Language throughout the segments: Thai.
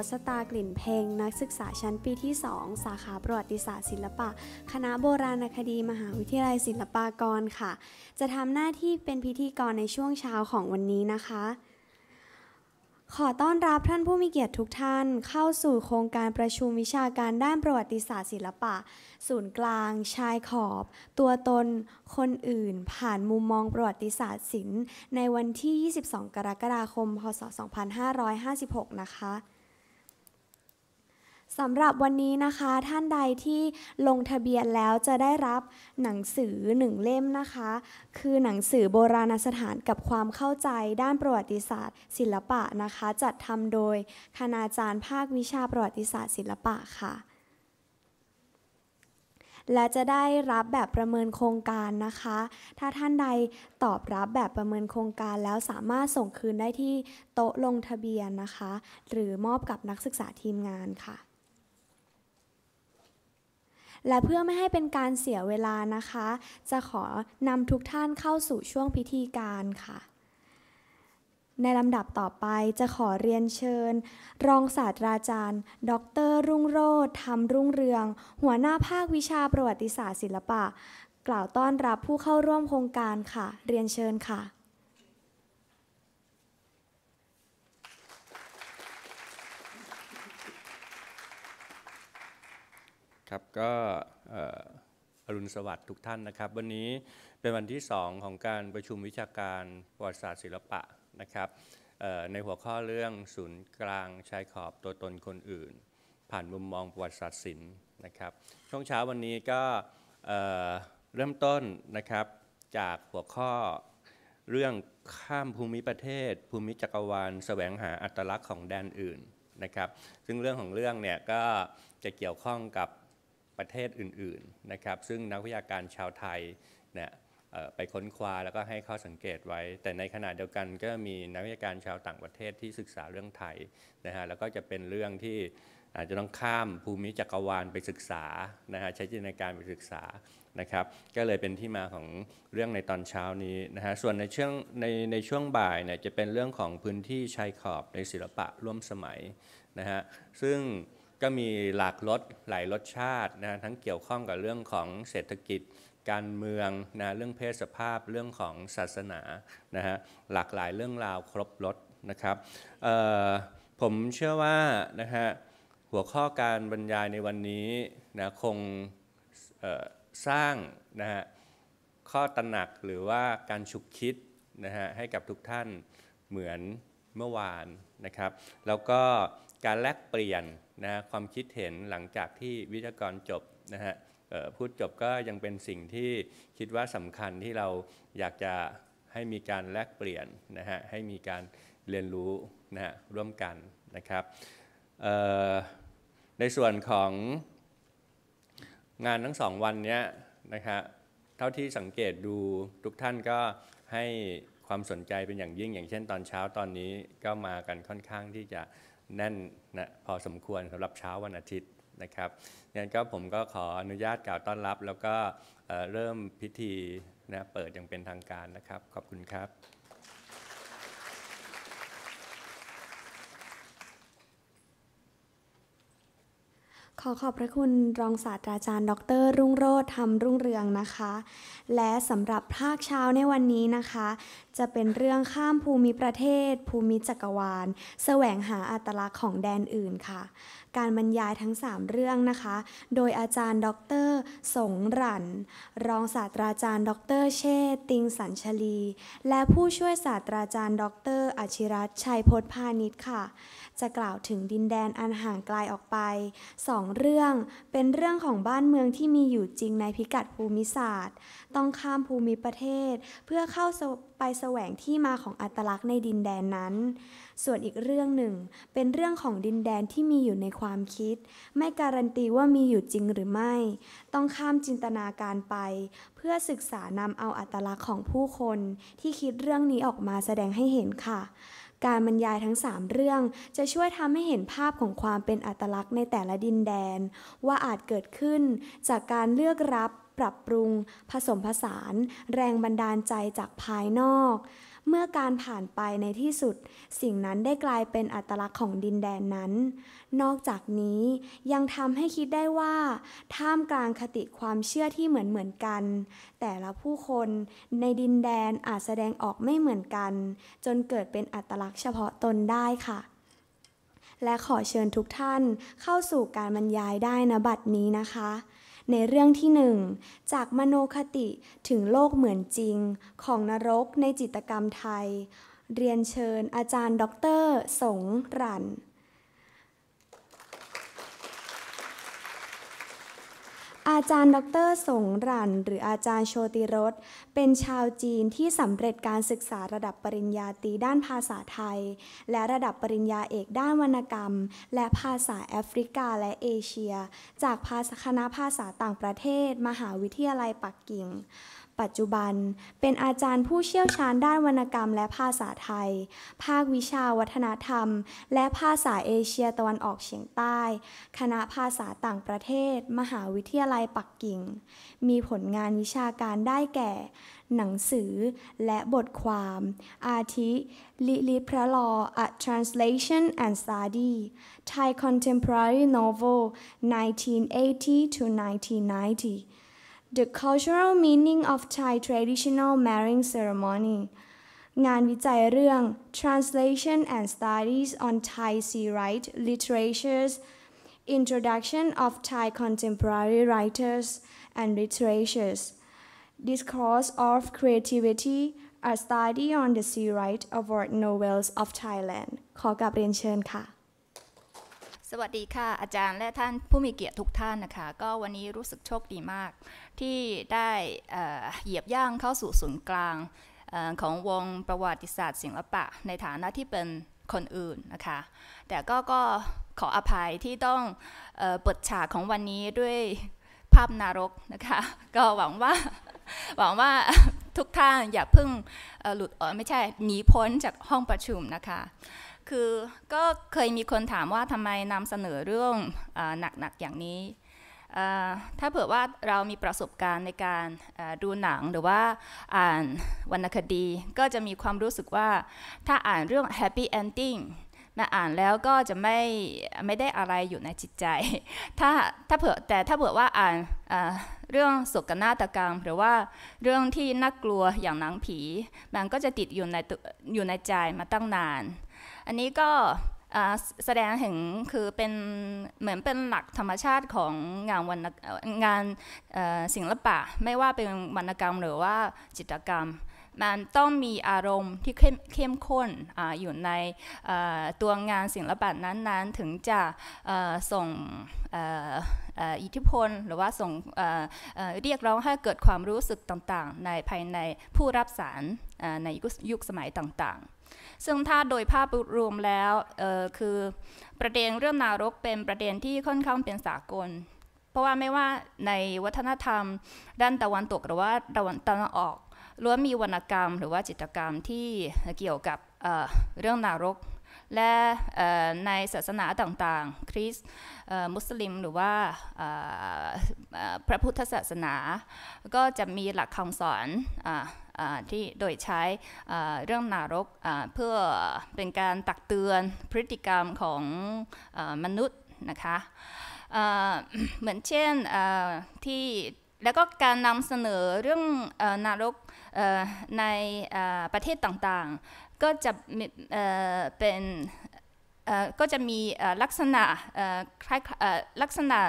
วัตากลิ่นเพลง นักศึกษาชั้นปีที่ 2 สาขาประวัติศาสตร์ศิลปะ คณะโบราณคดีมหาวิทยาลัยศิลปากรค่ะ จะทำหน้าที่เป็นพิธีกรในช่วงเช้าของวันนี้นะคะ ขอต้อนรับท่านผู้มีเกียรติทุกท่านเข้าสู่โครงการประชุมวิชาการด้านประวัติศาสตร์ศิลปะ ศูนย์กลาง ชายขอบ ตัวตนคนอื่นผ่านมุมมองประวัติศาสตร์ศิลป์ ในวันที่ 22 กรกฎาคม พศ 2556 นะคะสำหรับวันนี้นะคะท่านใดที่ลงทะเบียนแล้วจะได้รับหนังสือหนึ่งเล่มนะคะ คือหนังสือโบราณสถานกับความเข้าใจด้านประวัติศาสตร์ ศิลปะนะคะ จัดทำโดยคณาจารย์ภาควิชาประวัติศาสตร์ศิลปะค่ะ และจะได้รับแบบประเมินโครงการนะคะ ถ้าท่านใดตอบรับแบบประเมินโครงการแล้วสามารถส่งคืนได้ที่โต๊ะลงทะเบียนนะคะ หรือมอบกับนักศึกษาทีมงานค่ะและเพื่อไม่ให้เป็นการเสียเวลานะคะ จะขอนำทุกท่านเข้าสู่ช่วงพิธีการค่ะ ในลำดับต่อไปจะขอเรียนเชิญ รองศาสตราจารย์ดร รุ่งโรธธรรมรุ่งเรือง หัวหน้าภาควิชาประวัติศาสตร์ศิลปะ กล่าวต้อนรับผู้เข้าร่วมโครงการค่ะ เรียนเชิญค่ะครับก็อรุณสวัสดิ์ทุกท่านนะครับ วันนี้เป็นวันที่ 2 ของการประชุมวิชาการประวัติศาสตร์ศิลปะนะครับในหัวข้อเรื่องศูนย์กลางชายขอบตัวตนคนอื่น ผ่านมุมมองประวัติศาสตร์ศิลป์นะครับช่วงเช้าวันนี้ก็เริ่มต้นนะครับจากหัวข้อเรื่องข้ามภูมิประเทศภูมิจักรวาลแสวงหาอัตลักษณ์ของแดนอื่นนะครับซึ่งเรื่องของเรื่องเนี่ยก็จะเกี่ยวข้องกับประเทศอื่นๆนะครับ ซึ่งนักวิชาการชาวไทยเนี่ยไปค้นคว้าแล้วก็ ให้ข้อสังเกตไว้ แต่ในขณะเดียวกันก็มีนักวิชาการชาวต่างประเทศที่ศึกษาเรื่องไทยนะฮะแล้วก็จะเป็นเรื่องที่อาจจะต้องข้ามภูมิจักรวาลไปศึกษานะฮะใช้จินตนาการไปศึกษานะครับ ก็เลยเป็นที่มาของเรื่องในตอนเช้านี้นะฮะส่วนในช่วงในในช่วงบ่ายเนี่ยจะเป็นเรื่องของพื้นที่ชายขอบในศิลปะร่วมสมัยนะฮะซึ่งก็มีหลากรสหลายรสชาตินะทั้งเกี่ยวข้องกับเรื่องของเศรษฐกิจการเมืองนะเรื่องเพศสภาพเรื่องของศาสนานะฮะหลากหลายเรื่องราวครบรสนะครับผมเชื่อว่านะฮะหัวข้อการบรรยายในวันนี้นะคงสร้างนะฮะข้อตระหนักหรือว่าการฉุกคิดนะฮะให้กับทุกท่านเหมือนเมื่อวานนะครับแล้วก็การแลกเปลี่ยนนะความคิดเห็นหลังจากที่วิทยากรจบนะฮะพูดจบก็ยังเป็นสิ่งที่คิดว่าสำคัญที่เราอยากจะให้มีการแลกเปลี่ยนนะฮะให้มีการเรียนรู้นะฮะร่วมกันนะครับในส่วนของงานทั้งสองวันนี้นะครับเท่าที่สังเกตดูทุกท่านก็ให้ความสนใจเป็นอย่างยิ่งอย่างเช่น ตอนเช้าตอนนี้ก็มากันค่อนข้างที่จะแน่นนะพอสมควรสำหรับเช้าวันอาทิตย์นะครับงั้นก็ผมก็ขออนุญาตกล่าวต้อนรับ แล้วก็เริ่มพิธีนะเปิดอย่างเป็นทางการนะครับ ขอบคุณครับขอขอบพระคุณรองศาสตราจารย์ ดร รุ่งโรธธรรมรุ่งเรืองนะคะ และสำหรับภาคเช้าในวันนี้นะคะ จะเป็นเรื่องข้ามภูมิประเทศภูมิจักรวาล แสวงหาอัตลักษณ์ของแดนอื่นค่ะการบรรยายทั้ง 3 เรื่องนะคะ โดยอาจารย์ดรสงรัน รองศาสตราจารย์ดรเชษติงสัญชลี และผู้ช่วยศาสตราจารย์ ดรอชิรัตชัยพจน์พาณิชย์ค่ะ จะกล่าวถึงดินแดนอันห่างไกลออกไป 2 เรื่องเป็นเรื่องของบ้านเมืองที่มีอยู่จริงในพิกัดภูมิศาสตร์ ต้องข้ามภูมิประเทศเพื่อเข้าไปแสวงที่มาของอัตลักษณ์ในดินแดนนั้น ส่วนอีกเรื่องหนึ่ง เป็นเรื่องของดินแดนที่มีอยู่ในความคิด ไม่การันตีว่ามีอยู่จริงหรือไม่ ต้องข้ามจินตนาการไป เพื่อศึกษานำเอาอัตลักษณ์ของผู้คน ที่คิดเรื่องนี้ออกมาแสดงให้เห็นค่ะ การบรรยายทั้ง 3 เรื่องจะช่วยทำให้เห็นภาพของความเป็นอัตลักษณ์ในแต่ละดินแดน ว่าอาจเกิดขึ้น จากการเลือกรับปรับปรุงผสมผสาน แรงบันดาลใจจากภายนอก เมื่อการผ่านไปในที่สุด สิ่งนั้นได้กลายเป็นอัตลักษณ์ของดินแดนนั้น นอกจากนี้ยังทำให้คิดได้ว่า ท่ามกลางคติความเชื่อที่เหมือนเหมือนกัน แต่ละผู้คนในดินแดนอาจแสดงออกไม่เหมือนกัน จนเกิดเป็นอัตลักษณ์เฉพาะตนได้ค่ะ และขอเชิญทุกท่านเข้าสู่การบรรยายได้นะบัดนี้นะคะในเรื่องที่หนึ่ง จากมโนคติถึงโลกเหมือนจริง ของนรกในจิตกรรมไทย เรียนเชิญอาจารย์ด็ออเตร์สงรันอาจารย์ดรสงรัน หรืออาจารย์โชติรสเป็นชาวจีนที่สำเร็จการศึกษาระดับปริญญาตรีด้านภาษาไทย และระดับปริญญาเอกด้านวรรณกรรม และภาษาแอฟริกาและเอเชีย จากภาคณะภาษาต่างประเทศ มหาวิทยาลัยปักกิ่งปัจจุบันเป็นอาจารย์ผู้เชี่ยวชาญด้านวรรณกรรม และภาษาไทย ภาควิชาวัฒนธรรม และภาษาเอเชียตะวันออกเฉียงใต้ คณะภาษาต่างประเทศ มหาวิทยาลัยปักกิ่ง มีผลงานวิชาการได้แก่ หนังสือและบทความ อาทิลิลิพระลอ A Translation and Study Thai Contemporary Novel 1980 to 1990 the cultural meaning of Thai traditional marrying ceremony งานวิจัยเรื่อง Translation and Studies on Thai Sea Rite Literature's Introduction of Thai Contemporary Writers and Literatures Discourse of Creativity A Study on the Sea Rite Award Novels of Thailand ขอกลับเรียนเชิญค่ะสวัสดีค่ะอาจารย์และท่านผู้มีเกียรติทุกท่านนะคะก็วันนี้รู้สึกโชคดีมาก ที่ได้เหยียบย่างเข้าสู่ศูนย์กลางอของวงประวัติศาสตร์ศิลปะ ในฐานะที่เป็นคนอื่นนะคะแต่ก็ก็ขออภัยที่ต้องอเปิดฉากของวันนี้ด้วยภาพนารกนะคะก็หวังว่าหวังว่าทุกท่านอย่าเพิ่งหลุดไม่ใช่หนีพ้นจากห้องประชุมนะคะคือก็เคยมีคนถามว่าทำไมนำเสนอเรื่องหนักๆอย่างนี้ ถ้าเผื่อว่าเรามีประสบการณ์ในการดูหนังหรือว่าอ่านวรรณคดีก็จะมีความรู้สึกว่าถ้าอ่านเรื่อง happy ending นะอ่านแล้วก็จะไม่ไม่ได้อะไรอยู่ในจิตใจถ้าถ้าเผื่อแต่ถ้าเผื่อว่าอ่านเรื่องโศกนาฏกรรม หรือว่าเรื่องที่น่ากลัวอย่างหนังผีมันก็จะติดอยู่ในอยู่ในใจมาตั้งนานอันนี้ก็แสดงถึงคือเป็นเหมือนเป็นหลักธรรมชาติของงานวรรณงานศิลปะ ไม่ว่าเป็นวรรณกรรมหรือว่าจิตรกรรม มันต้องมีอารมณ์ที่เข้มเข้มข้นออยู่ในตัวงานศิลปะนั้นๆ ถึงจะส่งอิทธิพลหรือว่าส่งเรียกร้องให้เกิดความรู้สึกต่างๆ ในภายในผู้รับสารในยุคสมัยต่างๆซึ่งถ้าโดยภาพรวมแล้วคือประเด็นเรื่องนารกเป็นประเด็นที่ค่อนข้างเป็นสากล เพราะว่าไม่ว่าในวัฒนธรรมด้านตะวันตกหรือว่าตะวันตะวันออกล้วนมีวรรณกรรม หรือว่าจิตกรรมที่เกี่ยวกับเรื่องนารก และในศาสนาต่างๆ คริสต์มุสลิมหรือว่าพระพุทธศาสนา ก็จะมีหลักคำสอนที่โดยใช้เรื่องนารกเพื่อเป็นการตักเตือนพฤติกรรมของมนุษย์นะคะเหมือนเช่นที่แล้วก็การนำเสนอเรื่องนรกในประเทศต่างๆ ก็จะเป็นก็จะมีลักษณะลักษณะ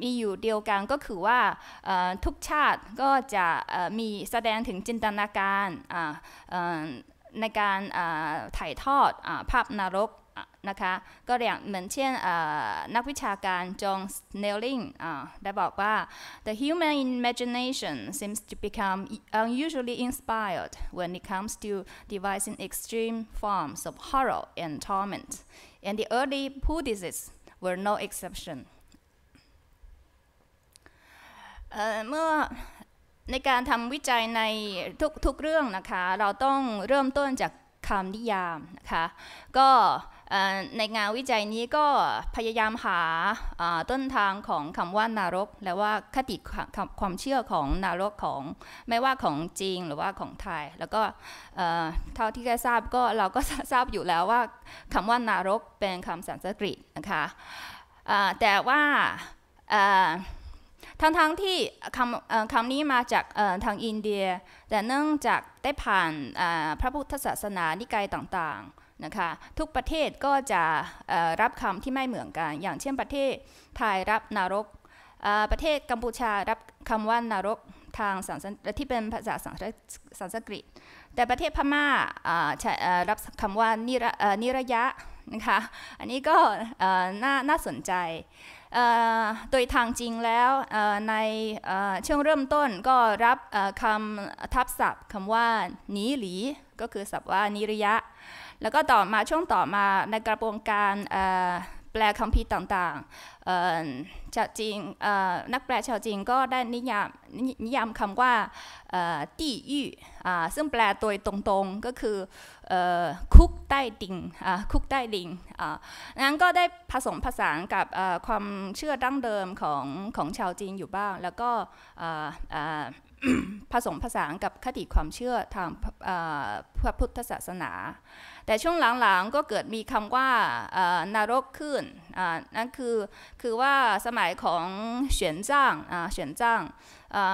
มีอยู่เดียวกันก็คือว่าทุกชาติก็จะมีแสดงถึงจินตนาการในการถ่ายทอดภาพนรกนะคะก็อย่างเหมือนเช่นนักวิชาการจองเนลลิงได้บอกว่า the human imagination seems to become unusually inspired when it comes to devising extreme forms of horror and torment and the early Buddhists were no exception เมื่อในการทำวิจัยในทุกทุกเรื่องนะคะเราต้องเริ่มต้นจากคำนิยามนะคะก็ในงานวิจัยนี้ก็พยายามหาต้นทางของคำว่านารกและว่าคติความเชื่อของนารกของไม่ว่าของจีนหรือว่าของไทย แล้วก็เท่าที่ได้ทราบก็เราก็ทราบอยู่แล้วว่าคำว่านารกเป็นคำสันสกฤตนะคะแต่ว่าทั้งๆทที่คำคำนี้มาจากทางอินเดีย แต่เนื่องจากได้ผ่านพระพุทธศาสนานิกายต่างๆนะคะทุกประเทศก็จะรับคำที่ไม่เหมือนกัน อย่างเช่นประเทศไทยรับนรกประเทศกัมพูชารับคำว่านารกทางสันที่เป็นภาษาสันสกฤต แต่ประเทศพม่ารับคำว่านิระนิระยะนะคะอันนี้ก็น่าน่าสนใจโดยทางจริงแล้วในช่วงเริ่มต้นก็รับคำทับศัพท์คำว่าหนีหลีก็คือศัพท์ว่านิริยะ แล้วก็ต่อมาช่วงต่อมาในกระบวนการแปลคำพีต่างๆชาวจีนนักแปลชาวจีนก็ได้นิยามนิยามคำว่าตียู่ซึ่งแปลโดยตรงๆ ก็คือคุกใต้ดินคุกใต้ดินนั้นก็ได้ผสมผสานกับความเชื่อดั้งเดิมของของชาวจีนอยู่บ้าง แล้วก็ผสมผสานกับคติความเชื่อทางพระพุทธศาสนา แต่ช่วงหลังๆก็เกิดมีคำว่านารกขึ้นนั่นคือคือว่าสมัยของเฉียนจ้างเฉียนจ้าง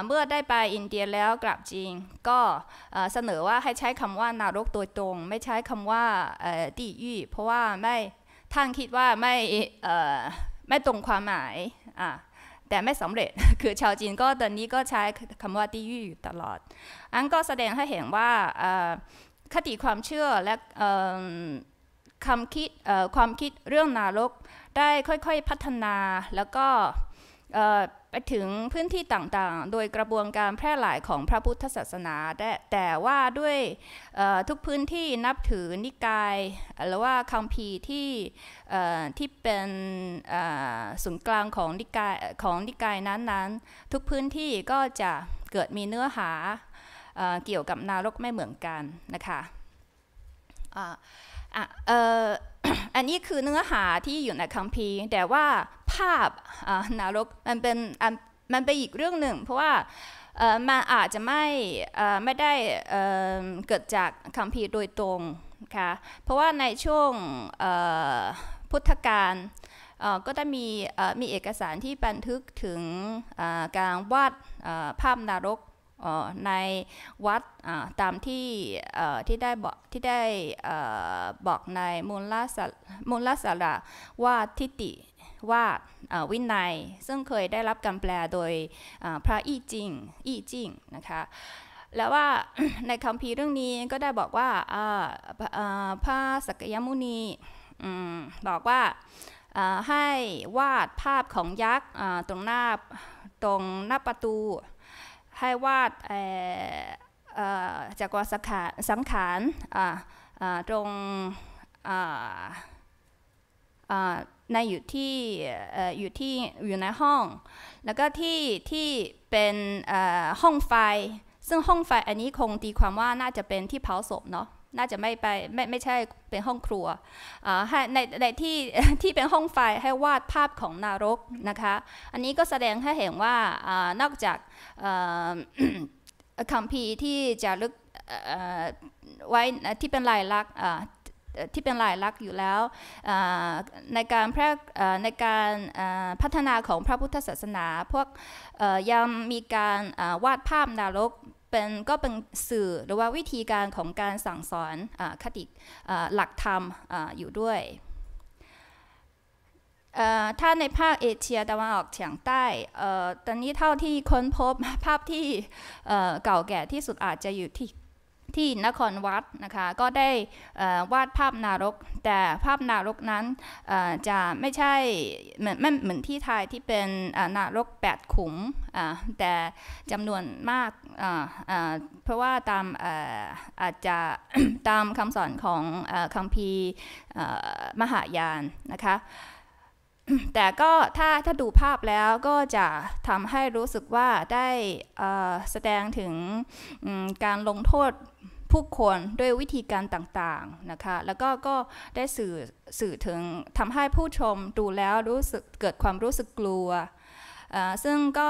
เมื่อได้ไปอินเดียแล้วกลับจีนก็เสนอว่าให้ใช้คำว่านารกโดยตรง ไม่ใช้คำว่าดียี่เพราะว่าไม่ท่านคิดว่าไม่ไม่ตรงความหมายอ่าแต่ไม่สำเร็จ คือชาวจีนก็ตอนนี้ก็ใช้คำว่าดีอยู่ตลอด อันก็แสดงให้เห็นว่าคติความเชื่อและคำคิดความคิดเรื่องนรก ได้ค่อย ๆพัฒนาแล้วก็ไปถึงพื้นที่ต่างๆ โดยกระบวนการแพร่หลายของพระพุทธศาสนาแต่ว่าด้วยทุกพื้นที่นับถือนิกาย หรือว่าคำพีที่ที่เป็นศูนย์กลางของนิกายของนิกายนั้นๆ ทุกพื้นที่ก็จะเกิดมีเนื้อหาเกี่ยวกับนารกไม่เหมือนกันนะคะอันนี้คือเนื้อหาที่อยู่ในคัมภีร์แต่ว่าภาพนรกมันเป็นมันเป็นอีกเรื่องหนึ่ง เพราะว่ามันอาจจะไม่ไม่ได้เกิดจากคัมภีร์โดยตรงค่ะเพราะว่าในช่วงพุทธกาลก็ได้มีมีเอกสารที่บันทึกถึงการวาดภาพนรกในวัดตามที่ที่ได้บอกที่ได้บอกในมูลลาสมูลลาสาระว่าทิติว่าวินัยซึ่งเคยได้รับการแปลโดยพระอี้จิง อี้จิงนะคะแล้วว่าในคำพีเรื่องนี้ก็ได้บอกว่าพระสกยมุนีบอกว่าให้วาดภาพของยักษ์ตรงหน้าตรงหน้าประตูให้วาดจักรวาลสังขารสังขารตรงในอยู่ที่อยู่ที่อยู่ในห้องแล้วก็ที่ที่เป็นห้องไฟ ซึ่งห้องไฟอันนี้คงตีความว่าน่าจะเป็นที่เผาศพเนาะน่าจะไม่ไปไม่ไม่ใช่เป็นห้องครัวในในที่ที่เป็นห้องไฟให้วาดภาพของนรกนะคะอันนี้ก็แสดงให้เห็นว่านอกจากคำพีที่จะลึกไว้ที่เป็นลายลักษณ์ที่เป็นลายลักษณ์อยู่แล้วในการแพร่ในการพัฒนาของพระพุทธศาสนา พวกยังมีการวาดภาพนรกเป็นก็เป็นสื่อหรือว่าวิธีการของการสั่งสอนอคติหลักธรรมออยู่ด้วยถ้าในภาคเอเชียตะวันออกเฉียงใต้ตอนนี้เท่าที่ค้นพบภาพที่เก่าแก่ที่สุดอาจจะอยู่ที่ที่นครวัดนะคะก็ได้วาดภาพนารก แต่ภาพนารกนั้นจะไม่ใช่เหมือนเหมือนที่ไทยที่เป็นนารก8ขุมแต่จำนวนมากเพราะว่าตามอาจจะตามคำสอนของคำพีมหายานนะคะแต่ก็ถ้าถ้าดูภาพแล้วก็จะทำให้รู้สึกว่าได้แสดงถึงการลงโทษผู้คนด้วยวิธีการต่างๆนะคะแล้วก็ก็ได้สื่อสื่อถึงทำให้ผู้ชมดูแล้วรู้สึกเกิดความรู้สึกกลัวซึ่งก็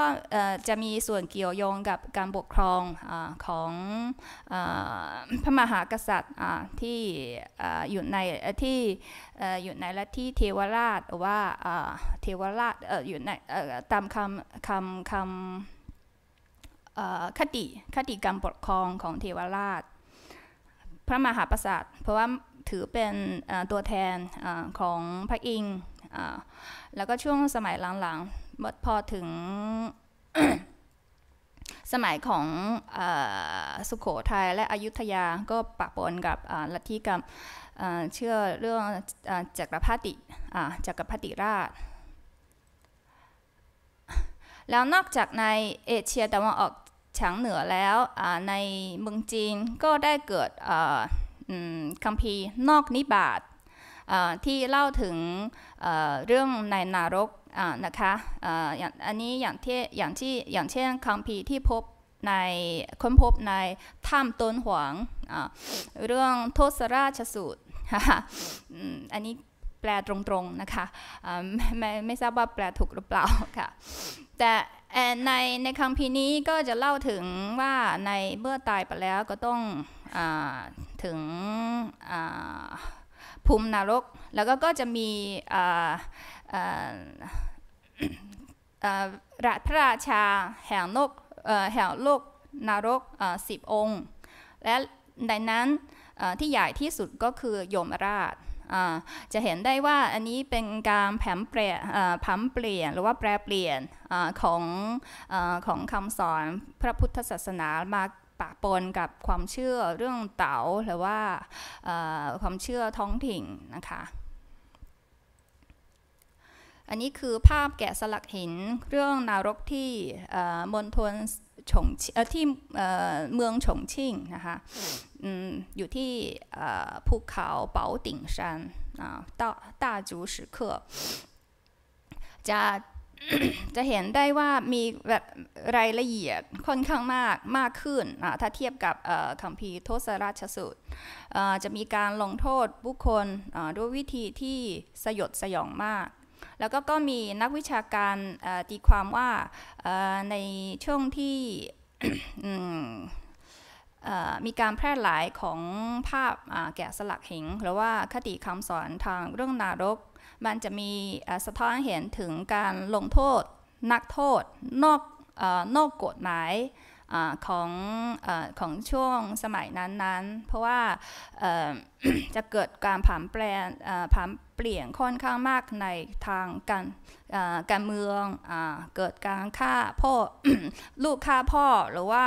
จะมีส่วนเกี่ยวโยงกับการปกครองของพระมหากษัตริย์ที่อยู่ในที่อยู่ในละที่เทวราชว่าเทวราชอยู่ในตามคำคำคำคติคติกรรมปกครองของเทวราช พระมหากษัตริย์เพราะว่าถือเป็นตัวแทนของพระอิงแล้วก็ช่วงสมัยหลังพอถึงสมัยของอสุขโขทัยและอยุธยาก็ปะปนกับลัทธิกรรมเชื่อเรื่องจักรพรรดิจักรพรรดิราช แล้วนอกจากในเอเชียตะวันออกเฉียงเหนือแล้วในเมืองจีนก็ได้เกิดคัมภีร์นอกนิบาตที่เล่าถึงเรื่องในนรกนะคะอันนี้อย่างที่อย่างที่อย่างเช่นคำพีที่พบในค้นพบในถ้ำต้นหวง เรื่องโทษราชสูตรอันนี้แปลตรงๆนะคะไม่ไม่ทราบว่าแปลถูกหรือเปล่าค่ะ แต่ในในคำพีนี้ก็จะเล่าถึงว่าในเมื่อตายไปแล้วก็ต้องอถึงภูมินรกแล้วก็ก็จะมีพระราชาแห่งโลกแห่งโลกนรกสิบองค์ และในนั้นที่ใหญ่ที่สุดก็คือโยมราชจะเห็นได้ว่า อันนี้เป็นการแผ่เปลี่ยนผันเปลี่ยน หรือว่าแปลเปลี่ยนของอของคำสอนพระพุทธศาสนามาปะปนกับความเชื่อเรื่องเต๋าหรือว่าความเชื่อท้องถิ่นนะคะ อันนี้คือภาพแกะสลักหินเรื่องนารกที่มณฑลฉงที่เมืองฉงชิ่งนะคะอยู่ที่ภูเขาเปาติ่งชันต้าต้าจูสิเคจะจะเห็นได้ว่ามีแบบรายละเอียดค่อนข้างมากมากขึ้นถ้าเทียบกับคำพีโทศราชสุดจะมีการลงโทษบุคคลด้วยวิธีที่สยดสยองมาก แล้วก็ก็มีนักวิชาการตีความว่าในช่วงที่มีการแพร่หลายของภาพแกะสลักหิงหรือว่าคติคำสอนทางเรื่องนารกมันจะมีสะท้อนเห็นถึงการลงโทษนักโทษนอกนอกกฎหมายของของช่วงสมัยนั้นๆเพราะว่าจะเกิดการผันแปรผันเปลี่ยนค่อนข้างมากในทางการการเมืองเกิดการฆ่าพ่อลูกฆ่าพ่อหรือว่า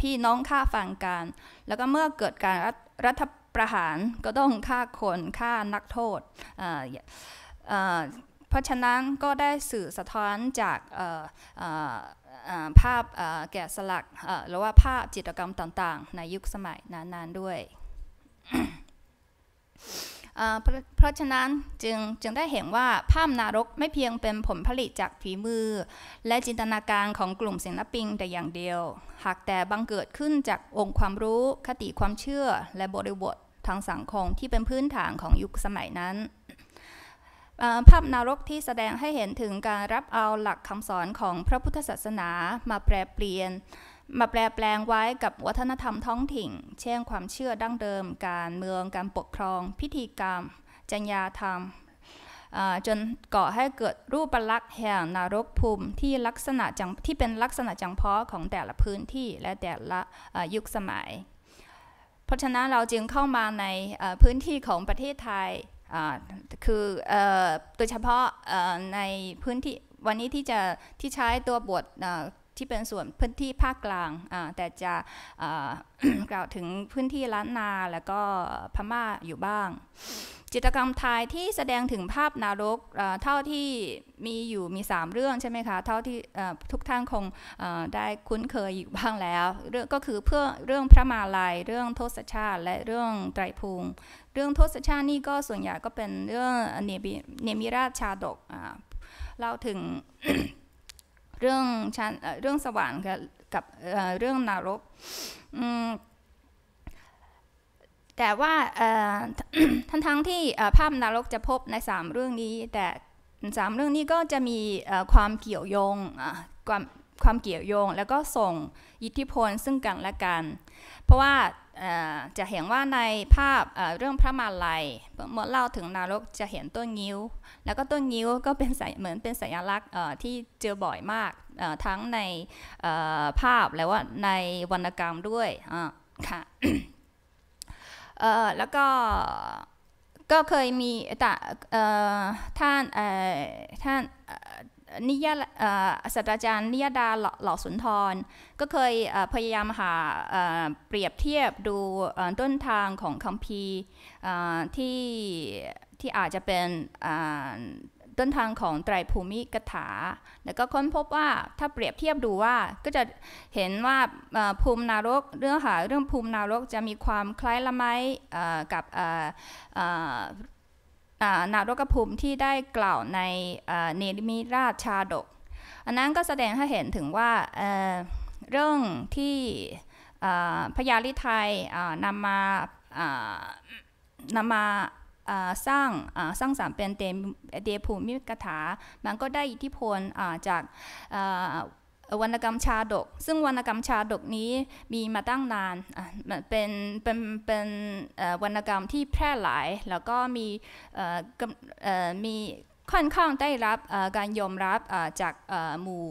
พี่น้องฆ่าฟังกันแล้วก็เมื่อเกิดการรัฐประหารก็ต้องฆ่าคนฆ่านักโทษ เพราะฉะนั้นก็ได้สื่อสะท้อนจากภาพแกะสลักหรือว่าภาพจิตรกรรมต่างๆ ในยุคสมัยนานๆด้วย เพราะฉะนั้นจึงจึงได้เห็นว่าภาพนารกไม่เพียงเป็นผลผลิตจากฝีมือ และจินตนาการของกลุ่มศิลปินแต่อย่างเดียว หากแต่บังเกิดขึ้นจากองค์ความรู้คติความเชื่อและบริบททางสังคมที่เป็นพื้นฐานของยุคสมัยนั้นภาพนารกที่แสดงให้เห็นถึงการรับเอาหลักคำสอนของพระพุทธศาสนามาแปรเปลี่ยน มาแปลแปลงไว้กับวัฒนธรรมท้องถิ่นเช่นความเชื่อดั้งเดิม การเมืองการปกครอง พิธีกรรม จัญญาธรรมจนก่อให้เกิดรูปลักษณ์แห่งนรกภูมิที่ลักษณะจังที่เป็นลักษณะจังเพาะของแต่ละพื้นที่และแต่ละยุคสมัยเพราะฉะนั้นเราจึงเข้ามาในพื้นที่ของประเทศไทยคือโดยเฉพาะในพื้นที่วันนี้ที่จะที่ใช้ตัวบทที่เป็นส่วนพื้นที่ภาคกลางแต่จะกล่าวถึงพื้นที่ล้านนาแล้วก็พม่าอยู่บ้างจิตกรรมไทยที่แสดงถึงภาพนรกเท่าที่มีอยู่มี 3 เรื่องใช่ไหมคะ เท่าที่ทุกท่านคงได้คุ้นเคยอยู่บ้างแล้วเรื่องก็คือเพื่อเรื่องพระมาลัยเรื่องทศชาติและเรื่องไตรภูมิ เรื่องทศชาตินี่ก็ส่วนใหญ่ก็เป็นเรื่องเนมิราชชาดกเล่าถึงเรื่องชั้นเรื่องสวรรค์กับเรื่องนรกแต่ว่าทั้งทั้งที่ภาพนรกจะพบใน 3 เรื่องนี้ แต่สามเรื่องนี้ก็จะมีความเกี่ยวโยงความความเกี่ยวโยงแล้วก็ส่งอิทธิพลซึ่งกันและกัน เพราะว่าจะเห็นว่าในภาพเรื่องพระมาลัยเมื่อเล่าถึงนรกจะเห็นต้นงิ้ว แล้วก็ต้นงิ้วก็เป็นเหมือนเป็นสัญลักษณ์ที่เจอบ่อยมากทั้งในภาพแล้วว่าในวรรณกรรมด้วยค่ะแล้วก็ก็เคยมีแต่ท่านท่านนิยาศาสตราจารย์นิยดาเหล่าสุนทร ก็เคยพยายามหาเปรียบเทียบดูต้นทางของคำพีที่ที่อาจจะเป็นต้นทางของไตรภูมิกถา แล้วก็ค้นพบว่าถ้าเปรียบเทียบดูว่าก็จะเห็นว่าภูมินารกเรื่องหาเรื่องภูมินารกจะมีความคล้ายละไมกับนารกภูมิที่ได้กล่าวในเนริมิราชชาดก อันนั้นก็แสดงให้เห็นถึงว่าเรื่องที่พญาลิไทยนำมานำมาสร้างสร้างสามเป็นเดภูมิกถา มันก็ได้อิทธิพลจากวรรณกรรมชาดก ซึ่งวรรณกรรมชาดกนี้มีมาตั้งนานเป็นเป็นเป็นวรรณกรรมที่แพร่หลาย แล้วก็มีมีค่อนข้างได้รับการยอมรับจากหมู่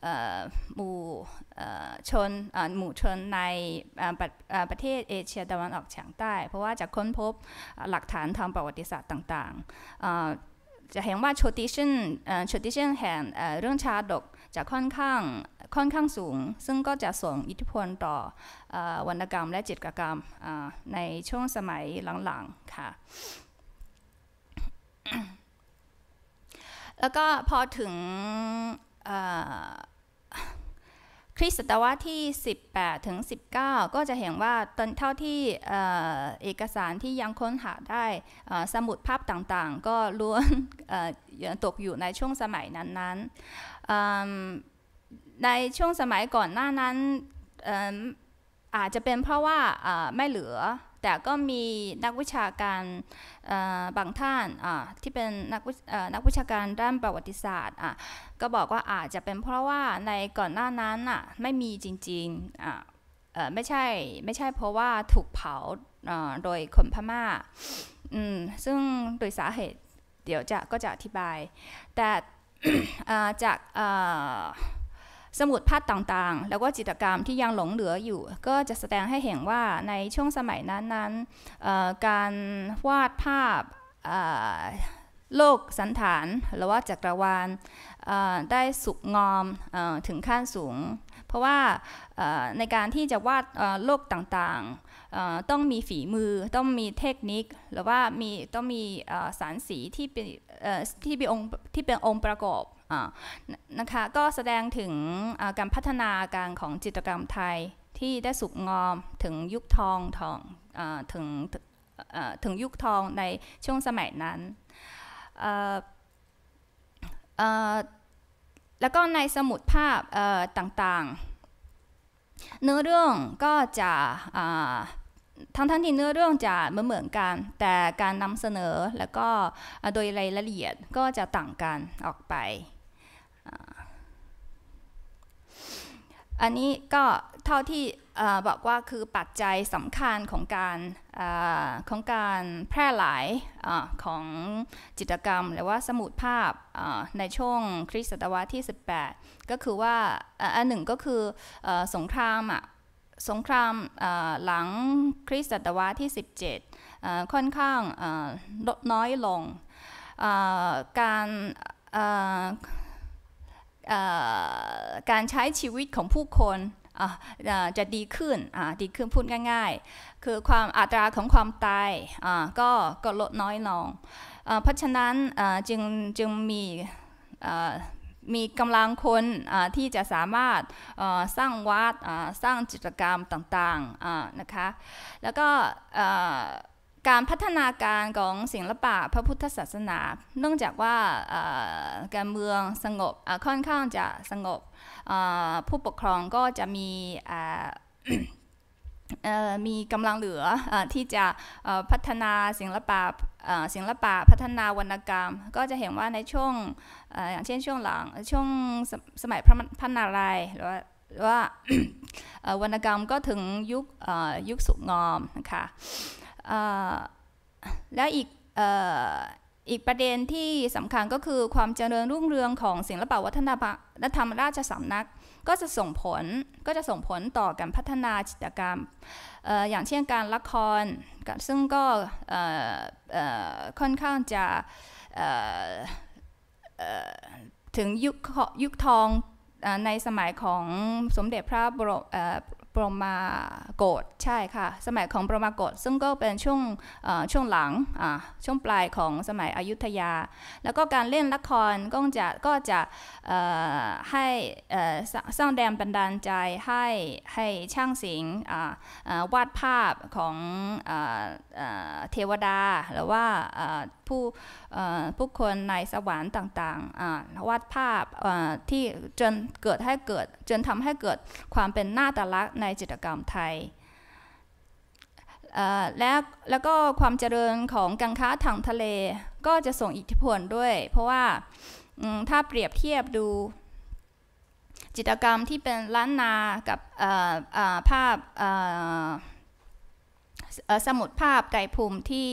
หมู่ชนหมู่ชนในประเทศเอเชียตะวันออกเฉียงใต้เพราะว่าจะค้นพบหลักฐานทางประวัติศาสตร์ต่างๆจะเห็นว่า tradition tradition แห่งเรื่องชาดกจะค่อนข้างค่อนข้างสูง ซึ่งก็จะส่งอิทธิพลต่อวรรณกรรมและจิตรกรรมในช่วงสมัยหลังๆค่ะแล้วก็พอถึงคริสตศตวรรษที่ 18ถึง 19 ก็จะเห็นว่าตนเท่าที่เอกสารที่ยังค้นหาได้สมุดภาพต่างๆ ก็ล้วนตกอยู่ในช่วงสมัยนั้นๆ ในช่วงสมัยก่อนหน้านั้นอาจจะเป็นเพราะว่าไม่เหลือแต่ก็มีนักวิชาการบางท่านที่เป็นนักนักวิชาการด้านประวัติศาสตร์ก็บอกว่าอาจจะเป็นเพราะว่าในก่อนหน้านั้นไม่มีจริงๆไม่ใช่ไม่ใช่เพราะว่าถูกเผาโดยคนพม่าซึ่งโดยสาเหตุเดี๋ยวจะก็จะอธิบาย แต่จากสมุดภาพต่างๆ แล้วก็จิตรกรรมที่ยังหลงเหลืออยู่ ก็จะแสดงให้เห็นว่าในช่วงสมัยนั้นนั้นการวาดภาพโลกสันฐานหรือว่าจักรวาลได้สุกงอมถึงขั้นสูง เพราะว่าในการที่จะวาดโลกต่างๆต้องมีฝีมือต้องมีเทคนิคหรือว่ามีต้องมีสารสีที่เป็นที่เป็นองค์ที่เป็นองค์ประกอบนะคะก็แสดงถึงการพัฒนาการของจิตรกรรมไทยที่ได้สุกงอมถึงยุคทองทองถึงถึงยุคทองในช่วงสมัยนั้นแล้วก็ในสมุดภาพต่างๆ เนื้อเรื่องก็จะทั้งทั้งที่เนื้อเรื่องจะเหมือนเหมือนกันแต่การนำเสนอแล้วก็โดยรายละเอียดก็จะต่างกันออกไปอันนี้ก็เท่าที่บอกว่าคือปัจจัยสำคัญของการอของการแพร่หลายอของจิตกรรม หรือว่าสมุดภาพในช่วงคริสตศตวรรษที่ 18 ก็คือว่าอันหนึ่งก็คืออสงครามสงครามหลังคริสตศตวรรษที่ 17ค่อนข้างลดน้อยลงการการใช้ชีวิตของผู้คนจะดีขึ้นดีขึ้นพูดง่าย ๆ คือความอัตราของความตายก็ก็ลดน้อยลงเพราะฉะนั้นจึงจึงมีมีกำลังคนที่จะสามารถสร้างวัดสร้างจิตรกรรมต่างๆนะคะ แล้วก็การพัฒนาการของศิละปะพระพุทธศาสนา เนื่องจากว่าการเมืองสงบค่อนข้างจะสงบผู้ปกครองก็จะมีมีกำลังเหลืออที่จะพัฒนาศิละปะศิละปะพัฒนาวรรณกรรมก็จะเห็นว่าในช่วงอย่างเช่นช่วงหลังช่วงสสมัยพระพันนารายหรือว่าว่าวรรณกรรมก็ถึงยุคยุคสุงอมนะคะแลวอีกอีกประเด็นที่สำคัญก็คือความเจริญรุ่งเรืองของศิลปวัฒนธรรมราชสำนัก ก็จะส่งผลก็จะส่งผลต่อการพัฒนาจิตรกรรมออย่างเช่นการละครซึ่งก็ค่อนข้างจะถึงยุคยุคทองในสมัยของสมเด็จพระบรปรมาโกดใช่ค่ะสมัยของปรมาโกดซึ่งก็เป็นช่วงช่วงหลังช่วงปลายของสมัยอยุธยา แล้วก็การเล่นละครก็จะก็จะให้สร้างแดมบันดาลใจให้ให้ช่างสิงวาดภาพของเทวดาหรือว่าผู้ผู้คนในสวรรค์ต่างๆวาดภาพที่จนเกิดให้เกิดจนทำให้เกิดความเป็นหน้าตาลักษณ์ในจิตรกรรมไทย และแล้วก็ความเจริญของการค้าทางทะเลก็จะส่งอิทธิพลด้วย เพราะว่าถ้าเปรียบเทียบดูจิตรกรรมที่เป็นล้านนากับภาพสมุดภาพไกรภูมิที่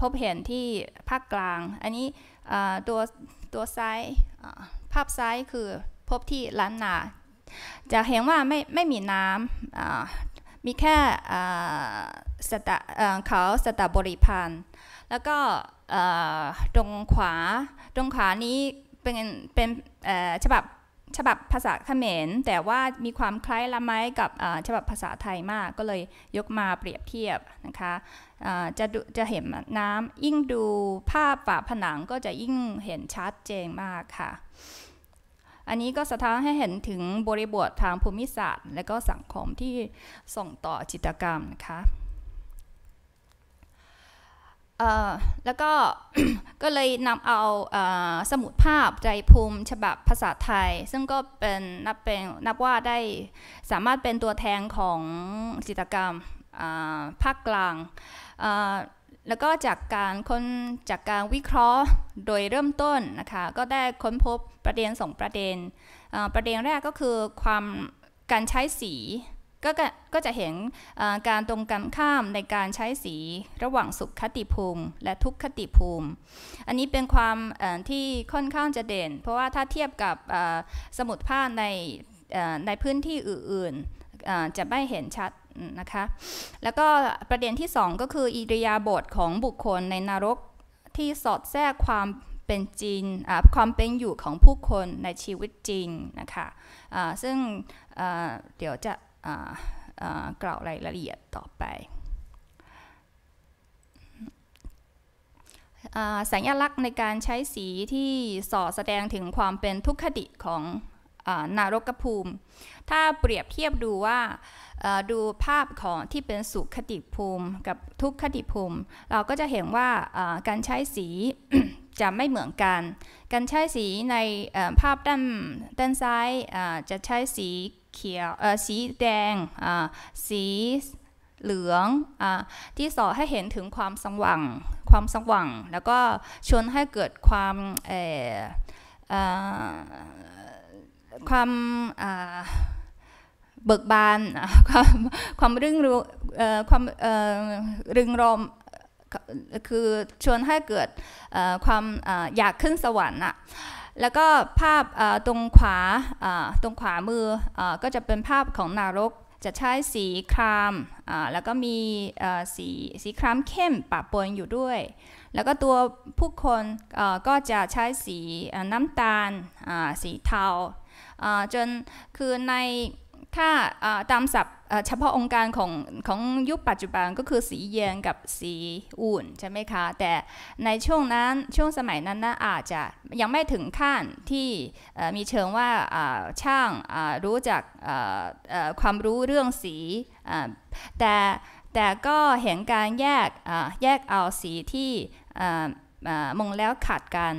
พบเห็นที่ภาคกลาง อันนี้ตัวตัวซ้ายภาพซ้ายคือพบที่ล้านนาจะเห็นว่าไม่ไม่มีน้ำมีแค่สตเขาสตบริพันธ์แล้วก็ตรงขวาตรงขวานี้เป็นเป็นฉบับฉบับภาษาเขมรแต่ว่ามีความคล้ายละไม้กับฉบับภาษาไทยมากก็เลยยกมาเปรียบเทียบนะคะจะจะเห็นน้ำยิ่งดูภาพฝาผนังก็จะยิ่งเห็นชัดเจนมากค่ะ อันนี้ก็สะท้อนให้เห็นถึงบริบททางภูมิศาสตร์และก็สังคมที่ส่งต่อจิตกรรมนะคะแล้วก็ก็เลยนำเอาสมุดภาพใจภูมิฉบับภาษาไทย ซึ่งก็เป็นนับเป็นนับว่าได้สามารถเป็นตัวแทนของจิตกรรมภาคกลางแล้วก็จากการค้นจากการวิเคราะห์โดยเริ่มต้นนะคะก็ได้ค้นพบประเด็นสองประเด็นประเด็นแรกก็คือความการใช้สีก็ก็จะเห็นการตรงกันข้ามในการใช้สีระหว่างสุขคติภูมิและทุกขติภูมิ อันนี้เป็นความที่ค่อนข้างจะเด่น เพราะว่าถ้าเทียบกับสมุดผ้าในในพื้นที่อื่นๆจะไม่เห็นชัดนะคะ แล้วก็ประเด็นที่ 2 ก็คืออิริยาบถของบุคคล ในนรกที่สอดแทรกความเป็นจริงความเป็นอยู่ของผู้คนในชีวิตจริงนะคะะซึ่งเดี๋ยวจะกล่าวรายละเอียดต่อไปสัญลักษณ์ในการใช้สีที่สอดแสดงถึงความเป็นทุกขดิของนารกภูมิ ถ้าเปรียบเทียบดูว่าดูภาพของที่เป็นสุขติภูมิกับทุกขติภูมิ เราก็จะเห็นว่าการใช้สีจะไม่เหมือนกัน การใช้สีในภาพด้านด้านซ้ายจะใช้สีขียวเอ่อสีแดงอ่าสี เหลืองอ่าที่สอให้เห็นถึงความสว่าง ความสว่าง แล้วก็ชวนให้เกิดความเอ่อความเบิกบาน ความความรื่งรู้ความรึงรมคือชวนให้เกิดความอยากขึ้นสวรรค์อะแล้วก็ภาพตรงขวาตรงขวามืออก็จะเป็นภาพของนรกจะใช้สีครามแล้วก็มีสีสีครามเข้มปะปนอยู่ด้วย แล้วก็ตัวผู้คนก็จะใช้สีน้ำตาลสีเทาจนคือในถ้าตามศัพท์เฉพาะองค์การของของยุคปัจจุบันก็คือสีเย็นกับสีอุ่นใช่ไหมคะแต่ในช่วงนั้นช่วงสมัยนั้นนะอาจจะยังไม่ถึงขั้นที่มีเชิงว่าช่างรู้จักความรู้เรื่องสีแต่แต่ก็เห็นการแยกแยกเอาสีที่มองแล้วขัดกัน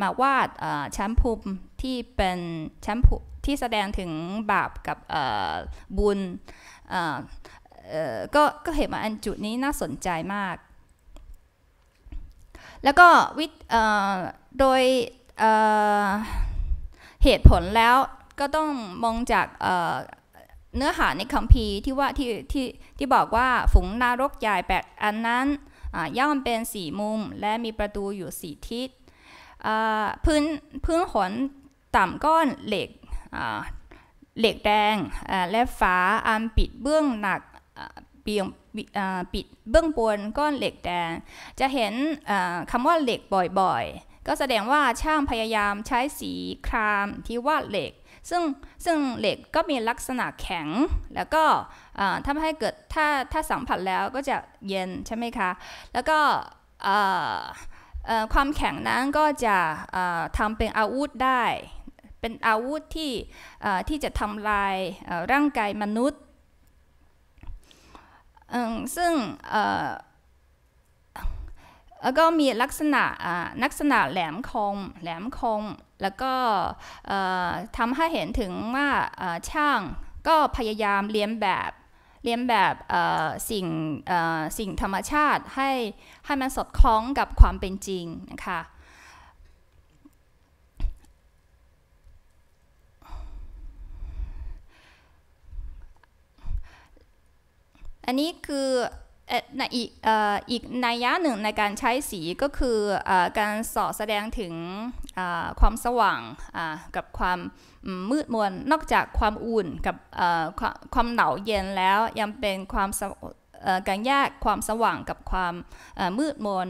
มาวาดชั้นภูมิที่เป็นชั้นภูมที่แสดงถึงบาปกับบุญก็ก็เห็นว่าอันจุดนี้น่าสนใจมาก แล้วก็วิโดยเหตุผลแล้วก็ต้องมองจากเนื้อหาในคัมภีร์ที่ว่าที่ที่ที่บอกว่าฝูงนารกใหญ่แปดอันนั้นย่อมเป็นสี่มุมและมีประตูอยู่สี่ทิศพื้นพื้นขนต่ำก้อนเหล็กเหล็กแดงและฝาอันปิดเบื้องหนักเปิดเบื้องบนก้อนเหล็กแดง จะเห็นคำว่าเหล็กบ่อยๆ ก็แสดงว่าช่างพยายามใช้สีครามที่วาดเหล็กซึ่งซึ่งเหล็กก็มีลักษณะแข็งแล้วก็ทำให้เกิดถ้าถ้าสัมผัสแล้วก็จะเย็นใช่ไหมคะแล้วก็ความแข็งนั้นก็จะทำเป็นอาวุธได้เป็นอาวุธที่ที่จะทำลายร่างกายมนุษย์ ซึ่งแล้วก็มีลักษณะลักษณะแหลมคมแหลมคม แล้วก็ทำให้เห็นถึงว่าช่างก็พยายามเลียนแบบเลียนแบบสิ่งสิ่งธรรมชาติให้ให้มันสอดคล้องกับความเป็นจริงนะคะอันนี้คืออีกอีกนัยยะหนึ่งในการใช้สีก็คืออการสอดแสดงถึงความสว่างกับความมืดมนนอกจากความอุ่นกับความหนาวเย็นแล้วยังเป็นความการแยกความสว่างกับความมืดมน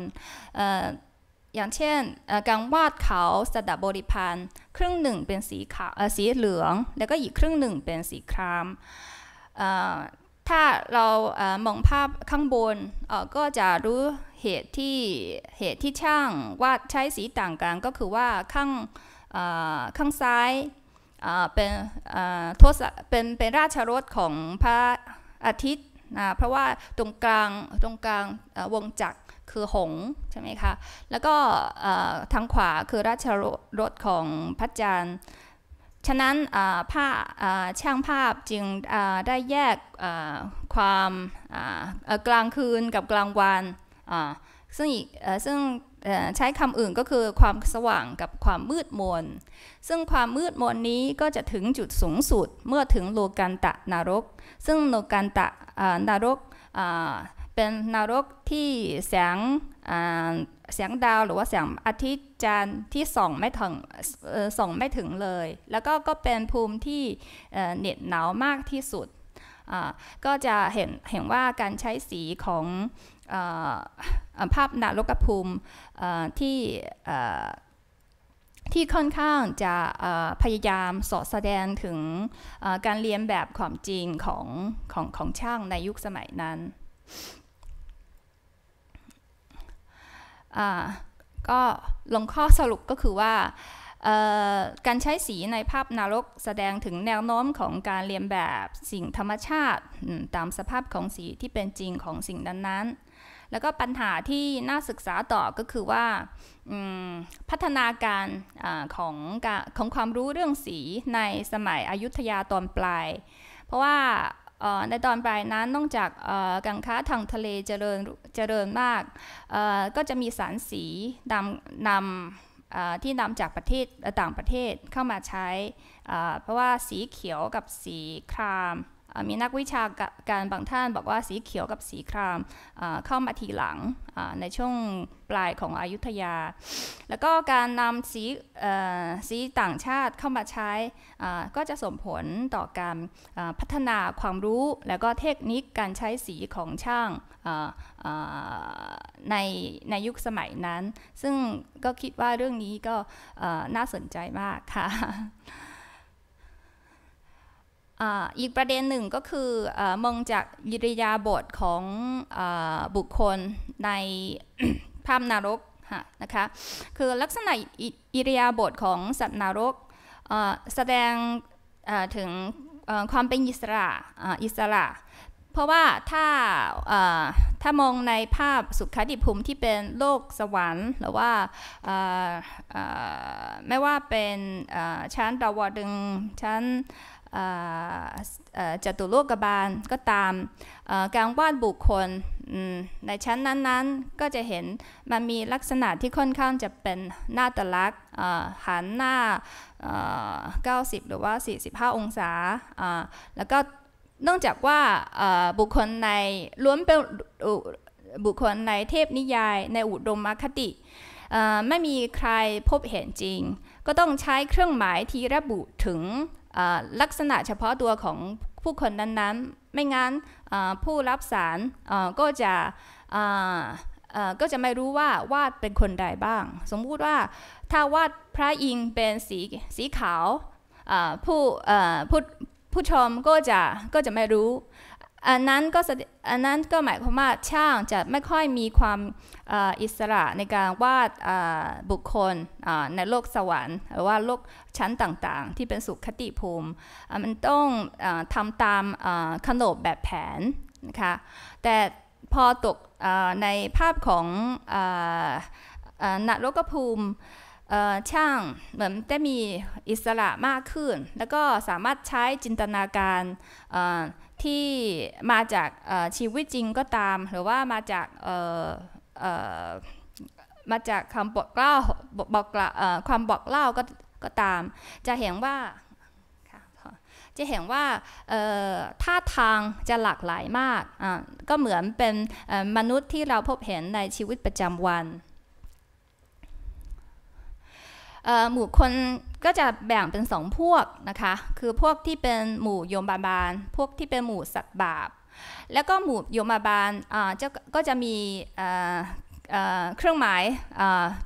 อย่างเช่นการวาดเขาสดับบริพันธ์ครึ่งหนึ่งเป็นสีขาวสีเหลืองแล้วก็อีกครึ่งหนึ่งเป็นสีครามถ้าเรามองภาพข้างบนก็จะรู้เหตุที่เหตุที่ช่างวาดใช้สีต่างกันก็คือว่าข้างข้างซ้ายเป็นทศเป็นเป็นราชรถของพระอาทิตย์นะเพราะว่าตรงกลางตรงกลางวงจักรคือหงใช่ไหมคะแล้วก็ทางขวาคือราชรถของพระจันทร์ฉะนั้นผ้าช่างภาพจึงได้แยกความกลางคืนกับกลางวันซึ่งซึ่งใช้คำอื่นก็คือความสว่างกับความมืดมนซึ่งความมืดมนนี้ก็จะถึงจุดสูงสุดเมื่อถึงโลกันตะนรกซึ่งโลกันตะนรกเป็นนรกที่แสงีสงดาวหรือว่าเสียงอาทิตย์จันทร์ที่ส่องไม่ถึงส่องไม่ถึงเลย แล้วก็ก็เป็นภูมิที่เหน็ดหนาวมากที่สุดก็จะเห็นเห็นว่าการใช้สีของภาพนารกภูมิที่ที่ค่อนข้างจะพยายามสอดแสดงถึงการเรียนแบบความจริงของของของช่างในยุคสมัยนั้นก็ลงข้อสรุปก็คือว่าการใช้สีในภาพนรกแสดงถึงแนวโน้มของการเรียนแบบสิ่งธรรมชาติตามสภาพของสีที่เป็นจริงของสิ่งนั้นๆแล้วก็ปัญหาที่น่าศึกษาต่อก็คือว่าพัฒนาการอของของความรู้เรื่องสีในสมัยอยุธยาตอนปลาย เพราะว่าในตอนปลายนั้นนอกจากการค้าทางทะเลเจริญเจริญมากก็จะมีสารสีนำนำที่นำจากประเทศต่างประเทศเข้ามาใช้เพราะว่าสีเขียวกับสีครามมีนักวิชาการบางท่านบอกว่าสีเขียวกับสีครามเข้ามาทีหลังในช่วงปลายของอายุทยา แล้วก็การนำสีสีต่างชาติเข้ามาใช้ก็จะส่งผลต่อการพัฒนาความรู้และก็เทคนิคการใช้สีของช่างในในยุคสมัยนั้น ซึ่งก็คิดว่าเรื่องนี้ก็น่าสนใจมากค่ะอีกประเด็นหนึ่งก็คืออมองจากยิริยาบทของอบุคคลในภาพนารกนะคะคือลักษณะอิริยาบถของสัตว์นรกแสดงถึงความเป็นอิสระอิสระ เพราะว่าถ้าถ้ามองในภาพสุขดิภูมิที่เป็นโลกสวรรค์ หรือว่าไม่ว่าเป็นชั้นดาวดึงชั้นจตุโลกบาลก็ตามการวาดบุคคลในชั้นนั้นๆก็จะเห็นมันมีลักษณะที่ค่อนข้างจะเป็นหน้าตลักษ์หันหน้า90 หรือว่า 45 องศาแล้วก็เนื่องจากว่าบุคคลในล้วนเป็นบุคคลในเทพนิยาย ในอุดมคติไม่มีใครพบเห็นจริง ก็ต้องใช้เครื่องหมายที่ระบุถึงลักษณะเฉพาะตัวของผู้คนนั้นๆ ไม่งั้นผู้รับสารก็จะก็จะไม่รู้ว่าวาดเป็นคนใดบ้าง สมมุติว่าถ้าวาดพระอินทร์เป็นสีสีขาวผู้ผู้ผู้ชมก็จะก็จะไม่รู้อันนั้นก็อันนั้นก็หมายความว่าช่างจะไม่ค่อยมีความอิสระในการวาดบุคคลในโลกสวรรค์หรือว่าโลกชั้นต่างๆ ที่เป็นสุขติภูมิมันต้องทำตามขนบแบบแผนนะคะแต่พอตกในภาพของนรกภูมิช่างเหมือนได้มีอิสระมากขึ้น แล้วก็สามารถใช้จินตนาการที่มาจากชีวิตจริงก็ตาม หรือว่ามาจากมาจากคำบอกเล่าบอกความบอกเล่าก็ก็ตาม จะเห็นว่าจะเห็นว่าท่าทางจะหลากหลายมากก็เหมือนเป็นมนุษย์ที่เราพบเห็นในชีวิตประจำวันหมู่คนก็จะแบ่งเป็นสองพวกนะคะ คือพวกที่เป็นหมู่โยมบาบาล พวกที่เป็นหมู่สัตว์บาปแล้วก็หมู่โยมบาบาลก็จะมีเครื่องหมาย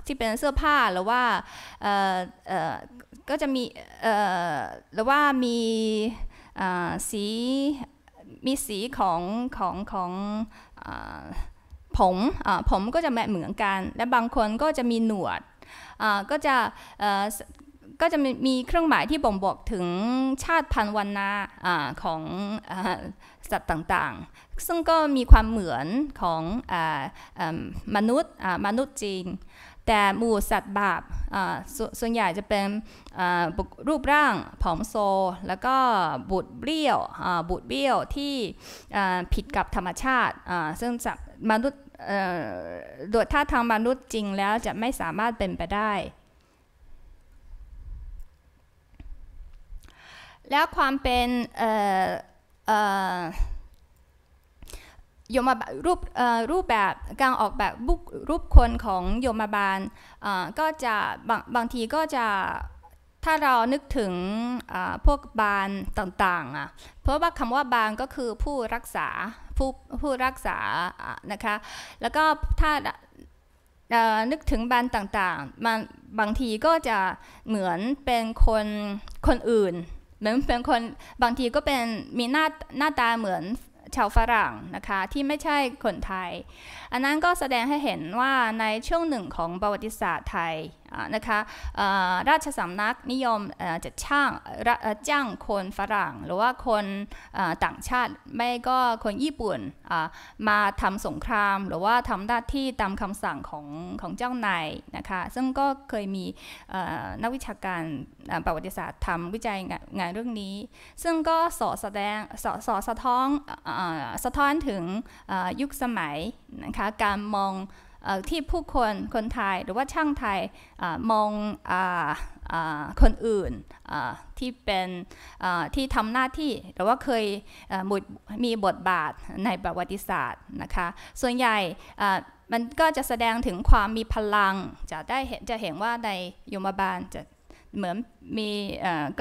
ที่เป็นเสื้อผ้า หรือว่าก็จะมีหรือว่ามีสีมีสีของของของผมผมก็จะแม่เหมือนกัน และบางคนก็จะมีหนวดก็จะก็จะมีเครื่องหมายที่บ่งบอกถึงชาติพันธุ์วันนาของสัตว์ต่างๆ ซึ่งก็มีความเหมือนของมนุษย์มนุษย์จริง แต่หมู่สัตว์บาปส่วนใหญ่จะเป็นรูปร่างผอมโซแล้วก็บุดเบี้ยวบุดเบี้ยวที่ผิดกับธรรมชาติซึ่งมนุษย์โดยท่าทางมนุษย์จริงแล้วจะไม่สามารถเป็นไปได้แล้วความเป็นยมารูปรูปแบบการออกแบบรูปคนของโยมบาลก็จะบางบางทีก็จะถ้าเรานึกถึงพวกบาลต่างๆอ่ะเพราะว่าคำว่าบาลก็คือผู้รักษาผู้ผู้รักษานะคะแล้วก็ถ้านึกถึงบาลต่างๆมันบางทีก็จะเหมือนเป็นคนคนอื่นเหมือนเป็นคนบางทีก็เป็นมีหน้าหน้าตาเหมือนชาวฝรั่งนะคะที่ไม่ใช่คนไทย อันนั้นก็แสดงให้เห็นว่าในช่วงหนึ่งของประวัติศาสตร์ไทยนะคะราชสำนักนิยมจะช่างจ้างคนฝรั่ง หรือว่าคนต่างชาติไม่ก็คนญี่ปุ่นมาทำสงคราม หรือว่าทำหน้าที่ตามคำสั่งของของเจ้านายนะคะซึ่งก็เคยมีนักวิชาการประวัติศาสตร์ทำวิจัยงานเรื่องนี้ ซึ่งก็สอดแสดงสอสอสะท้อนสะท้อนถึงยุคสมัยนะคะการมองที่ผู้คนคนไทยหรือว่าช่างไทยอมองอคนอื่นที่เป็นที่ทำหน้าที่หรือว่าเคยมีบทบาทในประวัติศาสตร์นะคะส่วนใหญ่มันก็จะแสดงถึงความมีพลัง จะได้เห็นจะเห็นว่าในยมบาลจะเหมือนมี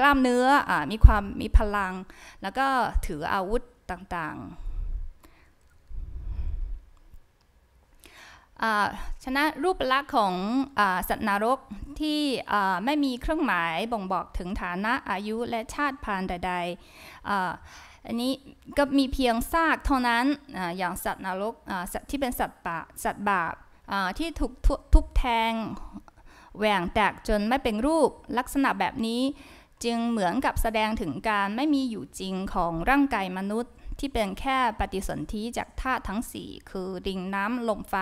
กล้ามเนื้ออมีความมีพลัง แล้วก็ถืออาวุธต่างๆชนะรูปลักษณ์ของอสัตว์นรกที่ไม่มีเครื่องหมายบ่งบอกถึงฐานะอายุและชาติพันธุ์ใดๆอันนี้ก็มีเพียงซากเท่านั้นออย่างสัตว์นรกสัตว์ที่เป็นสัตว์บาสัตว์บาปที่ถูกทุบแทงแหว่งแตกจนไม่เป็นรูปลักษณะแบบนี้ จึงเหมือนกับแสดงถึงการไม่มีอยู่จริงของร่างกายมนุษย์ที่เป็นแค่ปฏิสนธิจากธาตุทั้ง4คือดินน้ำลมไฟ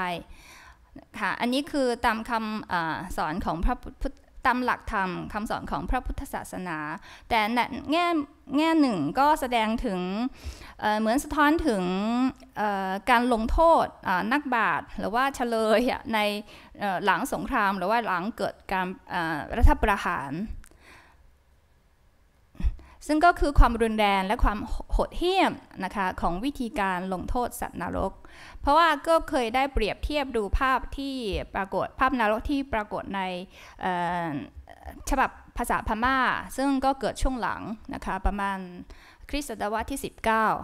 ค่ะอันนี้คือตามคำอสอนของพระพุทธตามหลักธรรมคำสอนของพระพุทธศาสนา แต่แง่แง่หนึ่งก็แสดงถึงเเหมือนสะท้อนถึงการลงโทษนักบาตหรือว่าเฉลยในหลังสงคราม หรือว่าหลังเกิดการรัฐประหารซึ่งก็คือความรุนแรงและความโหดเหี้ยมนะคะของวิธีการลงโทษสัตว์นรก เพราะว่าก็เคยได้เปรียบเทียบดูภาพที่ปรากฏภาพนรกที่ปรากฏในฉบับภาษาพม่า ซึ่งก็เกิดช่วงหลังนะคะประมาณคริสตศตวรรษที่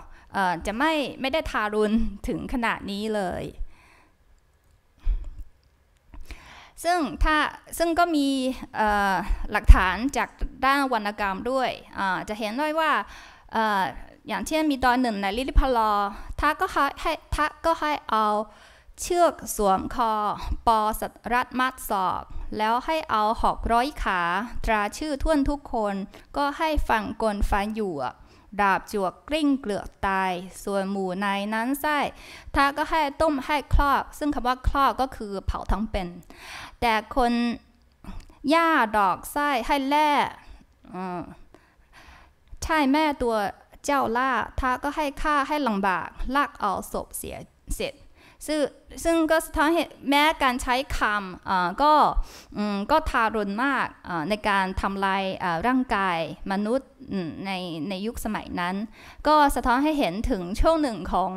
19จะไม่ไม่ได้ทารุณถึงขนาดนี้เลยซึ่งถ้าซึ่งก็มีหลักฐานจากด้านวรรณกรรมด้วยจะเห็นด้วยว่าอย่างเช่นมีตอนหนึ่งในลิลิพลอท่าก็ให้ท่าก็ให้เอาเชือกสวมคอ ปอสัตรัดมัดศอกแล้วให้เอาหอกร้อยขาตราชื่อท่วนทุกคนก็ให้ฝั่งกลฟันอยู่ ดาบจวกกลิ้งเกลือกตายส่วนหมู่ในนั้นไส้ท่าก็ให้ต้มให้คลอกซึ่งคำว่าคลอกก็คือเผาทั้งเป็นแต่คนหญ้าดอก ไส้ ให้แล่ใช่แม่ตัวเจ้า ล่าท้าก็ให้ฆ่าให้ลำบากลากเอาศพเสียเสร็จซึ่งซึ่งก็สะท้อนเห็นแม้การใช้คำก็ก็ทารุณมากในการทำลายร่างกายมนุษย์ในในยุคสมัยนั้น ก็สะท้อนให้เห็นถึงช่วงหนึ่งของ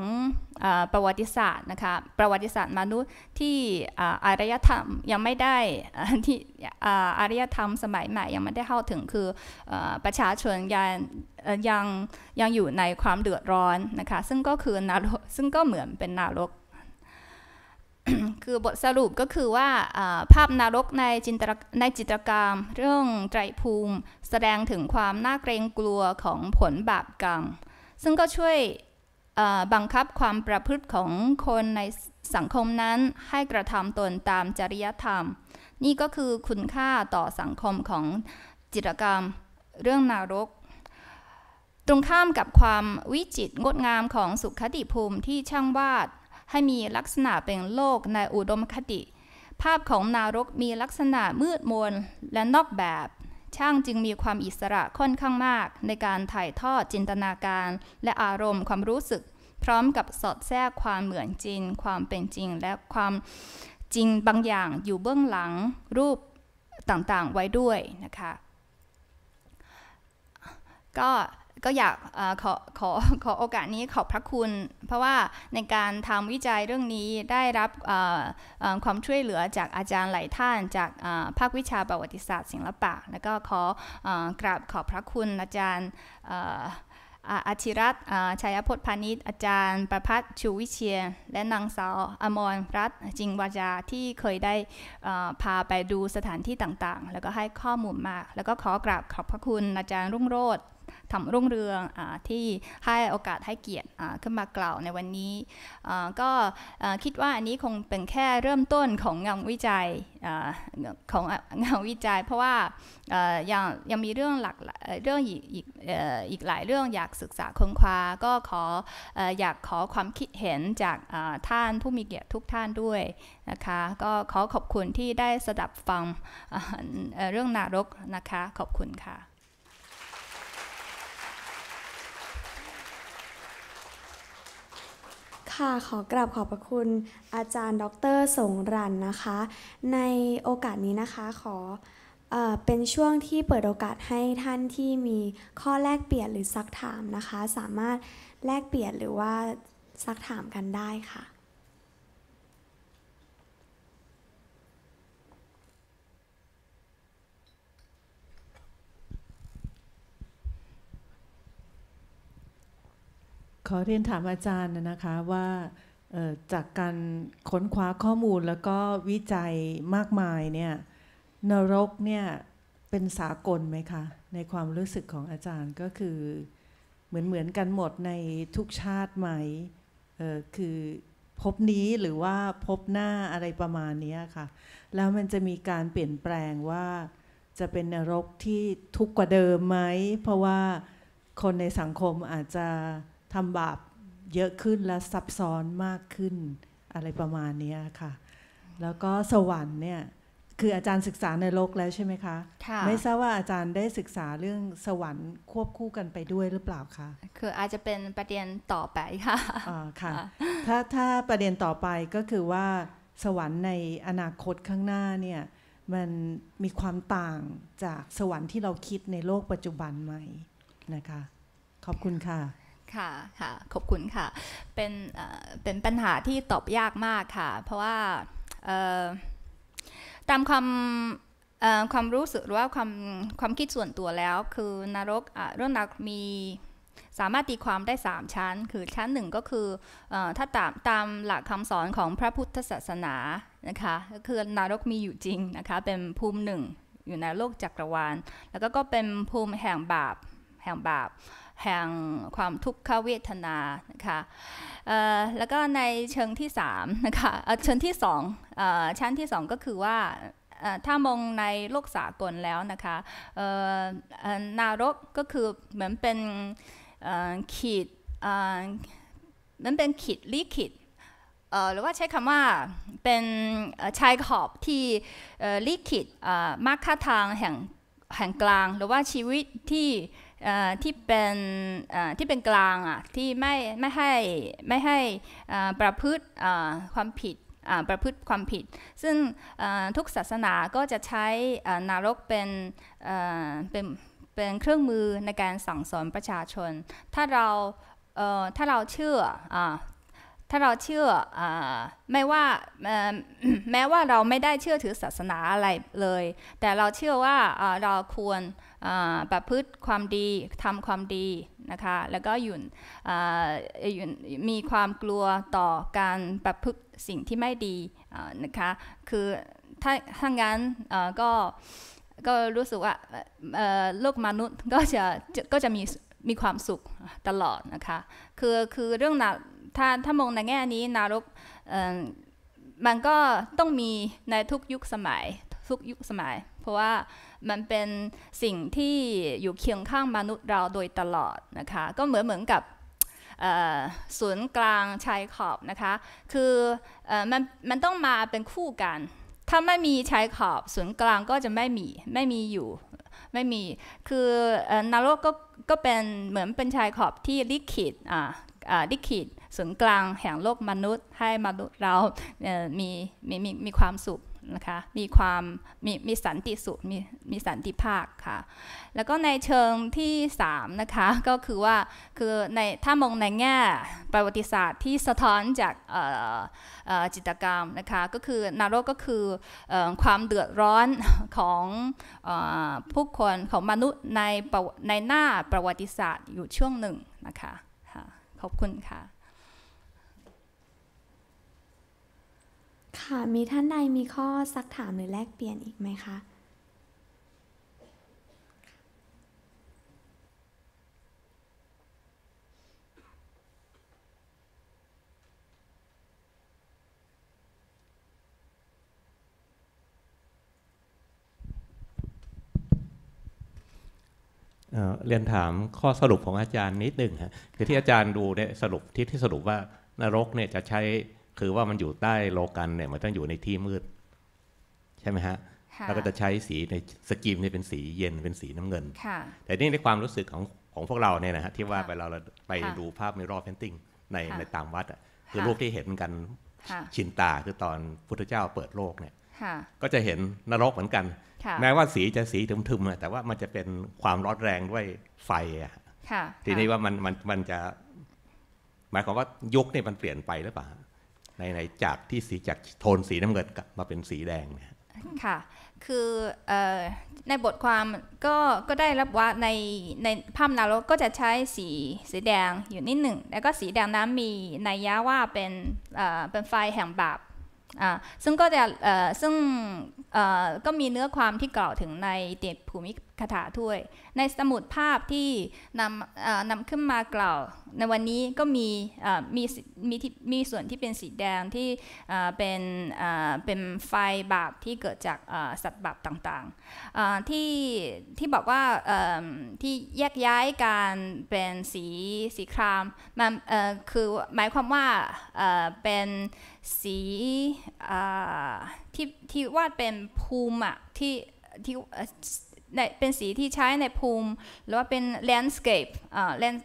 ประวัติศาสตร์นะคะประวัติศาสตร์มนุษย์ที่อารยธรรมยังไม่ได้ที่อารยธรรมสมัยใหม่ยังไม่ได้เข้าถึงคือประชาชนยังยังยังอยู่ในความเดือดร้อนนะคะซึ่งก็คือนรกซึ่งก็เหมือนเป็นนรกคือบทสรุปก็คือว่าภาพนรกในจินตในจิตรกรรม เรื่องไตรภูมิ แสดงถึงความน่าเกรงกลัวของผลบาปกรรมซึ่งก็ช่วยบังคับความประพฤติของคนในสังคมนั้นให้กระทำตนตามจริยธรรม นี่ก็คือคุณค่าต่อสังคมของจิตรกรรมเรื่องนรก ตรงข้ามกับความวิจิตรงดงามของสุขคติภูมิที่ช่างวาดให้มีลักษณะเป็นโลกในอุดมคติ ภาพของนรกมีลักษณะมืดมนและนอกแบบ ช่างจึงมีความอิสระค่อนข้างมาก ในการถ่ายทอดจินตนาการและอารมณ์ความรู้สึกพร้อมกับสอดแทรกความเหมือนจริง ความเป็นจริงและความจริงบางอย่างอยู่เบื้องหลังรูปต่างๆไว้ด้วยนะคะ ก็ก็อยากอขอขอขอโอกาสนี้ขอบพระคุณ เพราะว่าในการทำวิจัยเรื่องนี้ได้รับความช่วยเหลือจากอาจารย์หลายท่านจากภาควิชาประวัติศาสตร์ศิลปะ แล้วก็ขอกราบขอบพระคุณอาจารย์อาชิรัตชัยพจน์พานิช์อาจารย์ประพัฒชูวิเชียและนางสาวอมรรัตจิงวาจาที่เคยได้พาไปดูสถานที่ต่างๆ แล้วก็ให้ข้อมูลมาแล้วก็ขอกราบขอบพระคุณอาจารย์รุ่งโรธทำรุ่งเรืองอที่ให้โอกาสให้เกียรติขึ้นมากล่าวในวันนี้ก็คิดว่าอันนี้คงเป็นแค่เริ่มต้นของงานวิจัยอของงานวิจัย เพราะว่ายังยังมีเรื่องหลักเรื่องอีกอีกหลายเรื่องอยากศึกษาค้นคว้า ก็ขออยากขอความคิดเห็นจากท่านผู้มีเกียรติทุกท่านด้วยนะคะก็ขอขอบคุณที่ได้สดับฟังเรื่องนารกนะคะขอบคุณค่ะค่ะขอกราบขอบพระคุณอาจารย์ดรสงรันนะคะ ในโอกาสนี้นะคะขอเอเป็นช่วงที่เปิดโอกาสให้ท่านที่มีข้อแลกเปลี่ยนหรือซักถามนะคะ สามารถแลกเปลี่ยนหรือว่าซักถามกันได้ค่ะขอเรียนถามอาจารย์นะคะว่าจากการค้นคว้าข้อมูลแล้วก็วิจัยมากมายเนี่ยนรกเนี่ยเป็นสากลไหมคะในความรู้สึกของอาจารย์ก็คือเหมือนเหมือนกันหมดในทุกชาติไหมคือพบนี้หรือว่าพบหน้าอะไรประมาณนี้ค่ะ แล้วมันจะมีการเปลี่ยนแปลงว่าจะเป็นนรกที่ทุกข์กว่าเดิมไหมเพราะว่าคนในสังคมอาจจะทำบาปเยอะขึ้นและซับซ้อนมากขึ้นอะไรประมาณนี้ค่ะ แล้วก็สวรรค์เนี่ยคืออาจารย์ศึกษาในโลกแล้วใช่ไหมคะคะไม่ทราบว่าอาจารย์ได้ศึกษาเรื่องสวรรค์ควบคู่กันไปด้วยหรือเปล่าคะ คืออาจจะเป็นประเด็นต่อไปค่ะอ่าค่ะ ถ้าถ้าประเด็นต่อไปก็คือว่า สวรรค์ในอนาคตข้างหน้าเนี่ยมันมีความต่างจากสวรรค์ที่เราคิดในโลกปัจจุบันไหมนะคะ ขอบคุณค่ะค่ะ ค่ะ ขอบคุณค่ะ เป็นเป็นปัญหาที่ตอบยากมากค่ะ เพราะว่า ตามความความรู้สึกหรือว่าความ ความคิดส่วนตัวแล้ว คือนรกเรื่องนรกมี สามารถตีความได้ 3 ชั้น คือชั้นหนึ่งก็คืออถ้าตาม ตามหลักคำสอนของพระพุทธศาสนา นะคะก็คือนรกมีอยู่จริงนะคะ เป็นภูมิหนึ่ง อยู่ในโลกจักรวาล แล้วก็ก็เป็นภูมิแห่งบาป แห่งบาปแห่งความทุกขเวทนา นะคะแล้วก็ในเชิงที่3นะคะเชิงที่2ชั้นที่2ก็คือว่าถ้ามองในโลกสากลแล้วนะคะนารกก็คือเหมือนเป็นขีดมันเป็นขีดลิขิตหรือว่าใช้คำว่าเป็นชายขอบที่ลิขิตมรรคทางแห่งแห่งกลาง หรือว่าชีวิตที่ที่เป็นที่เป็นกลางอ่ะที่ไม่ไม่ให้ไม่ให้ประพฤติความผิดประพฤติความผิด ซึ่งทุกศาสนาก็จะใช้นรกเป็นเป็นเป็นเครื่องมือในการสั่งสอนประชาชน ถ้าเราถ้าเราเชื่อถ้าเราเชื่ออไม่ว่าแม้ว่าเราไม่ได้เชื่อถือศาสนาอะไรเลย แต่เราเชื่อว่าเราควรประพฤติความดีทำความดีนะคะแล้วก็หยุนนมีความกลัวต่อการประพฤติสิ่งที่ไม่ดีนะคะคือถ้าถ้างั้นก็ก็รู้สึกว่าโลกมนุษย์ก็จะก็จะมีมีความสุขตลอดนะคะคือคือเรื่องนาถ้าถ้ามองในแง่นี้นรกมันก็ต้องมีในทุกยุคสมัยทุกยุคสมัย เพราะว่ามันเป็นสิ่งที่อยู่เคียงข้างมนุษย์เราโดยตลอดนะคะก็เหมือนเหมือนกับศูนย์กลางชายขอบนะคะคืออมันมันต้องมาเป็นคู่กัน ถ้าไม่มีชายขอบ ศูนย์กลางก็จะไม่มีไม่มีอยู่ไม่มี คือนรกก็ก็เป็นเหมือนเป็นชายขอบที่ลิขิตอ่าลิขิตศูนย์กลาง แห่งโลกมนุษย์ ให้มนุษย์เรามีมีมีมีความสุขนะคะมีความมีมีสันติสุขมีมีสันติภาคค่ะแล้วก็ในเชิงที่3นะคะก็คือว่าคือในถ้ามองในแง่ประวัติศาสตร์ที่สะท้อนจากจิตกรรมนะคะก็คือนรกก็คืออความเดือดร้อนของอผู้คนของมนุษย์ในในหน้าประวัติศาสตร์อยู่ช่วงหนึ่งนะคะขอบคุณค่ะค่ะ มีท่านใดมีข้อซักถามหรือแลกเปลี่ยนอีกไหมคะเรียนถามข้อสรุปของอาจารย์นิดหนึ่งฮะคือที่อาจารย์ดูเนี่ยสรุปที่ที่สรุปว่านรกเนี่ยจะใช้คือว่ามันอยู่ใต้โลกันเนี่ย มันต้องอยู่ในที่มืด ใช่ไหมฮะแล้วก็จะใช้สีในสกีมเนี่ยเป็นสีเย็นเป็นสีน้ำเงินแต่นี่ในความรู้สึกของของพวกเราเนี่ยนะฮะ ที่ว่าไปเราไปดูภาพมิรอเพนติ้งในในตามวัดอ่ะคือรูปที่เห็นกันชินตาคือตอนพุทธเจ้าเปิดโลกเนี่ยก็จะเห็นนรกเหมือนกัน แม้ว่าสีจะสีทึมๆแต่ว่ามันจะเป็นความร้อนแรงด้วยไฟอ่ะทีนี้ว่ามันมันมันจะ หมายความว่ายุคนี่มันเปลี่ยนไปหรือเปล่าไหนจากที่สีจากโทนสีน้ำเงินกลับมาเป็นสีแดงเนี่ยค่ะ คืออในบทความก็ก็ได้รับว่าในในภาพนารกก็จะใช้สีสีแดงอยู่นิดหนึ่งแล้วก็สีแดงนั้นมีในยยะว่าเป็นเป็นไฟแห่งบาปซึ่งก็จะซึ่งก็มีเนื้อความที่กล่าวถึงในเตียภูมิคาถาถ้วยในสมุดภาพที่นำนำขึ้นมากล่าวในวันนี้ก็มีมีมีมีส่วนที่เป็นสีแดงที่เป็นเป็นไฟบาปที่เกิดจากสัตว์บาปต่างๆที่ที่บอกว่าที่แยกย้ายการเป็นสีสีครามมันคือหมายความว่าเป็นสีที่ที่วาดเป็นภูมิอะที่ที่เป็นสีที่ใช้ในภูมิ หรือว่าเป็น l a n d s c a ลน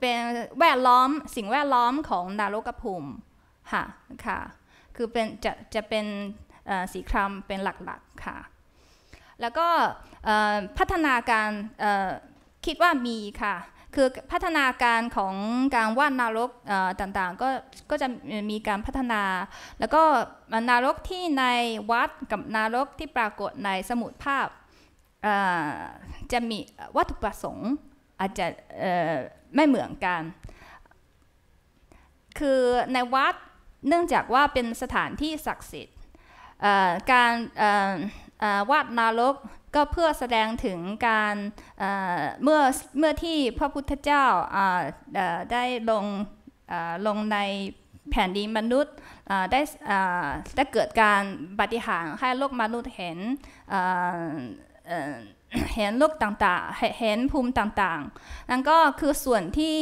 เป็นแวดล้อมสิ่งแวดล้อมของนารกภูมิค่ะค่ะคือเป็นจะจะเป็นสีครามเป็นหลักๆค่ะแล้วก็พัฒนาการคิดว่ามีค่ะคือพัฒนาการของการวาดนารกต่างๆก็ก็จะมีการพัฒนาแล้วก็นารกที่ในวัดกับนารกที่ปรากฏในสมุดภาพจะมีวัตถุประสงค์อาจจะไม่เหมือนกัน คือในวัดเนื่องจากว่าเป็นสถานที่ศักดิ์สิทธิ์การวาดนารกก็เพื่อแสดงถึงการเมื่อเมื่อที่พระพุทธเจ้าได้ลงลงในแผ่นดินมนุษย์ได้ได้เกิดการปฏิหารให้โลกมนุษย์เห็นเห็นโลกต่างๆเห็นภูมิต่างๆ นั่นก็คือส่วนที่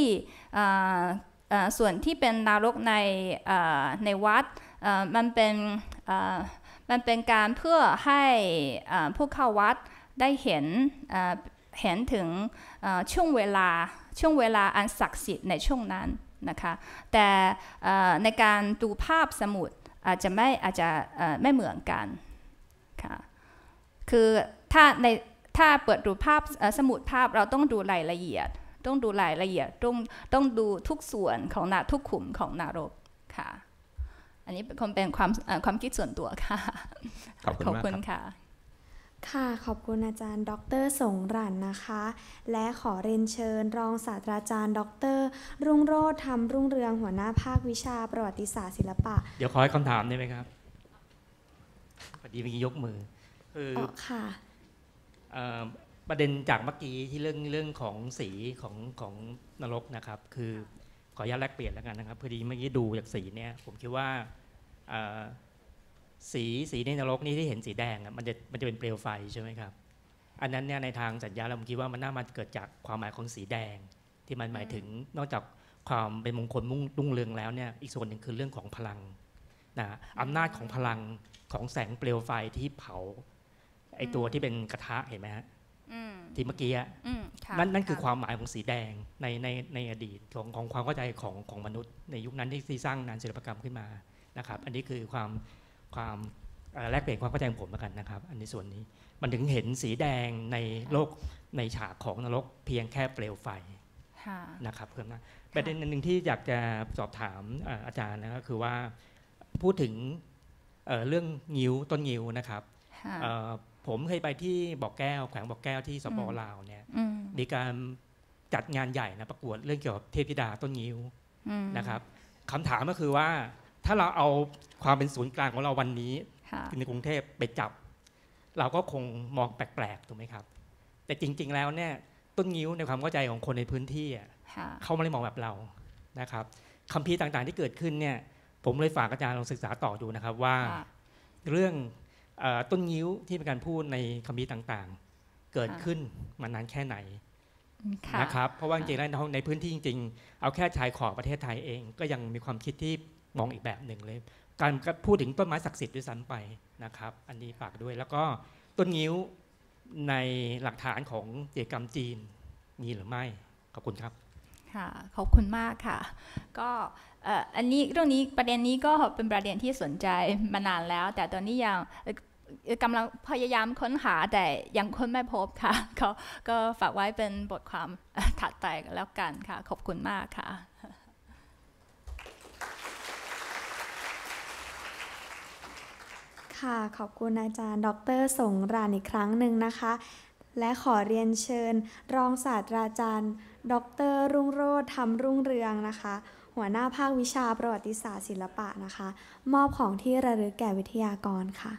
ส่วนที่เป็นนรกในในวัดมันเป็นมันเป็นการเพื่อให้ผู้เข้าวัดได้เห็นเห็นถึงช่วงเวลาช่วงเวลาอันศักดิ์สิทธิ์ในช่วงนั้นนะคะแต่ในการดูภาพสมุดอาจจะไม่อาจจะไม่เหมือนกันค่ะคือถ้าในถ้าเปิดดูภาพสมุดภาพเราต้องดูรายละเอียด ต้องดูรายละเอียดต้องต้องดูทุกส่วนของนาทุกขุมของนารกค่ะอันนี้คงเป็นความความคิดส่วนตัวค่ะ ขอบคุณมากค่ะ ค่ะ ขอบคุณอาจารย์ ดรสงรันนะคะ และขอเรียนเชิญรองศาสตราจารย์ ดร รุ่งโรธธรรมรุ่งเรืองหัวหน้าภาควิชาประวัติศาสตร์ศิลปะ เดี๋ยวขอให้คำถามได้ไหมครับพอดีเมื่อกี้ยกมือคืออค่ะ ประเด็นจากเมื่อกี้ที่เรื่องเรื่องของสีของของนรกนะครับ คือขออนุญาตแลกเปลี่ยนแล้วกันนะครับพอดีเมื่อกี้ดูจากสีเนี่ยผมคิดว่าสีสีในนรกนี่ที่เห็นสีแดงมันจะมันจะเป็นเปลวไฟใช่ไหมครับ อันนั้นเนี่ยในทางสัญญาเราคิดว่ามันน่ามาเกิดจากความหมายของสีแดงที่มันหมายถึงนอกจากความเป็นมงคลมุ่งรุ่งเรืองแล้วเนี่ยอีกส่วนหนึ่งคือเรื่องของพลังนะอำนาจของพลังของแสงเปลวไฟที่เผาไอตัวที่เป็นกระทะเห็นไหมฮะที่เมื่อกี้นั่นนั่นคือความหมายของสีแดงในในในอดีตของของความเข้าใจของของมนุษย์ ในยุคนั้นที่สร้างงานศิลปกรรมขึ้นมานะครับ อันนี้คือความความแลกเปลี่ยนความเข้าใจของผมมลกันนะครับ อันนี้ส่วนนี้มันถึงเห็นสีแดงในโลกในฉากของนรกเพียงแค่เปลวไฟนะครับเพิ่มนะประเด็นหนึ่งที่อยากจะสอบถามอาจารย์นะครับคือว่าพูดถึงเรื่องงิ้วต้นงิ้วนะครับผมเคยไปที่บอกแก้วแขวงบอกแก้วที่สปลาวเนี่ยมีการจัดงานใหญ่นะประกวดเรื่องเกี่ยวกับเทพธิดาต้นงิ้วนะครับคำถามก็คือว่า ถ้าเราเอาความเป็นศูนย์กลางของเราวันนี้ในกรุงเทพไปจับ เราก็คงมองแปลกๆถูกไหมครับ แต่จริง ๆแล้วเนี่ย ต้นงิ้วในความเข้าใจของคนในพื้นที่เขาไม่ได้มองแบบเรานะครับคมพีต่าง ๆ ที่เกิดขึ้นเนี่ย ผมเลยฝากอาจารย์ลองศึกษาต่อดูนะครับ ว่าเรื่องต้นยิ้วที่เป็นการพูดในคำพีต่าง ๆ เกิดขึ้นมานานแค่ไหนนะครับ เพราะว่าจริงๆแล้วในพื้นที่จริงๆ เอาแค่ชายขอบประเทศไทยเองก็ยังมีความคิดที่มองอีกแบบหนึ่งเลย การพูดถึงต้นไม้ศักดิ์สิทธิ์ด้วยซ้ำไปนะครับ อันนี้ฝากด้วย แล้วก็ต้นยิ้วในหลักฐานของเิจกรรมจีนมีหรือไม่ขอบคุณครับ ค่ะ ขอบคุณมากค่ะ ก็อันนี้เรื่องนี้ประเด็นนี้ก็เป็นประเด็นที่สนใจมานานแล้ว แต่ตอนนี้ยังกำลังพยายามค้นหาแต่ยังค้นไม่พบค่ะกก็ฝากไว้เป็นบทความถัดไปแล้วกันค่ะขอบคุณมากค่ะ ค่ะ ขอบคุณอาจารย์ ดรสงรานอีกครั้งหนึ่งนะคะ และขอเรียนเชิญ รองศาสตราจารย์ ดรรุ่งโรธทำรุ่งเรืองนะคะหัวหน้าภาควิชาประวัติศาสตร์ศิลปะนะคะ มอบของที่ระลึกแก่วิทยากรค่ะ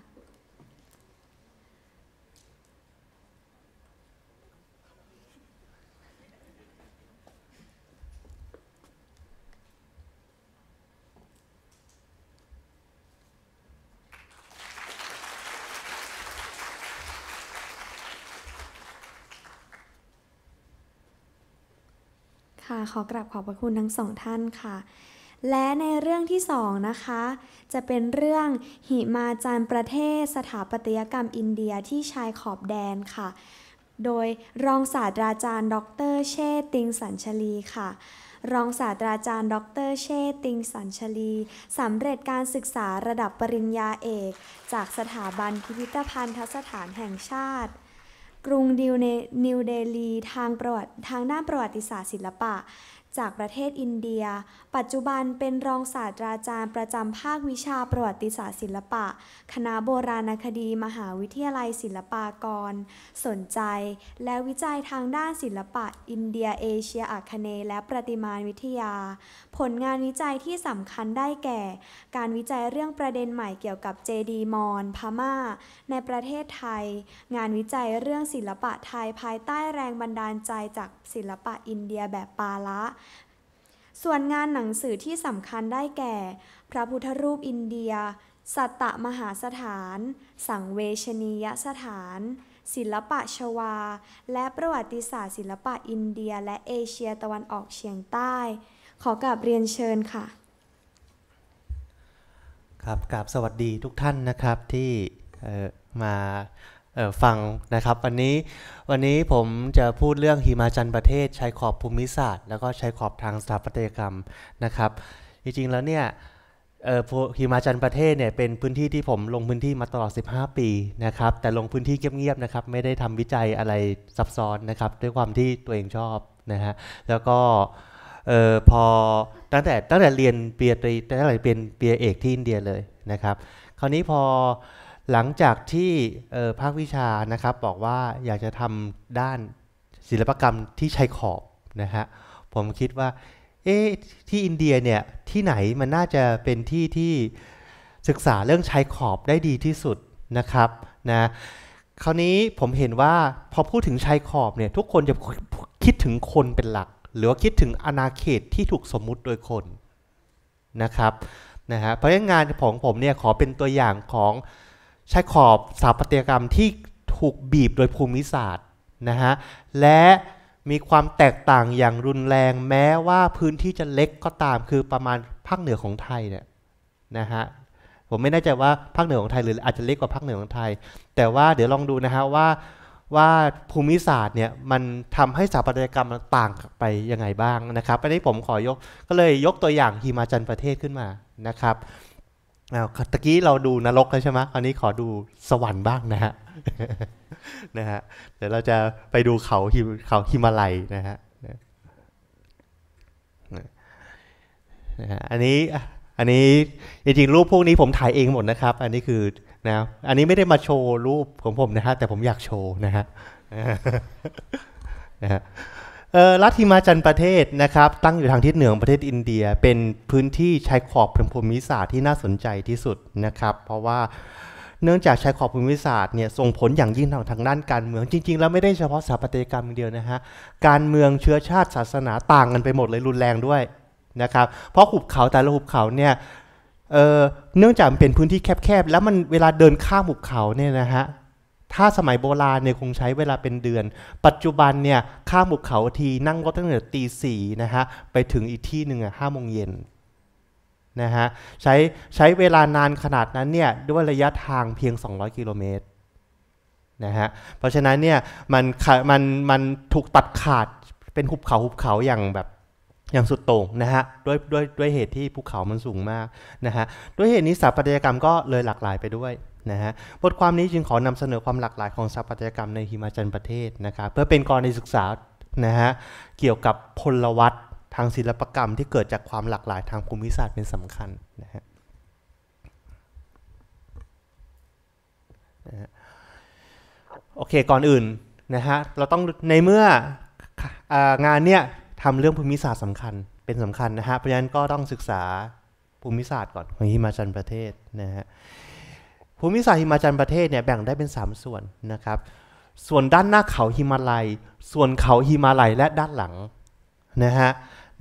ค่ะขอกราบขอบพระคุณทั้งสองท่านค่ะ และในเรื่องที่สองนะคะจะเป็นเรื่องหิมาจารย์ประเทศสถาปัตยกรรมอินเดียที่ชายขอบแดนค่ะ โดยรองศาสตราจารย์ ดร เชษติงสัญชลีค่ะ รองศาสตราจารย์ดร เชษติงสัญชลี สำเร็จการศึกษาระดับปริญญาเอกจากสถาบันพิพิธภัณฑสถานแห่งชาติกรุงดิวนนิวเดลีทางประวัติทางด้านประวัติศาสตร์ศิลปะจากประเทศอินเดีย ปัจจุบันเป็นรองศาสตราจารย์ประจำภาควิชาประวัติศาสตร์ศิลปะ คณะโบราณคดีมหาวิทยาลัยศิลปากร สนใจและวิจัยทางด้านศิลปะ อินเดีย เอเชียอาคเนและประติมาวิทยา ผลงานวิจัยที่สำคัญได้แก่ การวิจัยเรื่องประเด็นใหม่เกี่ยวกับเจดีมอน พม่า ในประเทศไทย งานวิจัยเรื่องศิลปะไทยภายใต้แรงบันดาลใจจากศิลปะอินเดียแบบปาละส่วนงานหนังสือที่สำคัญได้แก่ พระพุทธรูปอินเดีย สัตตมหาสถาน สังเวชนียสถาน ศิลปะชวา และประวัติศาสตร์ศิลปะอินเดีย และเอเชียตะวันออกเฉียงใต้ ขอกราบเรียนเชิญค่ะ ครับกราบสวัสดีทุกท่านนะครับที่มาฟังนะครับวันนี้ วันนี้ผมจะพูดเรื่องหิมาจันประเทศชายขอบภูมิศาสตร์แล้วก็ชายขอบทางสถาปัตยกรรมนะครับ จริงๆแล้วเนี่ยหิมาจันประเทศเนี่ยเป็นพื้นที่ที่ผมลงพื้นที่มาตลอด 15 ปีนะครับแต่ลงพื้นที่เงียบๆนะครับไม่ได้ทำวิจัยอะไรซับซ้อน นะครับ ด้วยความที่ตัวเองชอบนะฮะแล้วก็พอตั้งแต่ตั้งแต่เรียนเปียตรีตั้งแต่เรียนเปียเอกที่อินเดียเลยนะครับ คราวนี้พอหลังจากที่ภาควิชานะครับบอกว่าอยากจะทำด้านศิลปกรรมที่ชายขอบนะฮะผมคิดว่าเอ๊ะที่อินเดียเนี่ย ที่ไหนมันน่าจะเป็นที่ที่ศึกษาเรื่องชายขอบได้ดีที่สุดนะครับนะคราวนี้ผมเห็นว่าพอพูดถึงชายขอบเนี่ย ทุกคนจะคิดถึงคนเป็นหลัก หรือว่าคิดถึงอาณาเขตที่ถูกสมมุติโดยคนนะครับนะฮะเพราะงั้นงานของผมเนี่ยขอเป็นตัวอย่างของชายขอบสถาปัตยกรรมที่ถูกบีบโดยภูมิศาสตร์นะฮะและมีความแตกต่างอย่างรุนแรงแม้ว่าพื้นที่จะเล็กก็ตามคือประมาณภาคเหนือของไทยเนี่ยนะฮะผมไม่แน่ใจว่าภาคเหนือของไทย หรืออาจจะเล็กกว่าภาคเหนือของไทย แต่ว่าเดี๋ยวลองดูนะฮะว่าว่าภูมิศาสตร์เนี่ยมันทำให้สถาปัตยกรรมต่างไปยังไงบ้างนะครับอันนี้ผมขอยกก็เลยยกตัวอย่างฮิมาจันประเทศขึ้นมานะครับแล้วตะกี้เราดูนรกแล้วใช่ไหมคราวนี้ขอดูสวรรค์บ้างนะฮะ นะฮะ เดี๋ยวเราจะไปดูเขาเขาหิมาลัยนะฮะนะฮะ อันนี้ อันนี้จริงๆรูปพวกนี้ผมถ่ายเองหมดนะครับ อันนี้คือ นะ อันนี้ไม่ได้มาโชว์รูปของผมนะฮะ แต่ผมอยากโชว์นะฮะ นะฮะรัฐหิมาจันประเทศนะครับ ตั้งอยู่ทางทิศเหนือของประเทศอินเดียเป็นพื้นที่ชายขอบพภูมิศาสตร์ที่น่าสนใจที่สุดนะครับ เพราะว่าเนื่องจากชายขอบภูมิศาสตร์เนี่ยส่งผลอย่างยิ่งทางทางด้านการเมืองจริงๆแล้วไม่ได้เฉพาะสถาปัตยกรรมเดียวนะฮะการเมืองเชื้อชาติศาสนาต่างกันไปหมดเลยรุนแรงด้วยนะครับ เพราะหุบเขาแต่ละหุบเขาเนี่ยเนื่องจากเป็นพื้นที่แคบๆแล้วมันเวลาเดินข้ามหุบเขาเนี่ยนะฮะถ้าสมัยโบราณเนี่ยคงใช้เวลาเป็นเดือน ปัจจุบันเนี่ยข้ามภูเขาทีนั่งรถตั้งแต่ตีสี่นะฮะไปถึงอีกที่หนึ่งอ่ะห้าโมงเย็นนะฮะใช้ใช้เวลานานขนาดนั้นเนี่ยด้วยระยะทางเพียง 200 กิโลเมตรนะฮะเพราะฉะนั้นเนี่ยมันมันมันถูกตัดขาดเป็นหุบเขาหุบเขาอย่างแบบอย่างสุดโต่งนะฮะด้วยด้วยด้วยเหตุที่ภูเขามันสูงมากนะฮะด้วยเหตุนี้สถาปัตยกรรมก็เลยหลากหลายไปด้วยนะฮะบทความนี้จึงขอนำเสนอความหลากหลายของสถาปัตยกรรมในหิมาจันประเทศนะครับเพื่อเป็นกรณีศึกษานะฮะเกี่ยวกับพลวัตทางศิลปกรรมที่เกิดจากความหลากหลายทางภูมิศาสตร์เป็นสำคัญนะฮะโอเคก่อนอื่นนะฮะเราต้องในเมื่องานเนี่ยทำเรื่องภูมิศาสตร์สำคัญเป็นสำคัญนะฮะเพราะฉะนั้นก็ต้องศึกษาภูมิศาสตร์ก่อนของฮิมาจันประเทศนะฮะภูมิศาสตร์หิมาจันประเทศเนี่ยแบ่งได้เป็น 3 ส่วนนะครับ ส่วนด้านหน้าเขาหิมาลัย ส่วนเขาหิมาลัยและด้านหลังนะฮะ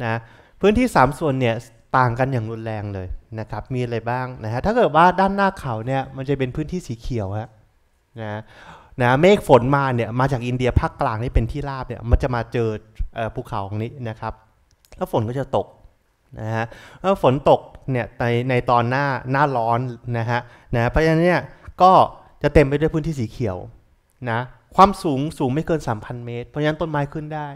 นะพื้นที่ 3 ส่วนเนี่ยต่างกันอย่างรุนแรงเลยนะครับ มีอะไรบ้างนะฮะถ้าเกิดว่าด้านหน้าเขาเนี่ยมันจะเป็นพื้นที่สีเขียวฮะนะนะเมฆฝนมาเนี่ยมาจากอินเดียภาคกลางนี่เป็นที่ราบเนี่ยมันจะมาเจอภูเขาตรงนี้นะครับ แล้วฝนก็จะตกนะฮะแล้วฝนตกเนี่ยในในตอนหน้าหน้าร้อนนะฮะนะเพราะฉะนั้นเนี่ยก็จะเต็มไปด้วยพื้นที่สีเขียวนะความสูงสูงไม่เกิน 3,000 เมตร เพราะฉะนั้นต้นไม้ขึ้นได้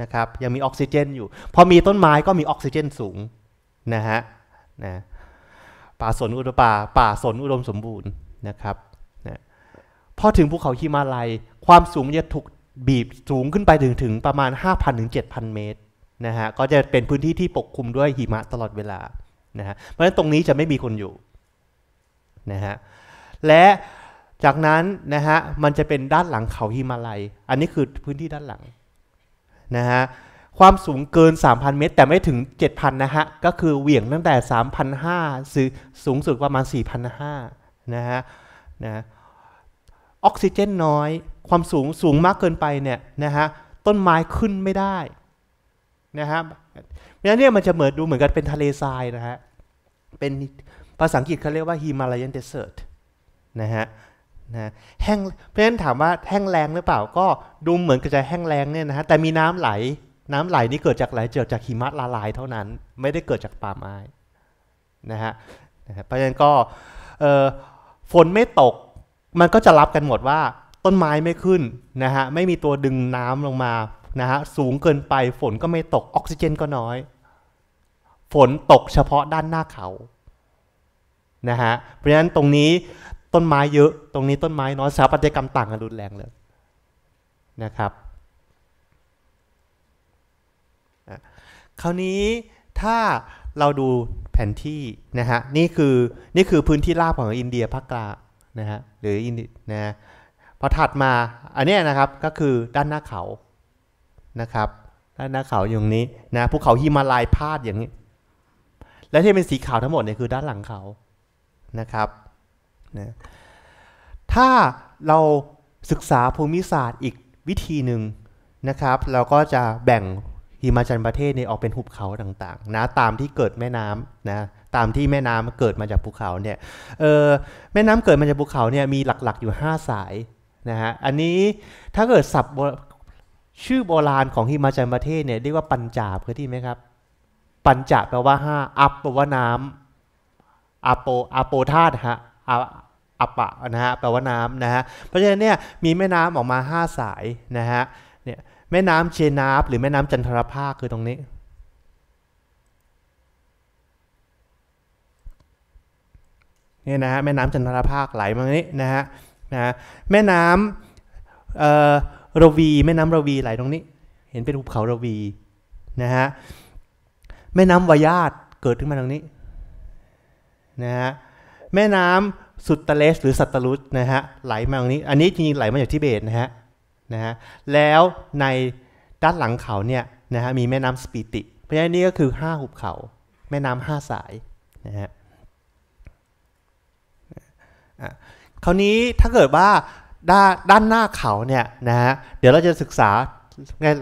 นะครับยังมีออกซิเจนอยู่ พอมีต้นไม้ก็มีออกซิเจนสูงนะฮะนะป่าสนอุดมป่า ป่าสนอุดมสมบูรณ์นะครับนะพอถึงภูเขาฮิมาลัย ความสูงจะถูกบีบสูงขึ้นไปถึงถึงประมาณ5,000ถึง7,000เมตรนะฮะก็จะเป็นพื้นที่ที่ปกคลุมด้วยหิมะตลอดเวลานะฮะเพราะฉะนั้นตรงนี้จะไม่มีคนอยู่นะฮะและจากนั้นนะฮะมันจะเป็นด้านหลังเขาฮิมาลัย อันนี้คือพื้นที่ด้านหลังนะฮะความสูงเกิน 3,000 เมตรแต่ไม่ถึง 7,000 นะฮะ ก็คือเหวี่ยงตั้งแต่ 3,500 สูสูงสุดประมาณ 4,500 นะฮะนะออกซิเจนน้อยความสูงสูงมากเกินไปเนี่ยนะฮะต้นไม้ขึ้นไม่ได้นะฮะเพราะฉะนั้นเนี่ยมันจะเหมือนดูเหมือนกันเป็นทะเลทรายนะฮะ เป็นภาษาอังกฤษเขาเรียกว่าฮิมาลายันเดสเซอร์ตนะฮะนะแห้งเพราะฉะนั้นถามว่าแห้งแรงหรือเปล่าก็ดูเหมือนกจะแห้งแรงเนี่ยนะฮะแต่มีน้ำไหลน้ำไหลนี่เกิดจากไหลเกิดจากหิมะละลายเท่านั้นไม่ได้เกิดจากป่าไม้นะฮะเพราะฉะนั้นก็ฝนไม่ตก มันก็จะรับกันหมดว่าต้นไม้ไม่ขึ้นนะฮะไม่มีตัวดึงน้ำลงมานะฮะสูงเกินไปฝนก็ไม่ตกออกซิเจนก็น้อย ฝนตกเฉพาะด้านหน้าเขานะฮะเพราะฉะนั้นตรงนี้ต้นไม้เยอะตรงนี้ต้นไม้น้อยสถาปัตยกรรมต่างกันรุนแรงเลยนะครับคราวนี้ถ้าเราดูแผนที่นะฮะนี่คือนี่คือพื้นที่ราบของอินเดียภาคกลางนะฮะหรืออินดีนะพอถัดมาอันนี้นะครับก็คือด้านหน้าเขานะครับถ้าหน้าเขาอย่างนี้ นะภูเขาฮิมาลายพาดอย่างนี้ และที่เป็นสีขาวทั้งหมดเนี่ยคือด้านหลังเขานะครับนะถ้าเราศึกษาภูมิศาสตร์อีกวิธีหนึ่งนะครับ เราก็จะแบ่งหิมาจันประเทศเนี่ออกเป็นหุบเขาต่างๆ นะตามที่เกิดแม่น้ำนะตามที่แม่น้ำเกิดมาจากภูเขาเนี่ยเออแม่น้ำเกิดมาจากภูเขาเนี่ยมีหลักๆอยู่ 5 สายนะฮะอันนี้ถ้าเกิดสับชื่อโบราณของฮิมาจันประเทศเนี่ยเรียกว่าปัญจาบเคยที่ไหมครับ ปัญจาแปลว่าห้าอัปแปลว่าน้ำอโปอโปธาตุฮะอัปะนะฮะแปลว่าน้ำนะฮะเพราะฉะนั้นเนี่ยมีแม่น้ำออกมา5สายนะฮะเนี่ยแม่น้ำเชนาบหรือแม่น้ำจันทรภาคคือตรงนี้เนี่ยนะฮะแม่น้ำจันทรภาคไหลมางนี้นะฮะนะแม่น้ำเอ่อระวีแม่น้ำระวีไหลตรงนี้ เห็นเป็นภูเขาระวีนะฮะแม่น้ำวายาตเกิดขึ้นมาตรงนี้นะฮะแม่น้ำสุดตะเลส หรือสัตตลุสนะฮะไหลมาตรงนี้อันนี้จริงๆไหลมาจากทิเบตนะฮะนะฮะแล้วในด้านหลังเขาเนี่ยนะฮะมีแม่น้ำสปีติ เพราะฉะนั้นนี่ก็คือ5หุบเขาแม่น้ำห้าสายนะฮะคราวนี้ถ้าเกิดว่าด้านด้านหน้าเขาเนี่ยนะฮะเดี๋ยวเราจะศึกษา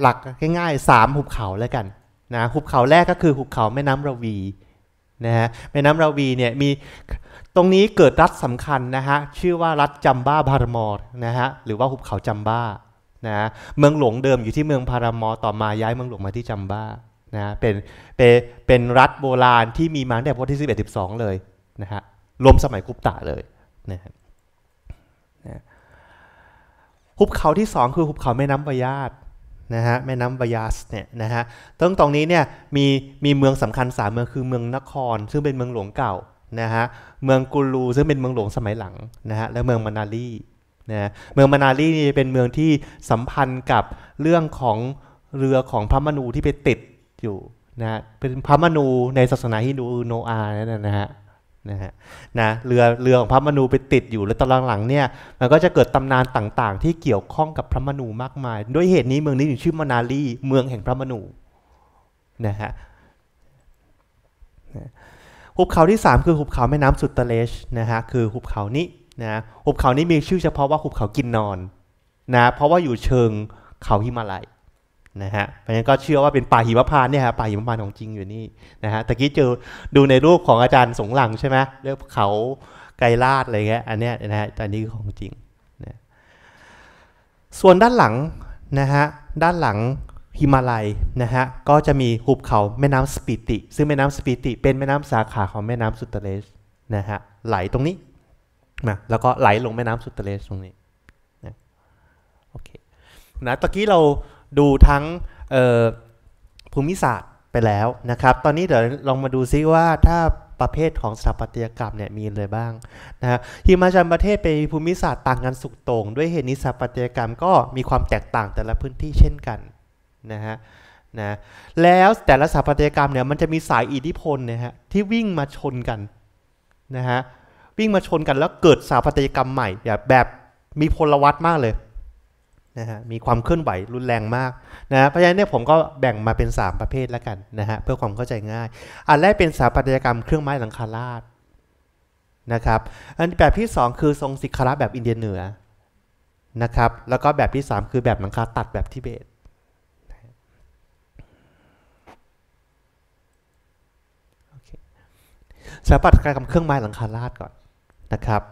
หลักง่ายๆ3หุบเขาแล้วกันนะหุบเขาแรกก็คือหุบเขาแม่น้ำระวีนะฮะแม่น้ำระวีเนี่ยมีตรงนี้เกิดรัฐสำคัญนะฮะ ชื่อว่ารัฐจัมบ้าพารามอร์นะฮะหรือว่าหุบเขาจัมบ้านะเมืองหลวงเดิมอยู่ที่เมืองพารามอร์ต่อมาย้ายเมืองหลวงมาที่จัมบ้านะเป็นเป็นเป็นรัฐโบราณที่มีมาตั้งแต่พศที่11 12เลยนะฮะรวมสมัยกุปตะเลยนะฮะุบเขาที่ 2 คือหุบเขาแม่น้ำบายาสนะฮะแม่น้ำบายาสเนี่ยนะฮะตรงตรงนี้เนี่ยมีมีเมืองสำคัญ 3 เมืองคือเมืองนคร ซึ่งเป็นเมืองหลวงเก่านะฮะเมืองกุลูซึ่งเป็นเมืองหลวงสมัยหลังนะฮะและเมืองมานาลีนะเมืองมานาลีนี่เป็นเมืองที่สัมพันธ์กับเรื่องของเรือของพระมนูที่ไปติดอยู่นะเป็นพระมนูในศาสนาฮินดูโนอาเนี่ยนะฮะนะฮะนะเรือเรือของพระมนูไปติดอยู่แล้วตอนหลังๆเนี่ยมันก็จะเกิดตำนานต่างๆที่เกี่ยวข้องกับพระมนูมากมาย ด้วยเหตุนี้เมืองนี้ถึงชื่อมานาลีเมืองแห่งพระมนูนะฮะหุบเขาที่ 3 คือหุบเขาแม่น้ำสุดตะเลชนะฮะคือหุบเขานี้นะหุบเขานี้มีชื่อเฉพาะว่าหุบเขากินนอนนะเพราะว่าอยู่เชิงเขาหิมาลัยนะฮะเพราะฉะนั้นก็เชื่อว่าเป็นป่าหิมพานเนี่ยฮะ ป่าหิมพานของจริงอยู่นี่นะฮะ ตะกี้เจอดูในรูปของอาจารย์สงหลังใช่ไหมเรื่องเขาไกรลาดอะไรเงี้ยอันนี้นะฮะอนนี้คือของจริงนะส่วนด้านหลังนะฮะ ด้านหลังฮิมาลัยนะฮะ ก็จะมีหุบเขาแม่น้ำสปิติ ซึ่งแม่น้ำสปิติ เป็นแม่น้ำสาขาของแม่น้ำสุตเตเลสนะฮะ ไหลตรงนี้นะแล้วก็ไหลลงแม่น้ำสุตเตเลสตรงนี้นะโอเค นะ ตะกี้เราดูทั้งภูมิศาสตร์ไปแล้วนะครับ ตอนนี้เดี๋ยวลองมาดูซิว่าถ้าประเภทของสถาปัตยกรรมเนี่ยมีอะไรบ้างนะฮะฮิมาชันประเทศเป็นภูมิศาสตร์ต่างกันสุกตรงด้วยเหตุนี้สถาปัตยกรรมก็มีความแตกต่างแต่ละพื้นที่เช่นกันนะฮะนะ แล้วแต่ละสถาปัตยกรรมเนี่ยมันจะมีสายอิทธิพลนะฮะที่วิ่งมาชนกันนะฮะวิ่งมาชนกันแล้วเกิดสถาปัตยกรรมใหม่ แบบมีพลวัตมากเลยะฮะมีความเคลื่อนไหวรุนแรงมากนะเพราะฉะนั้นเนี่ยผมก็แบ่งมาเป็น 3 ประเภทแล้วกันนะฮะเพื่อความเข้าใจง่ายอันแรกเป็นสถาปัตยกรรมเครื่องไม้หลังคาราดนะครับอันแบบที่2 คือทรงศิคระแบบอินเดียเหนือนะครับแล้วก็แบบที่ 3 คือแบบหลังคาตัดแบบทิเบตสถาปัตยกรรมเครื่องไม้หลังคาราดก่อนนะครับ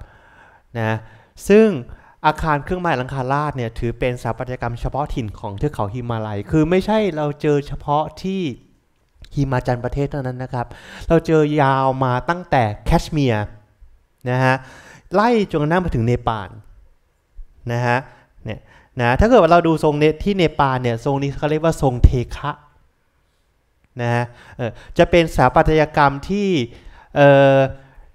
นะซึ่งอาคารเครื่องหมาหลังคาลาดเนี่ยถือเป็นสถาปัตยกรรมเฉพาะถิ่นของเทือกเขาฮิมาลัย คือไม่ใช่เราเจอเฉพาะที่ฮิมาจันประเทศเท่านั้นนะครับ เราเจอยาวมาตั้งแต่แคชเมียร์นะฮะไล่จนกระทั่งมาถึงเนปาลนะฮะเนี่ยนะถ้าเกิดว่าเราดูทรงเนที่เนปาลเนี่ยทรงนี้เขาเรียกว่าทรงเทคะนะฮะจะเป็นสถาปัตยกรรมที่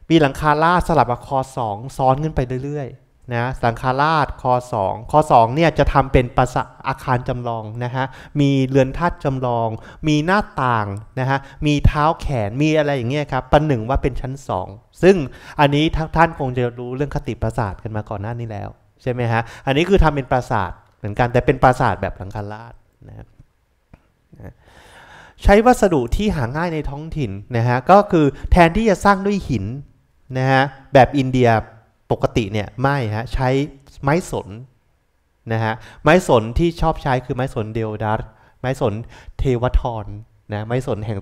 มีหลังคาลาดสลับกับคอสองซ้อนขึ้นไปเรื่อย ๆนะสังฆราชคอ2คอ2เนี่ยจะทำเป็นปราสาอาคารจำลองนะฮะ มีเรือนธาตุจำลอง มีหน้าต่างนะฮะ มีเท้าแขน มีอะไรอย่างเงี้ยครับ ประหนึ่งว่าเป็นชั้น 2 ซึ่งอันนี้ท่านคงจะรู้เรื่องคติปราสาทกันมาก่อนหน้านี้แล้วใช่ไหมฮะ อันนี้คือทำเป็นปราสาทเหมือนกัน แต่เป็นปราสาทแบบสังฆราชนะครับใช้วัสดุที่หาง่ายในท้องถิ่นนะฮะก็คือแทนที่จะสร้างด้วยหินนะฮะแบบอินเดียปกติเนี่ยไม่ฮะใช้ไม้สนนะฮะไม้สนที่ชอบใช้คือไม้สนเดียวดัสไม้สนเทวทรนะไม้สนแห่ง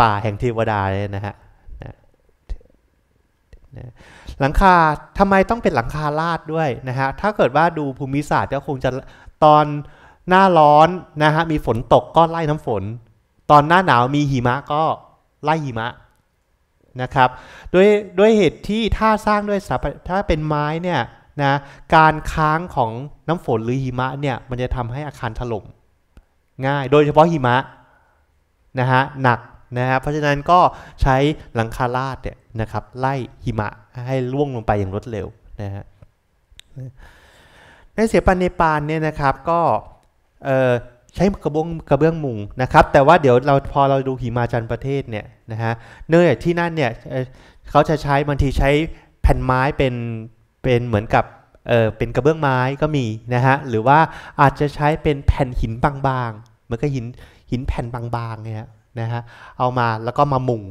ป่าแห่งเทวดาเลยนะฮะหลังคาทำไมต้องเป็นหลังคาลาดด้วยนะฮะถ้าเกิดว่าดูภูมิศาสตร์ก็คงจะตอนหน้าร้อนนะฮะมีฝนตกก็ไล่น้ำฝน ตอนหน้าหนาวมีหิมะก็ไล่หิมะนะครับด้วยด้วยเหตุที่ถ้าสร้างด้วย ถ้าเป็นไม้เนี่ยนะการค้างของน้ำฝนหรือหิมะเนี่ย มันจะทำให้อาคารถล่มง่ายโดยเฉพาะหิมะนะฮะหนักนะครับเพราะฉะนั้นก็ใช้หลังคาลาดเนี่ยนะครับไล่หิมะให้ล่วงลงไปอย่างรวดเร็วนะฮะในเสียปันเนปานเนี่ยนะครับก็ใช้กระบงกระเบื้องมุงนะครับ แต่ว่าเดี๋ยวเราพอเราดูหิมาจันประเทศเนี่ยนะฮะเนื่องจากที่นั่นเนี่ยเขาจะใช้บางทีใช้แผ่นไม้เป็นเป็นเหมือนกับเออเป็นกระเบื้องไม้ก็มีนะฮะหรือว่าอาจจะใช้เป็นแผ่นหินบางๆเหมือนกับหินหินแผ่นบางๆเนี่ยนะฮะเอามาแล้วก็มามุง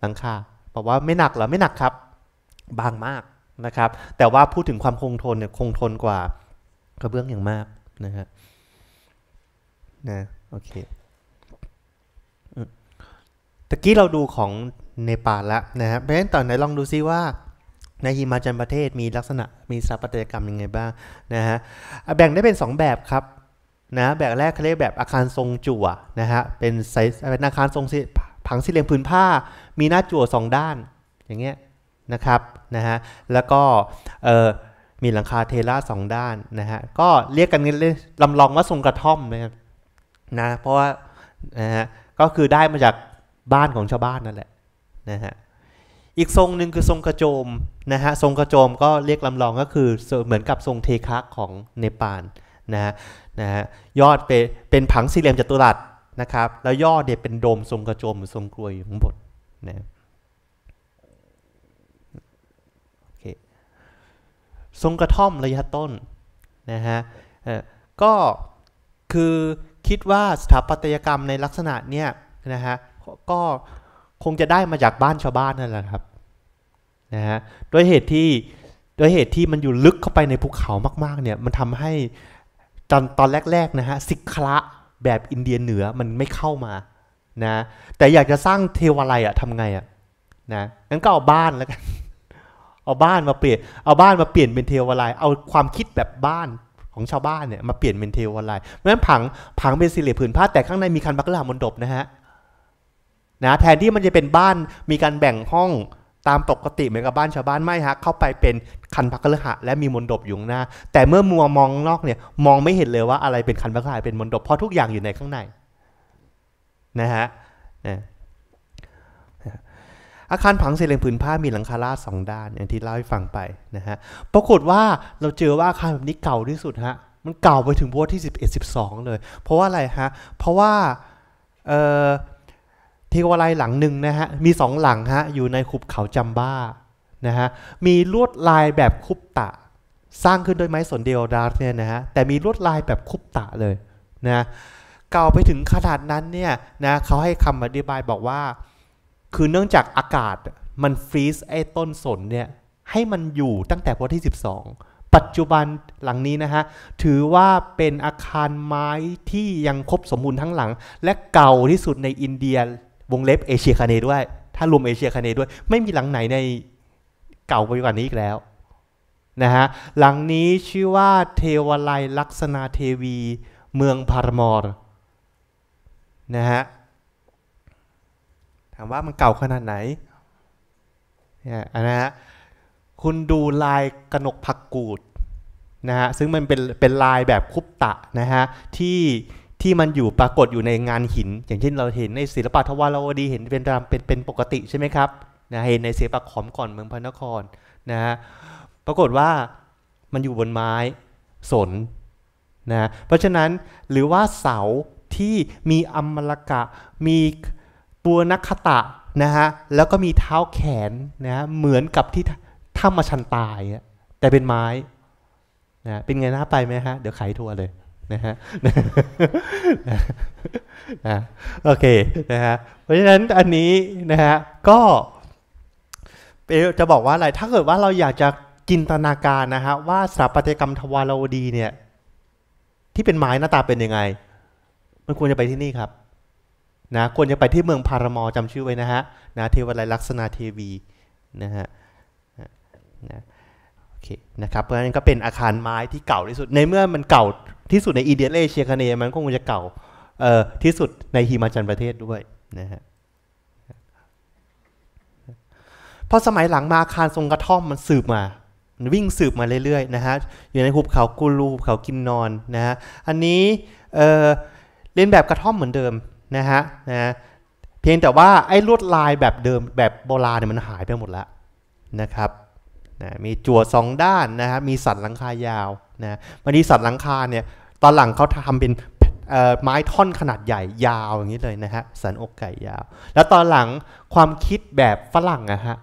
หลังคาบอกว่าไม่หนักหรอไม่หนักครับบางมากนะครับ แต่ว่าพูดถึงความคงทนเนี่ยคงทนกว่ากระเบื้องอย่างมากนะฮะนะโอเคตะกี้เราดูของเนปาลลวนะครับเพราะฉะนั้นตอนไหนลองดูซิว่า ในฮิมาจันประเทศมีลักษณะมีสถาปัตยกรรมยังไงบ้างนะฮะ แบ่งได้เป็น 2 แบบครับนะแบบแรกเขาเรียกแบบอาคารทรงจั่วนะฮะเป็นไซส์เป็นอาคารทรงผังสี่เหลี่ยมผืนผ้ามีหน้าจั่วสองด้านอย่างเงี้ยนะครับนะฮะแล้วก็เออมีหลังคาเทล่าสองด้านนะฮะก็เรียกกันลำลองว่าทรงกระท่อมนะครับนะเพราะว่านะฮะก็คือได้มาจากบ้านของชาวบ้านนั่นแหละนะฮะอีกทรงหนึ่งคือทรงกระโจมนะฮะทรงกระโจมก็เรียกลำลองก็คือเหมือนกับทรงเทคะของเนปาลนะฮะนะฮะยอด เป็นเป็นผังสี่เหลี่ยมจัตุรัสนะครับแล้วยอดเนี่ยเป็นโดมทรงกระโจมหรือทรงกลวยอยู่ข้างบนนะโอเคทรงกระท่อมระยะต้นนะฮะก็ คือคิดว่าสถาปัตยกรรมในลักษณะเนี้ยนะฮะก็คงจะได้มาจากบ้านชาวบ้านนั่นแหละครับนะฮะด้วยเหตุที่ด้วยเหตุที่มันอยู่ลึกเข้าไปในภูเขามากๆเนี่ยมันทำให้ตอนตอนแรกๆนะฮะสิกละแบบอินเดียเหนือมันไม่เข้ามานะแต่อยากจะสร้างเทวาลัยอะทำไงอะนะงั้นก็เอาบ้านแล้วกันเอาบ้านมาเปลี่ยนเอาบ้านมาเปลี่ยนเป็นเทวาลัย เอาความคิดแบบบ้านของชาวบ้านเนี่ยมาเปลี่ยนเป็นเทวออนไลน์เพราะฉะนั้นผังผังเป็นสี่เหลี่ยมผืนผ้า แต่ข้างในมีคันบักลามนดบนะฮะนะ แทนที่มันจะเป็นบ้านมีการแบ่งห้องตามปกติเหมือนกับบ้านชาวบ้านไม่ฮะ เข้าไปเป็นคันพักลหะและมีมนดบอยู่หน้า แต่เมื่อมัวมองนอกเนี่ย มองไม่เห็นเลยว่าอะไรเป็นคันพักลหะเป็นมนดบเพราะทุกอย่างอยู่ในข้างใน นะฮะาคารผังสี่เหลี่ยมผืนผ้ามีหลังคาลาดสองด้าน อย่างที่เล่าให้ฟังไปนะฮะ ปรากฏว่าเราเจอว่าอาคารแบบนี้เก่าที่สุดฮะ มันเก่าไปถึงพวกที่11 12 เลย เพราะว่าอะไรฮะ เพราะว่าเอ่อทีวาลัยหลังหนึ่งนะฮะ มีสองหลังฮะ อยู่ในคุบเขาจัมบ้านะฮะ มีลวดลายแบบคุปตะ สร้างขึ้นโดยไม้สนเดียวดาร์เนี่ยนะฮะ แต่มีลวดลายแบบคุปตะเลยนะ เก่าไปถึงขนาดนั้นเนี่ยนะเขาให้คำอธิบายบอกว่าคือเนื่องจากอากาศมันฟรีซไอ้ต้นสนเนี่ยให้มันอยู่ตั้งแต่วันที่ 12 ปัจจุบันหลังนี้นะฮะถือว่าเป็นอาคารไม้ที่ยังครบสมบูรณ์ทั้งหลัง และเก่าที่สุดในอินเดียวงเล็บเอเชียคาเนด้วย ถ้ารวมเอเชียคาเนด้วย ไม่มีหลังไหนในเก่าไปกว่านี้อีกแล้วนะฮะหลังนี้ชื่อว่าเทวไลลักษณาเทวี เมืองพารมอร์นะฮะถามว่ามันเก่าขนาดไหนเนี่ยนะฮะคุณดูลายกนกผักกูดนะฮะซึ่งมันเป็นเป็นลายแบบคุปตะนะฮะที่ที่มันอยู่ปรากฏอยู่ในงานหิน อย่างเช่นเราเห็นในศิลปะทวารวดีเห็นเป็นรามเป็นเป็นปกติใช่ไหมครับนะเห็นในเสปกขอมก่อนเมืองพระนครนะฮะปรากฏว่ามันอยู่บนไม้สนนะเพราะฉะนั้นหรือว่าเสาที่มีอมรกะมีปัวนักขตะนะฮะแล้วก็มีเท้าแขนนะฮะเหมือนกับที่ถ้ำมาชันตาย แต่เป็นไม้นะะเป็นไงน่าไปไหมฮะ เดี๋ยวไขทัวร์เลยนะฮะนะโอเคนะฮะเพราะฉะนั้นอันนี้นะฮะก็ จะบอกว่าอะไร ถ้าเกิดว่าเราอยากจะจินตนาการนะฮะว่าสถาปัตยกรรมทวารวดีเนี่ยที่เป็นไม้หน้าตาเป็นยังไง มันควรจะไปที่นี่ครับนะควรจะไปที่เมืองพารามอจำชื่อไว้ นะฮะนะเทวไลลักษณะเทวีนะฮะนะโอเคนะครับ เพราะฉะนั้นก็เป็นอาคารไม้ที่เก่าที่สุด ในเมื่อมันเก่าที่สุดในอีเดียเลเชียคเนมันก็คงจะเก่าเอ่อที่สุดในฮิมาจันประเทศด้วยนะฮะ พอสมัยหลังมาอาคารทรงกระท่อมมันสืบมาวิ่งสืบมาเรื่อยๆนะฮะ อยู่ในหุบเขากูรูหุบเขากินนอนนะฮะ อันนี้เอ่อเียนแบบกระท่อมเหมือนเดิมนะฮะนะเพียงแต่ว่าไอ้ลวดลายแบบเดิมแบบโบราณเนี่ยมันหายไปหมดแล้วนะครับนะมีจั่วสองด้านนะฮะมีสันหลังคายาวนะบางทีสันหลังคาเนี่ยตอนหลังเขาทำเป็นไม้ท่อนขนาดใหญ่ยาวอย่างนี้เลยนะฮะสันอกไก่ยาว แล้วตอนหลังความคิดแบบฝรั่งนะฮะ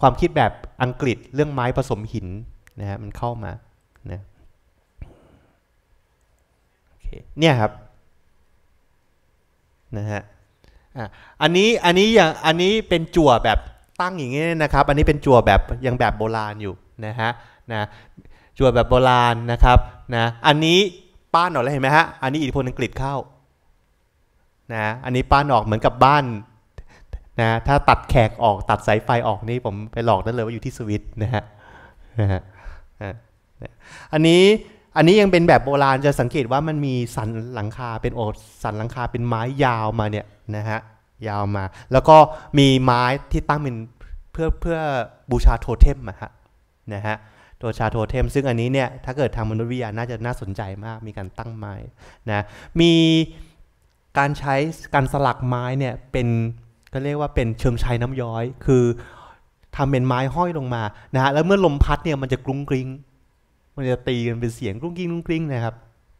ความคิดแบบอังกฤษเรื่องไม้ผสมหินนะฮะมันเข้ามานะเนี่ยครับนะฮะอันนี้ อันนี้ อย่าง อันนี้เป็นจั่วแบบตั้งอย่างนี้นะครับ อันนี้เป็นจั่วแบบยังแบบโบราณอยู่นะฮะ นะ จั่วแบบโบราณนะครับ นะ อันนี้ป้านออกเลยเห็นไหมฮะ อันนี้อิทธิพลอังกฤษเข้านะอันนี้ป้านออกเหมือนกับบ้าน นะ ถ้าตัดแขกออก ตัดสายไฟออกนี่ ผมไปหลอกได้เลยว่า อยู่ที่สวิตนะฮะ นะฮะอันนี้อันนี้ยังเป็นแบบโบราณจะสังเกตว่ามันมีสันหลังคาเป็นโอสันหลังคาเป็นไม้ยาวมาเนี่ยนะฮะยาวมาแล้วก็มีไม้ที่ตั้งเป็นเพื่อเพื่อบูชาโทเทมนะฮะนะฮะตัวชาโทเทม ซึ่งอันนี้เนี่ยถ้าเกิดทางมนุษยวิทยาน่าจะน่าสนใจมากมีการตั้งไม้นะมีการใช้การสลักไม้เนี่ยเป็นก็เรียกว่าเป็นเชิงชายน้ำย้อย คือทำเป็นไม้ห้อยลงมานะฮะแล้วเมื่อลมพัดเนี่ยมันจะกรุ้งกริ้งมันจะตีกันเป็นเสียงกรุ้งกิ้งกรุ้งกิ้งนะครับ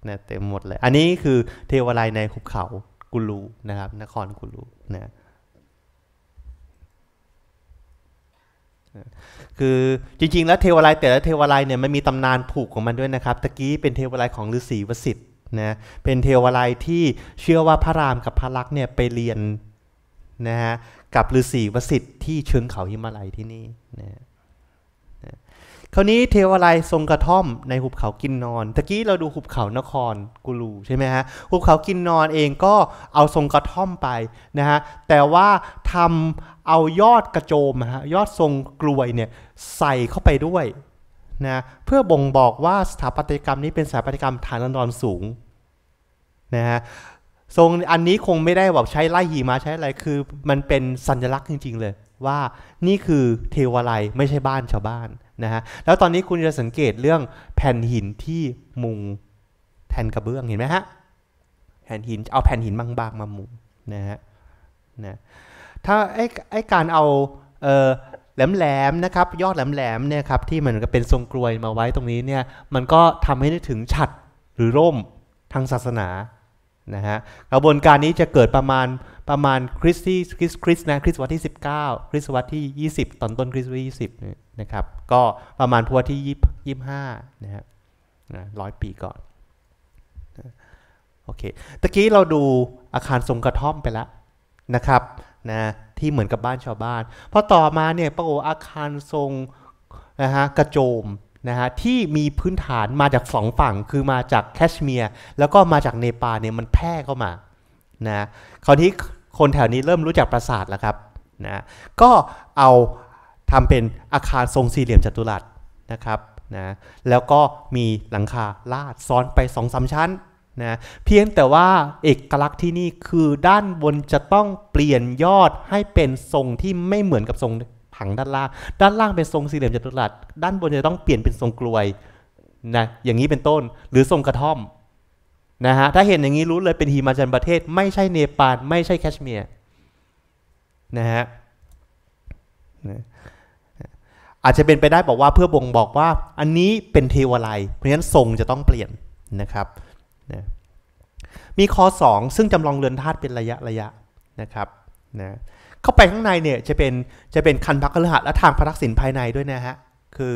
นะเต็มหมดเลย อันนี้คือเทวาลในหุบเขากุลูนะครับ นครกุลูนะคือจริงๆ แล้วเทวาลแต่ละเทวาลเนี่ยมันมีตำนานผูกของมันด้วยนะครับ ตะกี้เป็นเทวาลของฤาษีวสิทธิ์นะเป็นเทวาลที่เชื่อว่าพระรามกับพระลักษณ์เนี่ยไปเรียนนะฮะกับฤาษีวสิทธิ์ที่เชิงเขาหิมาลัยที่นี่นะคราวนี้เทวลัยทรงกระท่อมในหุบเขากินนอนตะกี้เราดูหุบเขานครกุลูใช่ไหมฮะหุบเขากินนอนเองก็เอาทรงกระท่อมไปนะฮะแต่ว่าทำเอายอดกระโจมฮะยอดทรงกลวยเนี่ยใส่เข้าไปด้วยนะเพื่อบ่งบอกว่าสถาปัตยกรรมนี้เป็นสถาปัตยกรรมฐานอนอนสูงนะฮะทรงอันนี้คงไม่ได้แบบใช้ไล่หีมาใช้อะไรคือมันเป็นสัญลักษณ์จริงๆเลย ว่านี่คือเทวลัยไม่ใช่บ้านชาวบ้านนะฮะแล้วตอนนี้คุณจะสังเกตเรื่องแผ่นหินที่มุงแทนกระเบื้อง เห็นไหมฮะ แผ่นหินเอาแผ่นหินบางๆมามุงนะฮะนะถ้าไอ้ไอ้การเอาเอ่อแหลมๆนะครับยอดแหลมๆเนี่ยครับที่เหมือนกับเป็นทรงกลวยมาไว้ตรงนี้เนี่ยมันก็ทำให้นึกถึงฉัดหรือร่มทางศาสนานะฮะกระบวนการนี้จะเกิดประมาณประมาณ คริสต์ที่คริสต์คริสต์นะคริสต์ตวรรที่ 19 คริสต์ศตวรรที่ 20 ตอนต้นคริสต์ศตวรรที่20นะครับก็ประมาณพุทธที่ 25นะครับร้อยปีก่อนโอเคตะกี้เราดูอาคารทรงกระท่อมไปแล้วนะครับนะที่เหมือนกับบ้านชาวบ้านพอต่อมาเนี่ยปะโออาคารทรงนะฮะกระโจมนะฮะที่มีพื้นฐานมาจากสองฝั่งคือมาจากแคชเมียร์แล้วก็มาจากเนปาลเนี่ยมันแพร่เข้ามานะคราวนี้คนแถวนี้เริ่มรู้จักปราสาทแล้วครับนะ ก็เอาทำเป็นอาคารทรงสี่เหลี่ยมจัตุรัสนะครับนะ แล้วก็มีหลังคาลาดซ้อนไปสองสาชั้นนะ เพียงแต่ว่าเอกลักษณ์ที่นี่คือด้านบนจะต้องเปลี่ยนยอดให้เป็นทรงที่ไม่เหมือนกับทรงผังด้านล่าง ด้านล่างเป็นทรงสี่เหลี่ยมจัตุรัส ด้านบนจะต้องเปลี่ยนเป็นทรงกลวยนะ อย่างนี้เป็นต้น หรือทรงกระท่อมนะฮะถ้าเห็นอย่างนี้รู้เลยเป็นหิมาจันประเทศไม่ใช่เนปาลไม่ใช่แคชเมียร์นะฮะอาจจะเป็นไปได้บอกว่าเพื่อบ่งบอกว่าอันนี้เป็นเทวไยเพราะฉะนั้นทรงจะต้องเปลี่ยนนะครับนะมีคอ2 ซึ่งจำลองเรือนธาตุเป็นระยะระยะนะครับนะเข้าไปข้างในเนี่ยจะเป็นจะเป็นคันพักฤหัสและทางพระทักษิณภายในด้วยนะฮะคือ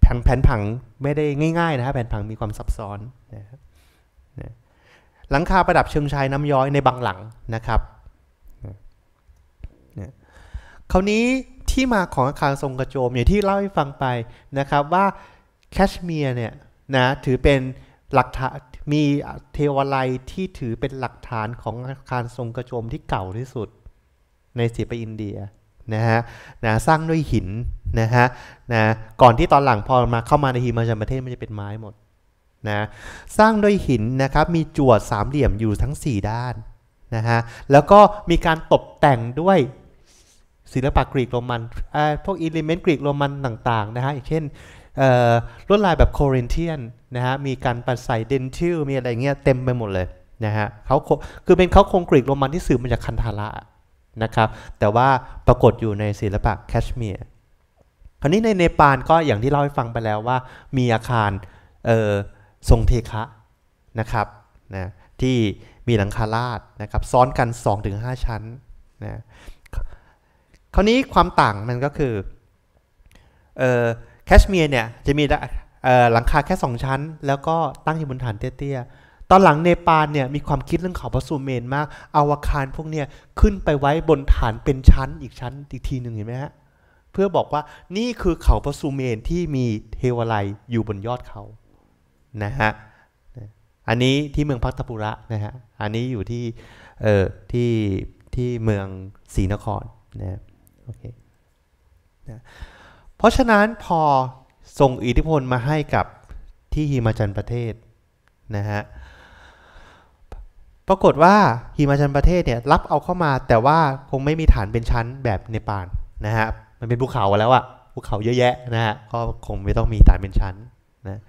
แผนแผนผังไม่ได้ง่ายๆนะฮะแผนผังมีความซับซ้อนนะครับหลังคาประดับเชิงชายน้ำย้อยในบางหลังนะครับคราวนี้ที่มาของอาคารทรงกระโจม อย่างที่เล่าให้ฟังไปนะครับว่าแคชเมียร์เนี่ยนะถือเป็นหลักฐานมีเทวไลที่ถือเป็นหลักฐานของอาคารทรงกระโจมที่เก่าที่สุดในศิลปอินเดียนะฮะนะสร้างด้วยหินนะฮะนะก่อนที่ตอนหลังพอมาเข้ามาในฮิมาจันประเทศมันจะเป็นไม้หมดนะสร้างด้วยหินนะครับมีจั่วสามเหลี่ยมอยู่ทั้ง 4 ด้านนะฮะแล้วก็มีการตกแต่งด้วย ศิลปะกรีกโรมันพวกอิเลเมนต์กรีกโรมันต่างๆนะฮะเช่นลวดลายแบบโครินเทียนนะฮะมีการปัะใส่เดนทิลมีอะไรเงี้ยเต็มไปหมดเลยนะฮะเขาคือเป็นเขาโครงกรีกโรมันที่สืบมาจากคันธาระนะครับแต่ว่าปรากฏอยู่ในศิลปะแคชเมียร์คราวนี้ในเนปาลก็อย่างที่เล่าให้ฟังไปแล้วว่ามีอาคารเออทรงเทคะนะครับนะที่มีหลังคาลาดนะครับซ้อนกัน 2-5 ชั้นนะคราวนี้ความต่างมันก็คือแคชเมียร์เนี่ยจะมีหลังคาแค่2 ชั้น แล้วก็ตั้งอยู่บนฐานเตี้ยๆ ตอนหลังเนปาลเนี่ยมีความคิดเรื่องเขาพระสุเมนมากเอาอาคารพวกเนี่ยขึ้นไปไว้บนฐานเป็นชั้นอีกชั้นอีกทีหนึ่งเห็นไหมฮะเพื่อบอกว่านี่คือเขาพระสุเมนที่มีเทวไลยอยู่บนยอดเขานะฮะ อันนี้ที่เมืองพัทปุระนะฮะ อันนี้อยู่ที่เอ่อที่ที่เมืองศรีนครนะโอเคนะ เพราะฉะนั้นพอส่งอิทธิพลมาให้กับที่ฮิมาจันประเทศนะฮะ ปรากฏว่าฮิมาจันประเทศเนี่ยรับเอาเข้ามาแต่ว่าคงไม่มีฐานเป็นชั้นแบบเนปาลนะฮะ มันเป็นภูเขาแล้วอะภูเขาเยอะแยะนะฮะ ก็คงไม่ต้องมีฐานเป็นชั้นนะ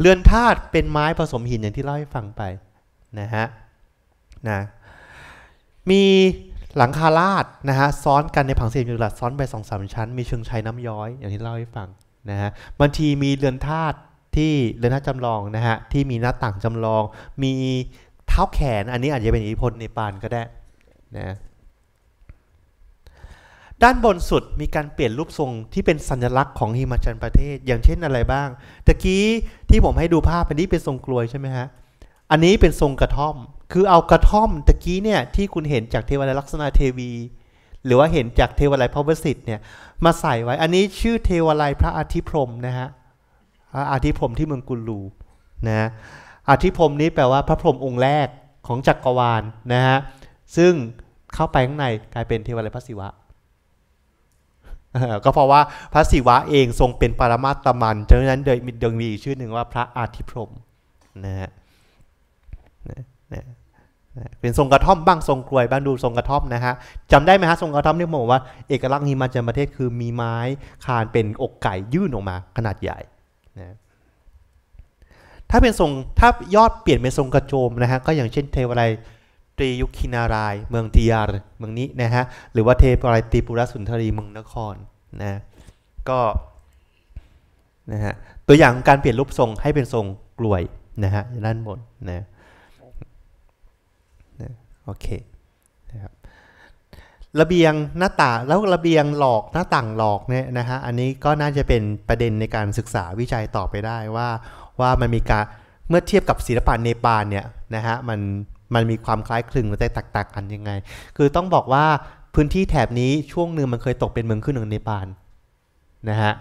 เรือนธาตุเป็นไม้ผสมหินอย่างที่เล่าให้ฟังไปนะฮะนะมีหลังคาลาดนะฮะซ้อนกันในผังเสีอยู่หลัดซ้อนไปสองสามชั้น มีเชิงชัยน้ำย้อยอย่างที่เล่าให้ฟังนะฮะบางทีมีเรือนธาตุที่เรือนธาตุจำลองนะฮะที่มีหน้าต่างจำลอง มีเท้าแขน อันนี้อาจจะเป็นอิทธิพลในปานก็ได้นะด้านบนสุดมีการเปลี่ยนรูปทรง ที่เป็นสัญลักษณ์ของหิมาชันประเทศ อย่างเช่นอะไรบ้าง ตะกี้ที่ผมให้ดูภาพอันนี้เป็นทรงกลวยใช่ไหมฮะอันนี้เป็นทรงกระท่อม คือเอากระท่อมตะกี้เนี่ยที่คุณเห็นจากเทวาลักษณะเทวี หรือว่าเห็นจากเทวาลัยพระวสิทธิ์เนี่ยมาใส่ไว้อันนี้ชื่อเทวาลัยพระอาทิพรมนะฮะอาทิพรมที่เมืองกุลูนะอาทิพรมนี้แปลว่าพระพรหมองค์แรกของจักรวาลนนะฮะซึ่งเข้าไปข้างในกลายเป็นเทวาลัยพระศิวะก็เพราะว่าพระศิวะเองทรงเป็นปรมาตมัน ฉะนั้นเดยมีดังมีชื่อหนึ่งว่าพระอาทิพรมนะฮะเป็นทรงกระท่อมบ้างทรงกลวยบ้างดูทรงกระท่อมนะฮะจำได้ไหมฮะทรงกระท่อมนี่ผมบอกว่า เอกลักษณ์ฮิมาจันประเทศคือมีไม้คานเป็นอกไก่ยื่นออกมา ขนาดใหญ่นะถ้าเป็นทรงถ้ายอดเปลี่ยนเป็นทรงกระโจมนะฮะก็อย่างเช่นเทวไลยตรียุคินาราย เมืองทียารเมืองนี้นะฮะ หรือว่าเทพไรตีปุรสุนทรีเมืองนครนะก็นะฮะ ตัวอย่างการเปลี่ยนรูปทรงให้เป็นทรงกลวยนะฮะด้านบนนะนะโอเคนะครับระเบียงหน้าต่างแล้วระเบียงหลอกหน้าต่างหลอกเนี่ยนะฮะ อันนี้ก็น่าจะเป็นประเด็นในการศึกษาวิจัยต่อไปได้ว่าว่ามันมีการเมื่อเทียบกับศิลปะเนปาลเนี่ยนะฮะมันมันมีความคล้ายคลึงหรือแตกต่างกันยังไง คือต้องบอกว่าพื้นที่แถบนี้ช่วงหนึ่งมันเคยตกเป็นเมืองขึ้นของเนปาลนะฮะ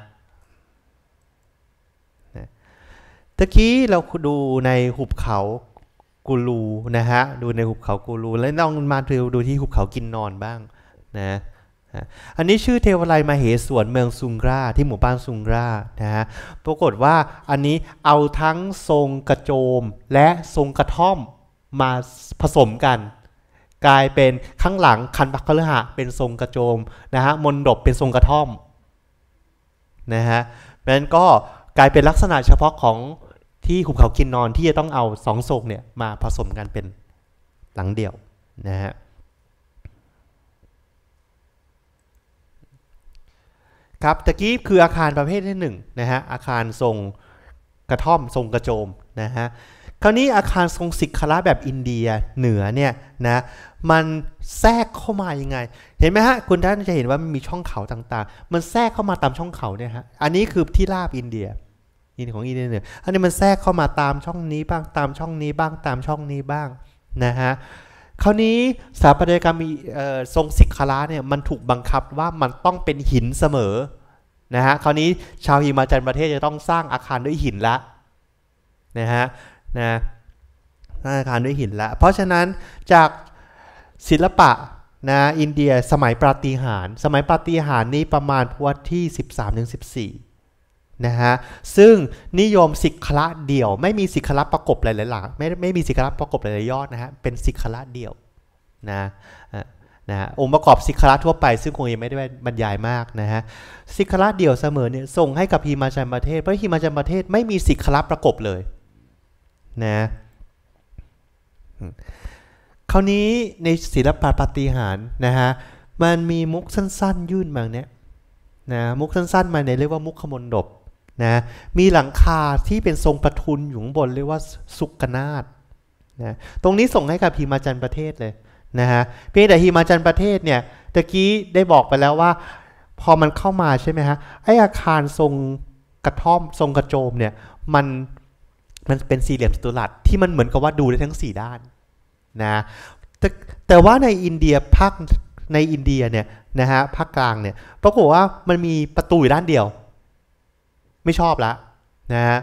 ตะกี้เราดูในหุบเขากูรูนะฮะดูในหุบเขากูรูแล้วลองมาดูดูที่หุบเขากินนอนบ้างนะอันนี้ชื่อเทวไลมาเหสวนเมืองซุงราที่หมู่บ้านซุงรานะฮะ ปรากฏว่าอันนี้เอาทั้งทรงกระโจมและทรงกระท่อมมาผสมกันกลายเป็นข้างหลังคันพักคฤหะเป็นทรงกระโจมนะฮะมนดบเป็นทรงกระท่อมนะฮะนั้นก็กลายเป็นลักษณะเฉพาะของที่หุบเขากินนอนที่จะต้องเอาสองทรงเนี่ยมาผสมกันเป็นหลังเดี่ยวนะฮะครับตะกี้คืออาคารประเภทที่1นนะฮะอาคารทรงกระท่อมทรงกระโจมนะฮะคราวนี้อาคารทรงศิขละแบบอินเดียเหนือเนี่ยนะมันแทรกเข้ามายังไงเห็นไหมฮะคุณท่านจะเห็นว่ามีช่องเขาต่างๆ มันแทรกเข้ามาตามช่องเขาเนี่ยฮะอันนี้คือที่ราบอินเดียอินของอินเดียเหนืออันนี้มันแทรกเข้ามาตามช่องนี้บ้างตามช่องนี้บ้างตามช่องนี้บ้างนะฮะคราวนี้สถาปัตยกรรมทรงศิขละเนี่ยมันถูกบังคับว่ามันต้องเป็นหินเสมอนะฮะคราวนี้ชาวฮิมาจันประเทศจะต้องสร้างอาคารด้วยหินละนะฮะนะธนาคารด้วยหินละเพราะฉะนั้นจากศิลปะนะอินเดียสมัยปาฏิหาร สมัยปาฏิหารนี้ประมาณพวทที่ 13-14นะฮะซึ่งนิยมสิกขละเดี่ยว ไม่มีสิกขละประกบหลายๆหลังไม่ไม่มีสิกขละประกบหลายๆยอดนะฮะเป็นสิกขละเดี่ยวนะนะองค์ประกอบสิกขละทั่วไป ซึ่งคงยังไม่ได้บรรยายมากนะฮะสิกขละเดี่ยวเสมอเนี่ยส่งให้กับฮิมาชันประเทศเพราะฮิมาชันประเทศไม่มีสิกขละประกบเลยนะคราวนี้ในศิลปะปฏิหารนะฮะมันมีมุกสั้นๆยื่นมาเนี้ยนะมุกสั้นๆมาเนี่ยเรียกว่ามุกขมนดบนะมีหลังคาที่เป็นทรงประทุนอยู่บนเรียกว่าสุกนาฏนะตรงนี้ส่งให้กับพีมาจันประเทศเลยนะฮะเพียงแต่ฮีมาจันประเทศเนี่ยตะกี้ได้บอกไปแล้วว่า พอมันเข้ามาใช่ไหมฮะ ไออาคารทรงกระท่อมทรงกระโจมเนี่ยมันมันเป็นสี่เหลี่ยมจัตุรัสที่มันเหมือนกับว่าดูได้ทั้ง 4 ด้านนะ แต่แต่ว่าในอินเดียภาคในอินเดียเนี่ยนะฮะภาคกลางเนี่ยปรากฏว่ามันมีประตูอยู่ด้านเดียว ไม่ชอบละนะฮะ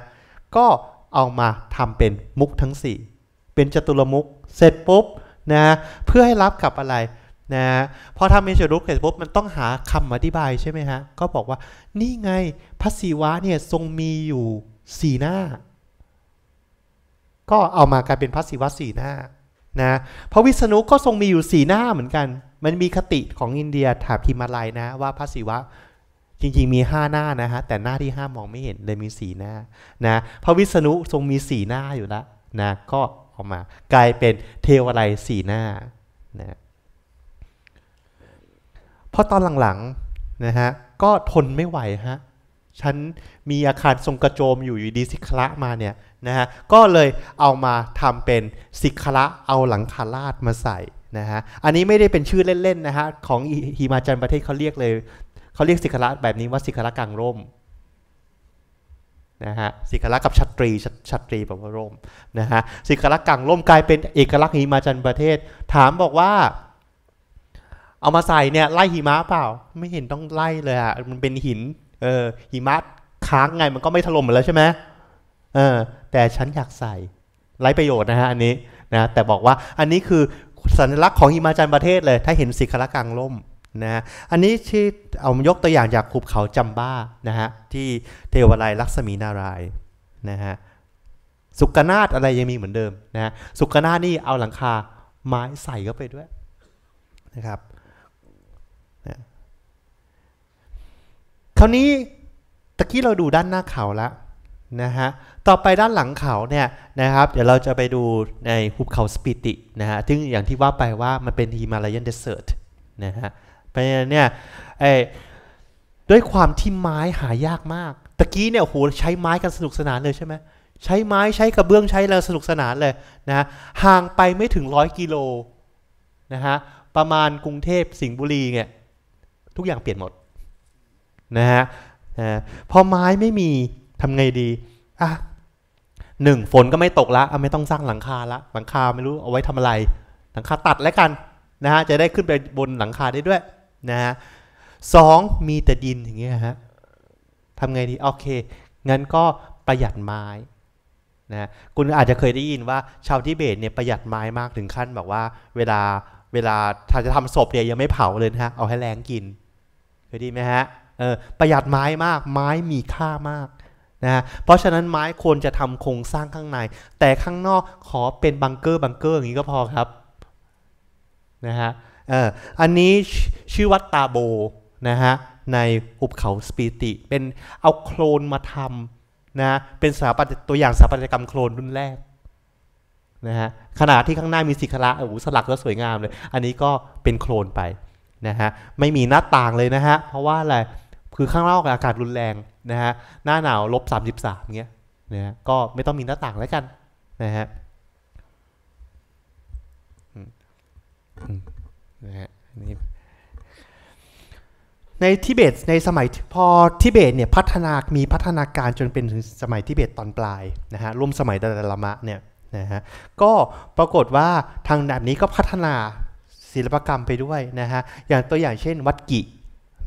ก็เอามาทำเป็นมุกทั้ง 4 เป็นจัตุรมุกเสร็จปุ๊บนะ เพื่อให้รับกับอะไรนะพอทำเป็นจตุรมุกเสร็จปุ๊บมันต้องหาคำอธิบายใช่ไหมฮะ ก็บอกว่านี่ไงพระศิวะเนี่ยทรงมีอยู่สี่หน้าก็เอามากลายเป็นพระศิวะสี่หน้านะพระวิษณุก็ทรงมีอยู่สี่หน้าเหมือนกัน มันมีคติของอินเดียถาพิมาลัยนะว่าพระศิวะจริงๆมีห้าหน้านะฮะแต่หน้าที่ห้ามองไม่เห็นเลยมีสีหน้านะพระวิษณุทรงมีสีหน้าอยู่แล้วนะก็ออกมากลายเป็นเทวไลสีหน้านะพอตอนหลังๆนะฮะก็ทนไม่ไหวฮะฉันมีอาคารทรงกระโจมอยู่อยู่ดีสิคละมาเนี่ยนะฮะก็เลยเอามาทำเป็นสิกระเอาหลังคาราดมาใส่นะฮะอันนี้ไม่ได้เป็นชื่อเล่นๆนะฮะของฮิมาจันประเทศเขาเรียกเลยเขาเรียกสิกระแบบนี้ว่าสิกระกลางร่มนะฮะสิกระกับชัตรีชัตรีแบบว่าร่มนะฮะสิกระกลางร่มกลายเป็นเอกลักษณ์ฮิมาจันประเทศถามบอกว่า เอามาใส่เนี่ยไล่หิมะเปล่าไม่เห็นต้องไล่เลยอะมันเป็นหินเออหิมะค้างไงมันก็ไม่ถล่มแล้วใช่ไหมเออแต่ฉันอยากใส่ไร้ประโยชน์นะฮะอันนี้นะแต่บอกว่าอันนี้คือสัญลักษณ์ของหิมาจันประเทศเลยถ้าเห็นสีคละกลางล่มนะฮะอันนี้ที่เอายกตัวอย่างจากภูเขาจัมบ้านะฮะที่เทวาลลักษมีนารายนะฮะสุกนาฏอะไร ยังมีเหมือนเดิมนะสุกนาฏนี่เอาหลังคาไม้ใส่เข้าไปด้วยนะครับนะคราวนี้ตะกี้เราดูด้านหน้าเขาแล้วนะฮะ ต่อไปด้านหลังเขาเนี่ยนะครับ เดี๋ยวเราจะไปดูในหุบเขาสปิตินะฮะ ซึ่งอย่างที่ว่าไปว่ามันเป็นฮิมาลายันเดสเซิร์ตนะฮะเพราะฉะนั้นเนี่ยไอ้ด้วยความที่ไม้หายากมาก ตะกี้เนี่ยโหใช้ไม้กันสนุกสนานเลยใช่ไหมใช้ไม้ใช้กระเบื้องใช้แล้วสนุกสนานเลยนะห่างไปไม่ถึงร้อยกิโลนะฮะ ประมาณกรุงเทพสิงห์บุรีเนี่ยทุกอย่างเปลี่ยนหมดนะฮะพอไม้ไม่มีทำไงดี อ่ะหนึ่ง ฝนก็ไม่ตกละไม่ต้องสร้างหลังคาละ หลังคาไม่รู้เอาไว้ทำอะไร หลังคาตัดแล้วกันนะฮะ จะได้ขึ้นไปบนหลังคาได้ด้วยนะฮะสองมีแต่ดินอย่างเงี้ยฮะทำไงดี โอเค งั้นก็ประหยัดไม้นะคุณอาจจะเคยได้ยินว่า ชาวทิเบตเนี่ยประหยัดไม้มากถึงขั้นแบบว่า เวลาเวลาถ้าจะทำศพเนี่ยยังไม่เผาเลยนะฮะ เอาให้แรงกิน เคยดีไหมฮะ เออประหยัดไม้มาก ไม้มีค่ามากนะเพราะฉะนั้นไม้ควรจะทำโครงสร้างข้างใน แต่ข้างนอกขอเป็นบังเกอร์บังเกอร์อย่างนี้ก็พอครับนะฮะเอออันนี้ชื่อวัดตาโบนะฮะในหุบเขาสปีติ เป็นเอาโคลนมาทำนะเป็นสถาปัตย์ตัวอย่างสถาปัตยกรรมโคลนรุ่นแรกนะฮะขนาดที่ข้างหน้ามีสิคระโอ้โหสลักแล้วสวยงามเลยอันนี้ก็เป็นโคลนไปนะฮะไม่มีหน้าต่างเลยนะฮะเพราะว่าอะไรคือข้างนอกอากาศรุนแรงนะฮะ หน้าหนาวลบสามสิบสามเงี้ยนะฮะ ก็ไม่ต้องมีหน้าต่างแล้วกันนะฮะนะฮะในทิเบตในสมัยพอทิเบตเนี่ยพัฒนามีพัฒนาการจนเป็นถึงสมัยทิเบตตอนปลายนะฮะร่วมสมัยดาดาลามะเนี่ยนะฮะ ก็ปรากฏว่าทางแบบนี้ก็พัฒนาศิลปกรรมไปด้วยนะฮะ อย่างตัวอย่างเช่นวัดกิ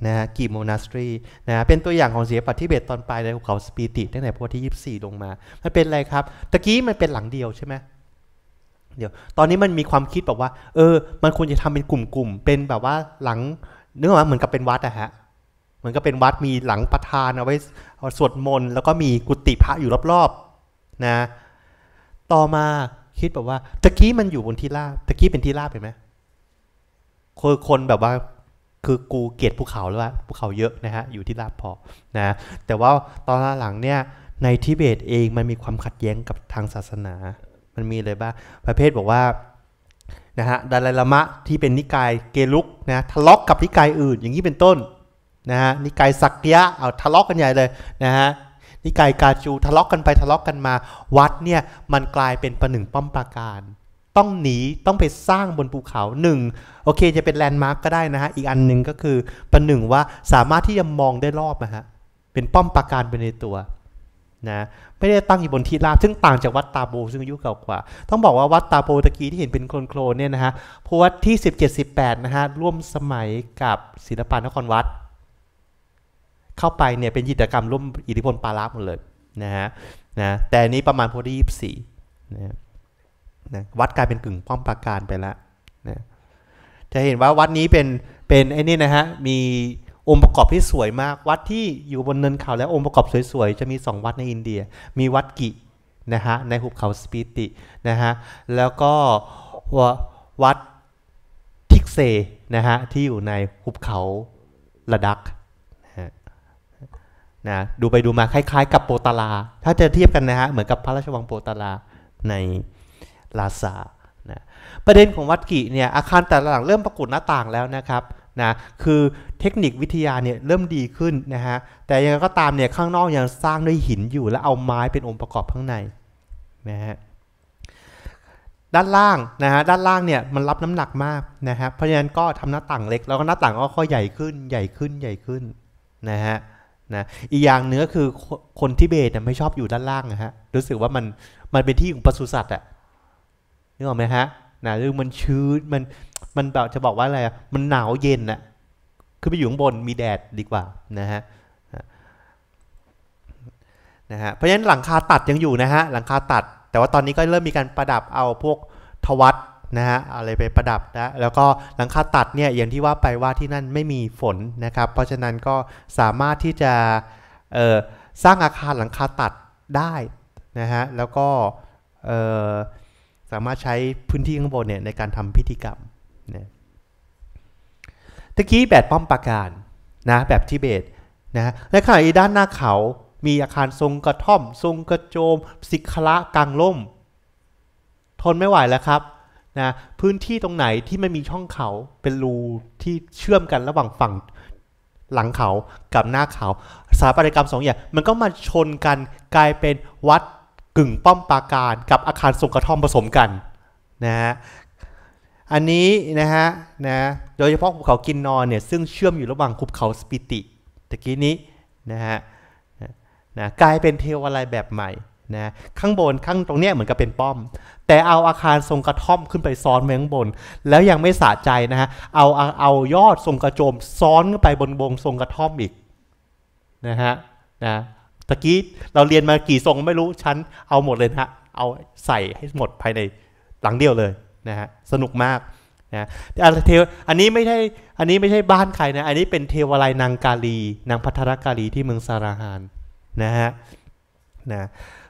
นะฮะกีโมนาสตรีนะเป็นตัวอย่างของเสียปฏทิเบตตอนปลายในภูเขาสปีติตั้งแต่พวกที่ 24 ลงมามันเป็นอะไรครับ ตะกี้มันเป็นหลังเดียวใช่ไหมเดี๋ยว ตอนนี้มันมีความคิดบอกว่า เออมันควรจะทำเป็นกลุ่มๆเป็นแบบว่าหลังนึกอว่าเหมือนกับเป็นวัดอะฮะเหมือนกับเป็นวัดมีหลังประธานเอาไว้สวดมนต์แล้วก็มีกุฏิพระอยู่รอบๆนะ ต่อมาคิดแบบว่า ตะกี้มันอยู่บนที่ราบตะกี้เป็นที่ราบเห็นไหมคนแบบว่าคือ กูเกลียดภูเขาแล้วว่าภูเขาเยอะนะฮะอยู่ที่ลาบพอนะแต่ว่าตอนหลังเนี่ยในทิเบตเองมันมีความขัดแย้งกับทางศาสนามันมีเลยบ้างประเภทบอกว่านะฮะดาลัยลามะที่เป็นนิกายเกลุกนะทะเลาะกกับนิกายอื่นอย่างนี้เป็นต้นนะฮะนิกายสักยะเอาทะเลาะกกันใหญ่เลยนะฮะนิกายกาจูทะเลาะกกันไปทะเลาะกกันมา วัดเนี่ยมันกลายเป็นประหนึ่งป้อมปราการต้องหนีต้องไปสร้างบนภูเขาหนึ่งโอเคจะเป็นแลนด์มาร์กก็ได้นะฮะ อีกอันหนึ่งก็คือ ประหนึ่งว่าสามารถที่จะมองได้รอบนะฮะ เป็นป้อมปราการไปในตัวนะไม่ได้ตั้งอยู่บนที่ราบซึ่งต่างจากวัดตาโบ ซึ่งอายุเก่ากว่า ต้องบอกว่าวัดตาโบ ตะกี้ที่เห็นเป็นโคลนโคลนเนี่ยนะฮะพวัดที่ 17-18นะฮะร่วมสมัยกับศิลปานครวัด เข้าไปเนี่ยเป็นกิจกรรม ร่วมอิทธิพลปาราหมดเลยนะฮะนะแต่นี้ประมาณพศดี่24นะนะวัดกลายเป็นกึ่งป้อมปราการไปแล้วนะจะเห็นว่าวัดนี้เป็นเป็นไอ้นี่นะฮะ มีองค์ประกอบที่สวยมากวัดที่อยู่บนเนินเขาแล้วองค์ประกอบสวยๆ จะมี 2 วัดในอินเดีย มีวัดกินะฮะในหุบเขาสปีตินะฮะ แล้วก็วัดทิกเซนะฮะที่อยู่ในหุบเขาระดักนะดูไปดูมาคล้ายๆกับโปตาลาถ้าจะเทียบกันนะฮะเหมือนกับพระราชวังโปตาลาในลาซานะประเด็นของวัดกิเนี่ย อาคารแต่ละหลังเริ่มประกุดหน้าต่างแล้วนะครับนะคือเทคนิควิทยาเนี่ยเริ่มดีขึ้นนะฮะ แต่ยังก็ตามเนี่ยข้างนอกยังสร้างด้วยหินอยู่และเอาไม้เป็นองค์ประกอบข้างในนะฮะ ด้านล่างนะฮะ ด้านล่างเนี่ยมันรับน้ำหนักมากนะฮะ เพราะฉะนั้นก็ทำหน้าต่างเล็ก แล้วก็หน้าต่างก็ค่อยใหญ่ขึ้น ใหญ่ขึ้น ใหญ่ขึ้นนะฮะนะอีกอย่างเนื้อคือคนที่เบยไม่ชอบอยู่ด้านล่างนะฮะ รู้สึกว่ามัน มันเป็นที่ของปศุสัตว์อะนึกออกไหมฮะนะคือมันชื้นมัน มันแบบจะบอกว่าอะไรมันหนาวเย็นอะคือไปอยู่ข้างบนมีแดดดีกว่านะฮะ นะฮะ เพราะฉะนั้นหลังคาตัดยังอยู่นะฮะ หลังคาตัด แต่ว่าตอนนี้ก็เริ่มมีการประดับเอาพวกทวัตนะฮะอะไรไปประดับนะ แล้วก็หลังคาตัดเนี่ยอย่างที่ว่าไปว่าที่นั่นไม่มีฝนนะครับ เพราะฉะนั้นก็สามารถที่จะสร้างอาคารหลังคาตัดได้นะฮะ แล้วก็สามารถใช้พื้นที่ข้างบนเนี่ยในการทำพิธีกรรมนะตะกี้แบบป้อมปราการนะแบบทิเบตนะในขณะที่ด้านหน้าเขา มีอาคารทรงกระท่อม ทรงกระโจม สิกขะกลางล่ม ทนไม่ไหวแล้วครับนะ พื้นที่ตรงไหนที่ไม่มีช่องเขาเป็นรูที่เชื่อมกันระหว่างฝั่งหลังเขากับหน้าเขา สถาปัตยกรรมสองอย่างมันก็มาชนกันกลายเป็นวัดกึ่งป้อมปราการกับอาคารทรงกระท่อมผสมกันนะฮะอันนี้นะฮะนะโดยเฉพาะภูเขากินนอนเนี่ยซึ่งเชื่อมอยู่ระหว่างภูเขาสปิติตะกี้นี้นะฮะนะกลายเป็นเทวาลัยแบบใหม่นะข้างบนข้างตรงเนี้ยเหมือนกับเป็นป้อม แต่เอาอาคารทรงกระท่อมขึ้นไปซ้อนไว้ข้างบน แล้วยังไม่สะใจนะฮะเอาเอาเอายอดทรงกระโจมซ้อนข้ไปบนวงทรงกระท่อมอีกนะฮะนะตะกี้เราเรียนมากี่ทรงไม่รู้ชั้นเอาหมดเลยฮะเอาใส่ให้หมดภายในหลังเดียวเลยนะฮะสนุกมากนะอันเทอันนี้ไม่ใช่อันนี้ไม่ใช่บ้านใครนะอันนี้เป็นเทวาลัยนางกาลี นางพัทรกาลีที่เมืองสาราหานนะฮะนะ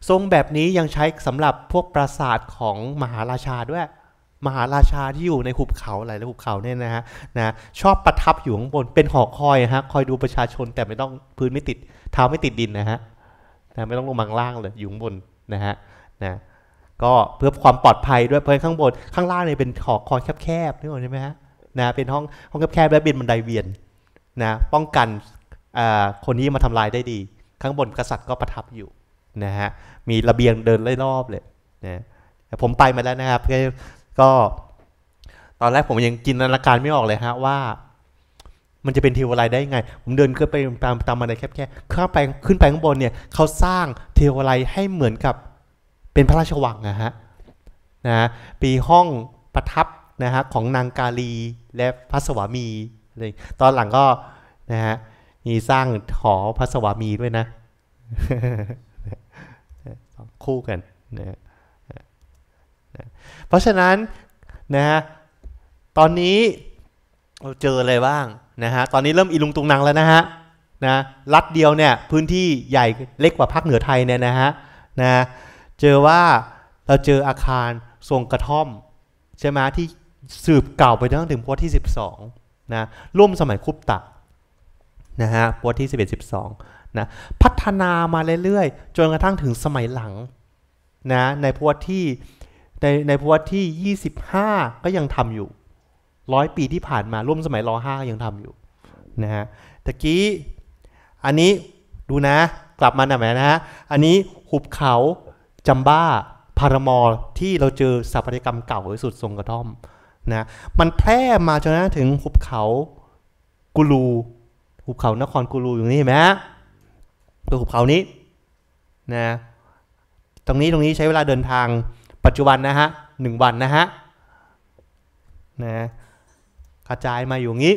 ทรงแบบนี้ยังใช้สำหรับพวกปราสาทของมหาราชาด้วย มหาราชาที่อยู่ในหุบเขาหลายหุบเขาเนี่ยนะฮะนะชอบประทับอยู่ข้างบนเป็นหอคอยฮะคอยดูประชาชนแต่ไม่ต้องพื้นไม่ติดเท้าไม่ติดดินนะฮะนะไม่ต้องลงมังล่างเลยอยู่้งบนนะฮะ นะก็เพื่อความปลอดภัยด้วยเพราะข้างบน ข้างล่างเนี่ยเป็นขอคอแคบๆนึกออกใช่ไหมฮะ นะเป็นห้องห้องแคบๆและเป็นบันไดเวียนนะป้องกันคนนี้มาทำลายได้ดี ข้างบนกษัตริย์ก็ประทับอยู่นะฮะมีระเบียงเดินไล่รอบเลยนะผมไปมาแล้วนะครับก็ ตอนแรกผมยังจินตนาการไม่ออกเลยฮะว่ามันจะเป็น เทวไลได้ไงผมเดินขึ้นไปตามตามบัไรแคบๆข้าไปขึ้นไปข้างบนเนี่ย เขาสร้างเทวไลให้เหมือนกับเป็นพระราชวังนะฮะนะปีห้องประทับนะฮะของนางกาลีและพระสวามีเลยตอนหลังก็นะฮะ มีสร้างหอพระสวามีด้วยนะ คู่กันนะเพราะฉะนั้นนะฮะ ตอนนี้เราเจออะไรบ้างนะฮะ ตอนนี้เริ่มอีลุงตุงนังแล้วนะฮะ นะ รัฐเดียวเนี่ยพื้นที่ใหญ่เล็กกว่าภาคเหนือไทยเนี่ยนะฮะ นะ เจอว่าเราเจออาคารทรงกระท่อม ใช่ไหมที่สืบเก่าไปตั้งถึงพวที่12นะ ร่วมสมัยคุปตะนะฮะ พวที่ 11 12นะ พัฒนามาเรื่อยๆจนกระทั่งถึงสมัยหลังนะ ในพวที่ในในพวที่ 25 ก็ยังทำอยู่ร้อยปีที่ผ่านมาร่วมสมัยรห้ายังทำอยู่นะฮะ ตะกี้ อันนี้ดูนะ กลับมาหน่อยนะฮะ อันนี้หุบเขาจำบ้าพารามอลที่เราเจอสถาปัตยกรรมเก่าที่สุดทรงกระท่อมนะมันแพร่มาจนถึงหุบเขากูลูหุบเขานครกูลูอยู่นี่เห็นไหมตัวหุบเขานี้นะตรงนี้ตรงนี้ใช้เวลาเดินทางปัจจุบันนะฮะหนึ่งวันนะฮะ นะกระจายมาอยู่งี้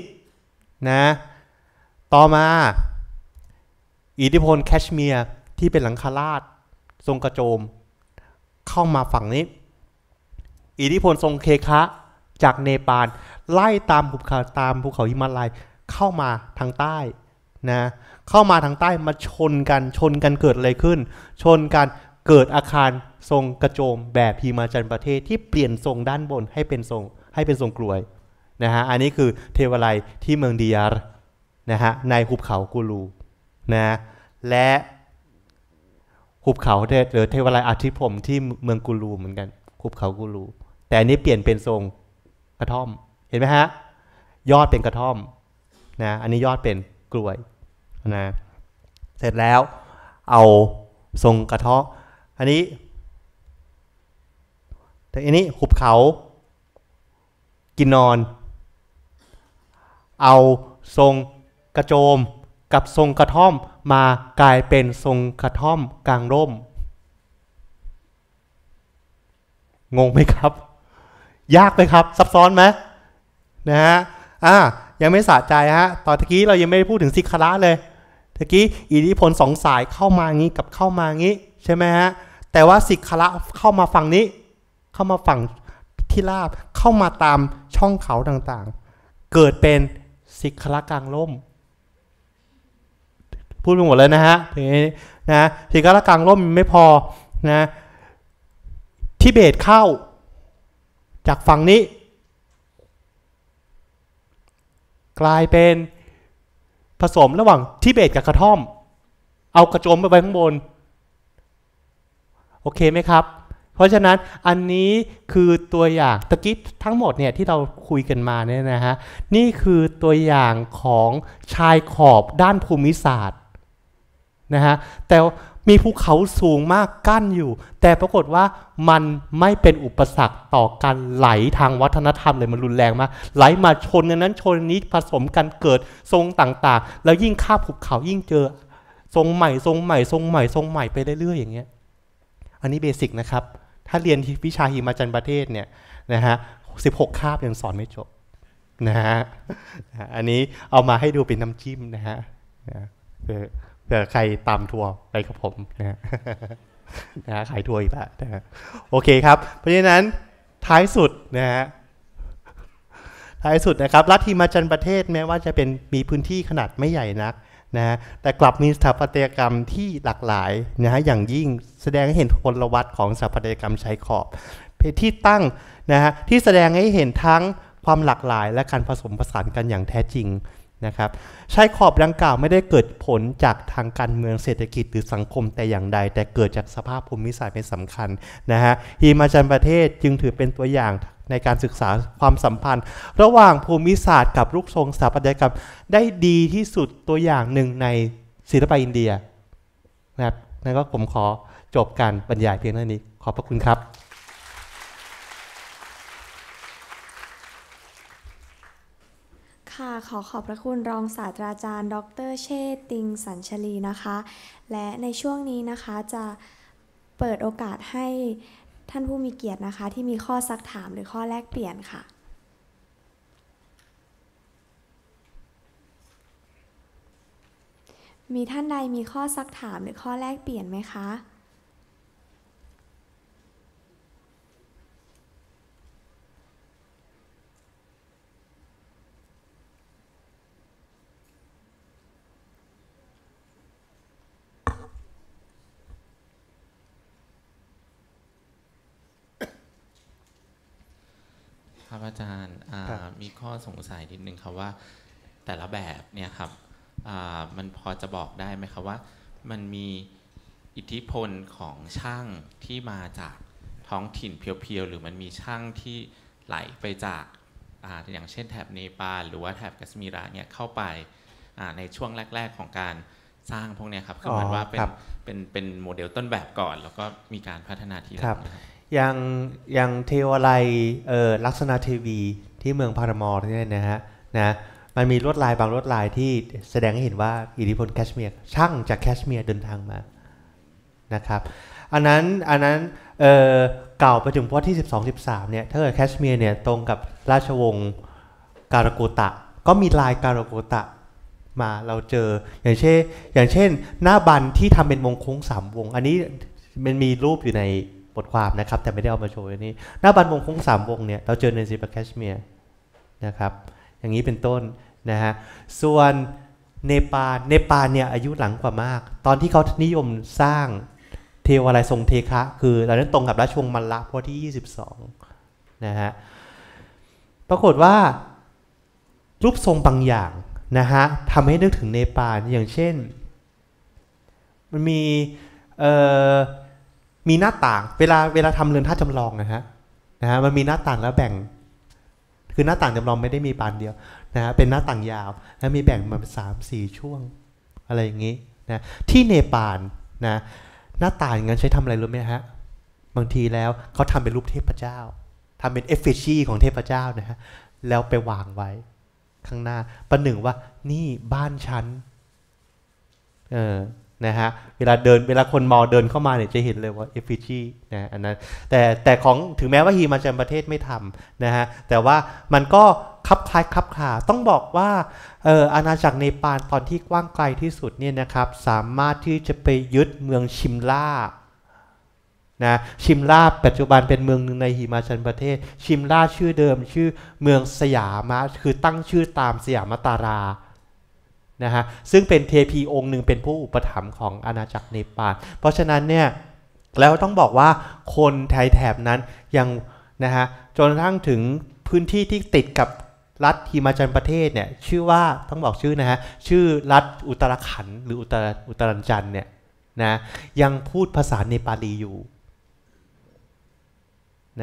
นะ ต่อมาอิทธิพลแคชเมียร์ที่เป็นหลังคาราช ทรงกระโจม เข้ามาฝั่งนี้อิทธิพลทรงเคคะจากเนปาลไล่ตามภูเขาตามภูเขาหิมาลัยเข้ามาทางใต้นะเข้ามาทางใต้มาชนกันชนกันเกิดอะไรขึ้น ชนกันเกิดอาคารทรงกระโจม แบบพีมาจันประเทศที่เปลี่ยนทรงด้านบนให้เป็นทรงให้เป็นทรงกลวยนะฮะ อันนี้คือเทวาลัยที่เมืองดิยาร์นะฮะในหุบเขากูรูนะและหุบเขาหรือเทวาลัยอาทิพรมที่เมืองกูรูเหมือนกันหุบเขากูรูแต่อันนี้เปลี่ยนเป็นทรงกระท่อมเห็นไหมฮะยอดเป็นกระท่อมนะอันนี้ยอดเป็นกล้วยนะเสร็จแล้วเอาทรงกระท่อมอันนี้ แต่อันนี้หุบเขา กินนอนเอาทรงกระโจมกับทรงกระท่อม มากลายเป็นทรงกระท่อมกลางร่ม งงไหมครับ ยากไหมครับซับซ้อนไหมนะฮะอ่ายังไม่สะใจฮะตอนตะกี้เรายังไม่ได้พูดถึงสิคระเลยตะกี้อิทธิพลสองสายเข้ามางี้กับเข้ามางี้ใช่ไหมฮะแต่ว่าสิคระเข้ามาฝั่งนี้เข้ามาฝั่งที่ราบเข้ามาตามช่องเขาต่างๆ เกิดเป็นสิกขละกลางล่ม พูดไปหมดเลยนะฮะถึนีนะสิกขละกลางล่มไม่พอนะทิเบตเข้า จากฝั่งนี้ กลายเป็นผสมระหว่างทิเบตกับกระท่อม เอากระโจมไปไว้ข้างบน โอเคไหมครับเพราะฉะนั้นอันนี้คือตัวอย่างตะกี้ทั้งหมดเนี่ยที่เราคุยกันมาเนี่ยนะฮะนี่คือตัวอย่างของชายขอบด้านภูมิศาสตร์นะฮะแต่มีภูเขาสูงมากกั้นอยู่ แต่ปรากฏว่ามันไม่เป็นอุปสรรคต่อการไหลทางวัฒนธรรมเลยมันรุนแรงมากไหลมาชนนั้นชนนี้ผสมกันเกิดทรงต่างๆ แล้วยิ่งข้าภูเขายิ่งเจอ ทรงใหม่ทรงใหม่ทรงใหม่ทรงใหม่ไปเรื่อยๆอย่างเงี้ยอันนี้เบสิกนะครับถ้าเรียนวิชาหิมาจันประเทศเนี่ยนะฮะสิบหกคาบ ยังสอนไม่จบนะฮะอันนี้เอามาให้ดูเป็นน้ำจิ้มนะฮะเผื่อใครตามทัวร์ไปกับผมนะนะฮะขายทัวร์อีกละนะฮะโอเคครับ เพราะฉะนั้นท้ายสุดนะฮะท้ายสุดนะครับรัฐทีมาจันประเทศแม้ว่าจะเป็นมีพื้นที่ขนาดไม่ใหญ่นักนะแต่กลับมีสถาปัตยกรรมที่หลากหลายนะฮะอย่างยิ่งแสดงให้เห็นพลวัตของสถาปัตยกรรมชายขอบที่ตั้งนะฮะที่แสดงให้เห็นทั้งความหลากหลาย และการผสมผสานกันอย่างแท้จริงนะครับชายขอบดังกล่าวไม่ได้เกิดผลจากทางการเมืองเศรษฐกิจหรือสังคมแต่อย่างใด แต่เกิดจากสภาพภูมิศาสตร์เป็นสำคัญนะฮะฮิมาจันประเทศจึงถือเป็นตัวอย่างในการศึกษาความสัมพันธ์ ระหว่างภูมิศาสตร์กับลูกทรงสถาปัตยกรรมได้ดีที่สุดตัวอย่างหนึ่งในศิลปะอินเดียนะครับนั่นก็ผมขอจบการบรรยายเพียงเท่านี้ ขอบพระคุณครับ ค่ะขอขอบพระคุณรองศาสตราจารย์ ดร เชษติงสัญชลีนะคะ และในช่วงนี้นะคะจะเปิดโอกาสให้ท่านผู้มีเกียรตินะคะ ที่มีข้อซักถามหรือข้อแลกเปลี่ยนค่ะ มีท่านใดมีข้อซักถามหรือข้อแลกเปลี่ยนไหมคะครับอาจารย์มีข้อสงสัยนิดนึงครับว่า แต่ละแบบเนี่ยครับมันพอจะบอกได้ไหมครับว่า มันมีอิทธิพลของช่างที่มาจากท้องถิ่นเพียวๆหรือมันมีช่างที่ไหลไปจากออย่างเช่นแถบเนปาลหรือว่าแถบกัสมีระเนี่ยเข้าไปในช่วงแรกๆของการสร้างพวกนี้ครับคือมันว่าเป็นเป็นเป็นโมเดลต้นแบบก่อน แล้วก็มีการพัฒนาทีหลังอย่างอย่างเทวไลเออลักษณะเทวีที่เมืองพารามอร์เนี่ยนะฮะนะมันมีลวดลายบางลวดลายที่แสดงให้เห็นว่าอิทธิพลแคชเมียร์ช่างจากแคชเมียร์เดินทางมานะครับอันนั้นอันนั้นเออเก่าไปถึงพวกที่ 12 13เนี่ยถ้าเกิดแคชเมียร์เนี่ยตรงกับราชวงศ์การาโกตะ ก็มีลายการาโกตะ มาเราเจออย่างเช่นอย่างเช่น หน้าบันที่ทำเป็นวงโค้งสามวงอันนี้มันมีรูปอยู่ในบทความนะครับ แต่ไม่ได้เอามาโชว์นี้หน้าบันวงค้งสามวงเนี่ย เราเจอในซีบาแคชเมียร์ นะครับ อย่างนี้เป็นต้นนะฮะ ส่วน เนปาลเนปาลเนี่ยอายุหลังกว่ามาก ตอนที่เขานิยมสร้างเทวาลัยทรงเทคะ คือราเนั้นตรงกับราชวงศ์มัลละพที่ 22 นะฮะ ปรากฏว่ารูปทรงบางอย่างนะฮะทำให้นึกถึงเนปาลอย่างเช่นมันมีเอ่อมีหน้าต่างเวลาเวลาทำเรือนท่าจำลองนะฮะนะฮะ มันมีหน้าต่างแล้วแบ่ง คือหน้าต่างจำลองไม่ได้มีบานเดียวนะฮะเป็นหน้าต่างยาว แล้วมีแบ่งมาสามสี่ช่วง อะไรอย่างนี้นะ ที่เนปาลนะ หน้าต่างงั้นใช้ทำอะไรรู้ไหมฮะบางทีแล้ว เขาทำเป็นรูปเทพเจ้า ทำเป็นเอฟเฟชีของเทพเจ้านะฮะแล้วไปวางไว้ ข้างหน้า ประหนึ่งว่า นี่บ้านฉันเออนะฮะ เวลาเดิน เวลาคนมอเดินเข้ามาเนี่ยจะเห็นเลยว่าเอฟฟิชีนะอันนั้น แต่แต่ของถึงแม้ว่าฮีมาจันประเทศไม่ทำนะฮะ แต่ว่ามันก็คับคล้ายคับขาต้องบอกว่าเอออาณาจักรเนปาลตอนที่กว้างไกลที่สุดเนี่ยนะครับสามารถที่จะไปยึดเมืองชิมล่านะชิมล่าปัจจุบันเป็นเมืองหนึ่งในหิมาชันประเทศชิมล่าชื่อเดิมชื่อเมืองสยามะคือตั้งชื่อตามสยามตารานะฮะซึ่งเป็นเทพีองค์หนึ่งเป็นผู้อุปถัมภ์ของอาณาจักรเนปาล เพราะฉะนั้นเนี่ยแล้วต้องบอกว่าคนไทยแถบนั้นยังนะฮะจนกระทั่งถึงพื้นที่ที่ติดกับรัฐฮิมาจันประเทศเนี่ยชื่อว่าต้องบอกชื่อนะฮะชื่อรัฐอุตรขันหรืออุตรอุตรันจันเนี่ยนะยังพูดภาษาเนปาลีอยู่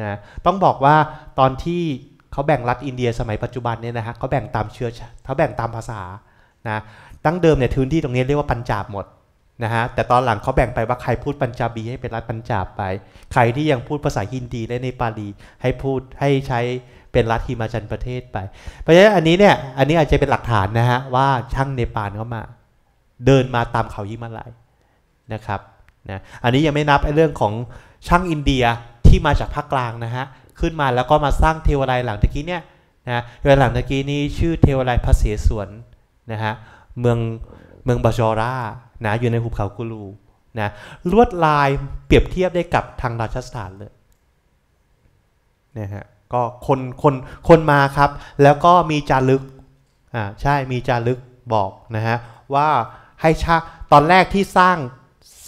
นะต้องบอกว่าตอนที่เขาแบ่งรัฐอินเดียสมัยปัจจุบันเนี่ยนะฮะเขาแบ่งตามเชื้อเขาแบ่งตามภาษานะตั้งเดิมเนี่ยพื้นที่ตรงนี้เรียกว่าปัญจาบหมดนะฮะ แต่ตอนหลังเขาแบ่งไปว่าใครพูดปัญจาบีให้เป็นรัฐปัญจาบไป ใครที่ยังพูดภาษาฮินดี และในปาลีให้พูด ให้ใช้เป็นรัฐฮิมาจันประเทศไป เพราะฉะนั้นอันนี้เนี่ยอันนี้อาจจะเป็นหลักฐานนะฮะ ว่าช่างเนปาลเข้ามา เดินมาตามเขายิมาลายนะครับนะอันนี้ยังไม่นับเรื่องของช่างอินเดียที่มาจากภาคกลางนะฮะขึ้นมาแล้วก็มาสร้างเทวไลหลังตะกี้เนี่ยนะเทวไลหลังตะกี้นี้ชื่อเทวไลพระเสสวนนะฮะเมืองเมืองบาจอรานะอยู่ในหุบเขากูรูนะลวดลายเปรียบเทียบได้กับทางราชสถานเลยนะฮะก็คนคนคนมาครับ แล้วก็มีจารึกอ่าใช่มีจารึกบอกนะฮะว่าให้ช่างตอนแรกที่สร้าง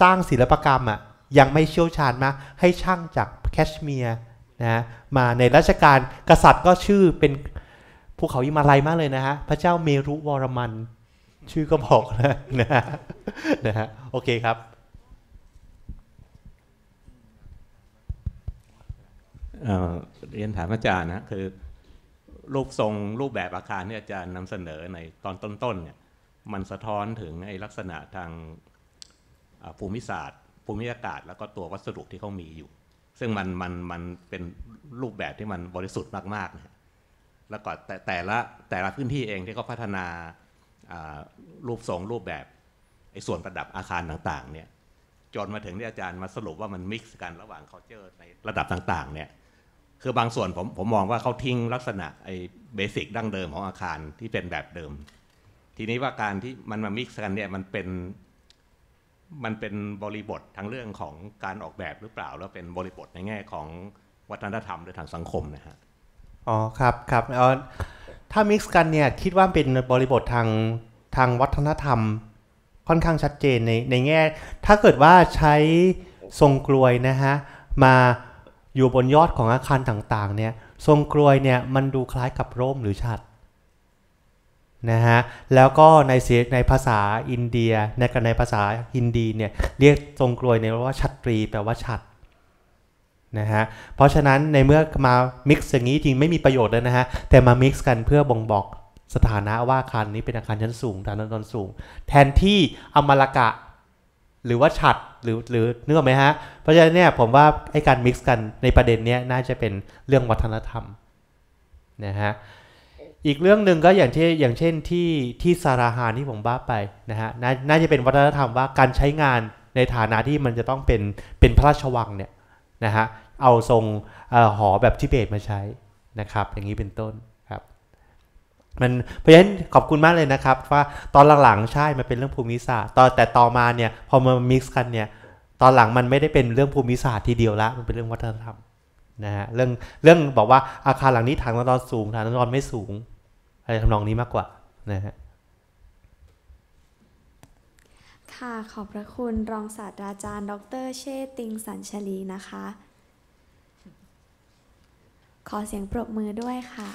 สร้างศิลปกรรมอะ่ะยังไม่เชี่ยวชาญมาให้ช่างจากแคชเมียร์นะมาในรัชกาลกษัตริย์ก็ชื่อเป็นภูเขายิมาลัยมากเลยนะฮะ พระเจ้าเมรุวรมันชื่อก็บอกนะนะฮะนะฮะ โอเคครับเเรียนถามอาจารย์นะคือรูปทรงรูปแบบอาคารที่อาจารย์นำเสนอในตอนต้นๆเนี่ยมันสะท้อนถึงไอ้ลักษณะทางภูมิศาสตร์ ภูมิอากาศ แล้วก็ตัววัสดุที่เขามีอยู่ ซึ่งมันมันมันเป็นรูปแบบที่มันบริสุทธิ์มากๆนะแล้วก็แต่แต่ละแต่ละพื้นที่เองที่เขาพัฒนารูปทรงรูปแบบไอ้ส่วนประดับอาคารต่างๆเนี่ยจนมาถึงที่อาจารย์มาสรุปว่ามันมิกซ์กันระหว่างเคาเจอร์ในระดับต่างๆเนี่ยคือบางส่วนผมผมมองว่าเขาทิ้งลักษณะไอ้เบสิกดั้งเดิมของอาคารที่เป็นแบบเดิม ทีนี้ว่าการที่มันมามิกซ์กันเนี่ยมันเป็นมันเป็นบริบททั้งเรื่องของการออกแบบหรือเปล่าแล้วเป็นบริบทในแง่ของวัฒนธรรมหรือทางสังคมนะครับอ๋อครับครับอ๋อถ้ามิกซ์กันเนี่ยคิดว่าเป็นบริบททางทางวัฒนธรรมค่อนข้างชัดเจนในในแง่ถ้าเกิดว่าใช้ทรงกลวยนะฮะมาอยู่บนยอดของอาคารต่าง ๆ เนี่ยทรงกลวยเนี่ยมันดูคล้ายกับร่มหรือฉัดนะฮะแล้วก็ในเสียในภาษาอินเดียในกันในภาษาฮินดีเนี่ยเรียกทรงกลวยเนี่ยว่าชัตรีแปลว่าฉัดนะฮะ เพราะฉะนั้นในเมื่อมา mix อย่างนี้จริงไม่มีประโยชน์เลยนะฮะ แต่มา mix กันเพื่อบ่งบอกสถานะว่าอาคารนี้เป็นอาคารชั้นสูงฐานตอนสูง แทนที่อมรกะ หรือว่าฉัดหรือหรือนึกออกไหมฮะ เพราะฉะนั้นเนี่ยผมว่าไอ้การ mix กันในประเด็นเนี้ยน่าจะเป็นเรื่องวัฒนธรรมนะฮะ อีกเรื่องหนึ่งก็อย่างเช่นอย่างเช่นที่ที่ซาราฮานที่ผมบ้าไปนะฮะนน่าจะเป็นวัฒนธรรมว่าการใช้งานในฐานะที่มันจะต้องเป็นเป็นพระราชวังเนี่ยนะฮะเอาทรงหอแบบทิเบตมาใช้นะครับอย่างนี้เป็นต้นครับมันเพราะฉะนั้นขอบคุณมากเลยนะครับ ว่าตอนหลังๆใช่มันเป็นเรื่องภูมิศาสตร์ตอนแต่ต่อมาเนี่ยพอมามิกซ์กันเนี่ยตอนหลังมันไม่ได้เป็นเรื่องภูมิศาสตร์ทีเดียวละมันเป็นเรื่องวัฒนธรรมนะฮะเรื่องเรื่องบอกว่าอาคารหลังนี้ฐานนอนสูงฐานนอนไม่สูงอะไรทำนองนี้มากกว่านะฮะค่ะ ขอบพระคุณรองศาสตราจารย์ ดรเชษติงสัญชลีนะคะ ขอเสียงปรบมือด้วยค่ะ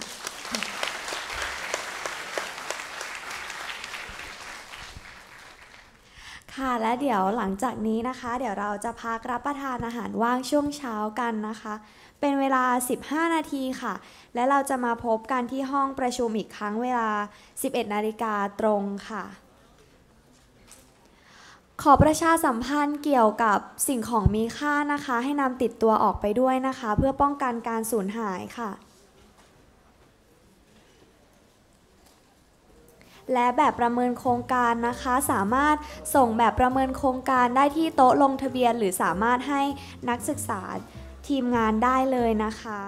ค่ะ และเดี๋ยวหลังจากนี้นะคะ เดี๋ยวเราจะพักรับประทานอาหารว่างช่วงเช้ากันนะคะ เป็นเวลา 15 นาทีค่ะ และเราจะมาพบกันที่ห้องประชุมอีกครั้งเวลา 11 นาฬิกาตรงค่ะขอประชาสัมพันธ์เกี่ยวกับสิ่งของมีค่านะคะ ให้นำติดตัวออกไปด้วยนะคะ เพื่อป้องกันการสูญหายค่ะ และแบบประเมินโครงการนะคะ สามารถส่งแบบประเมินโครงการได้ที่โต๊ะลงทะเบียน หรือสามารถให้นักศึกษาทีมงานได้เลยนะคะ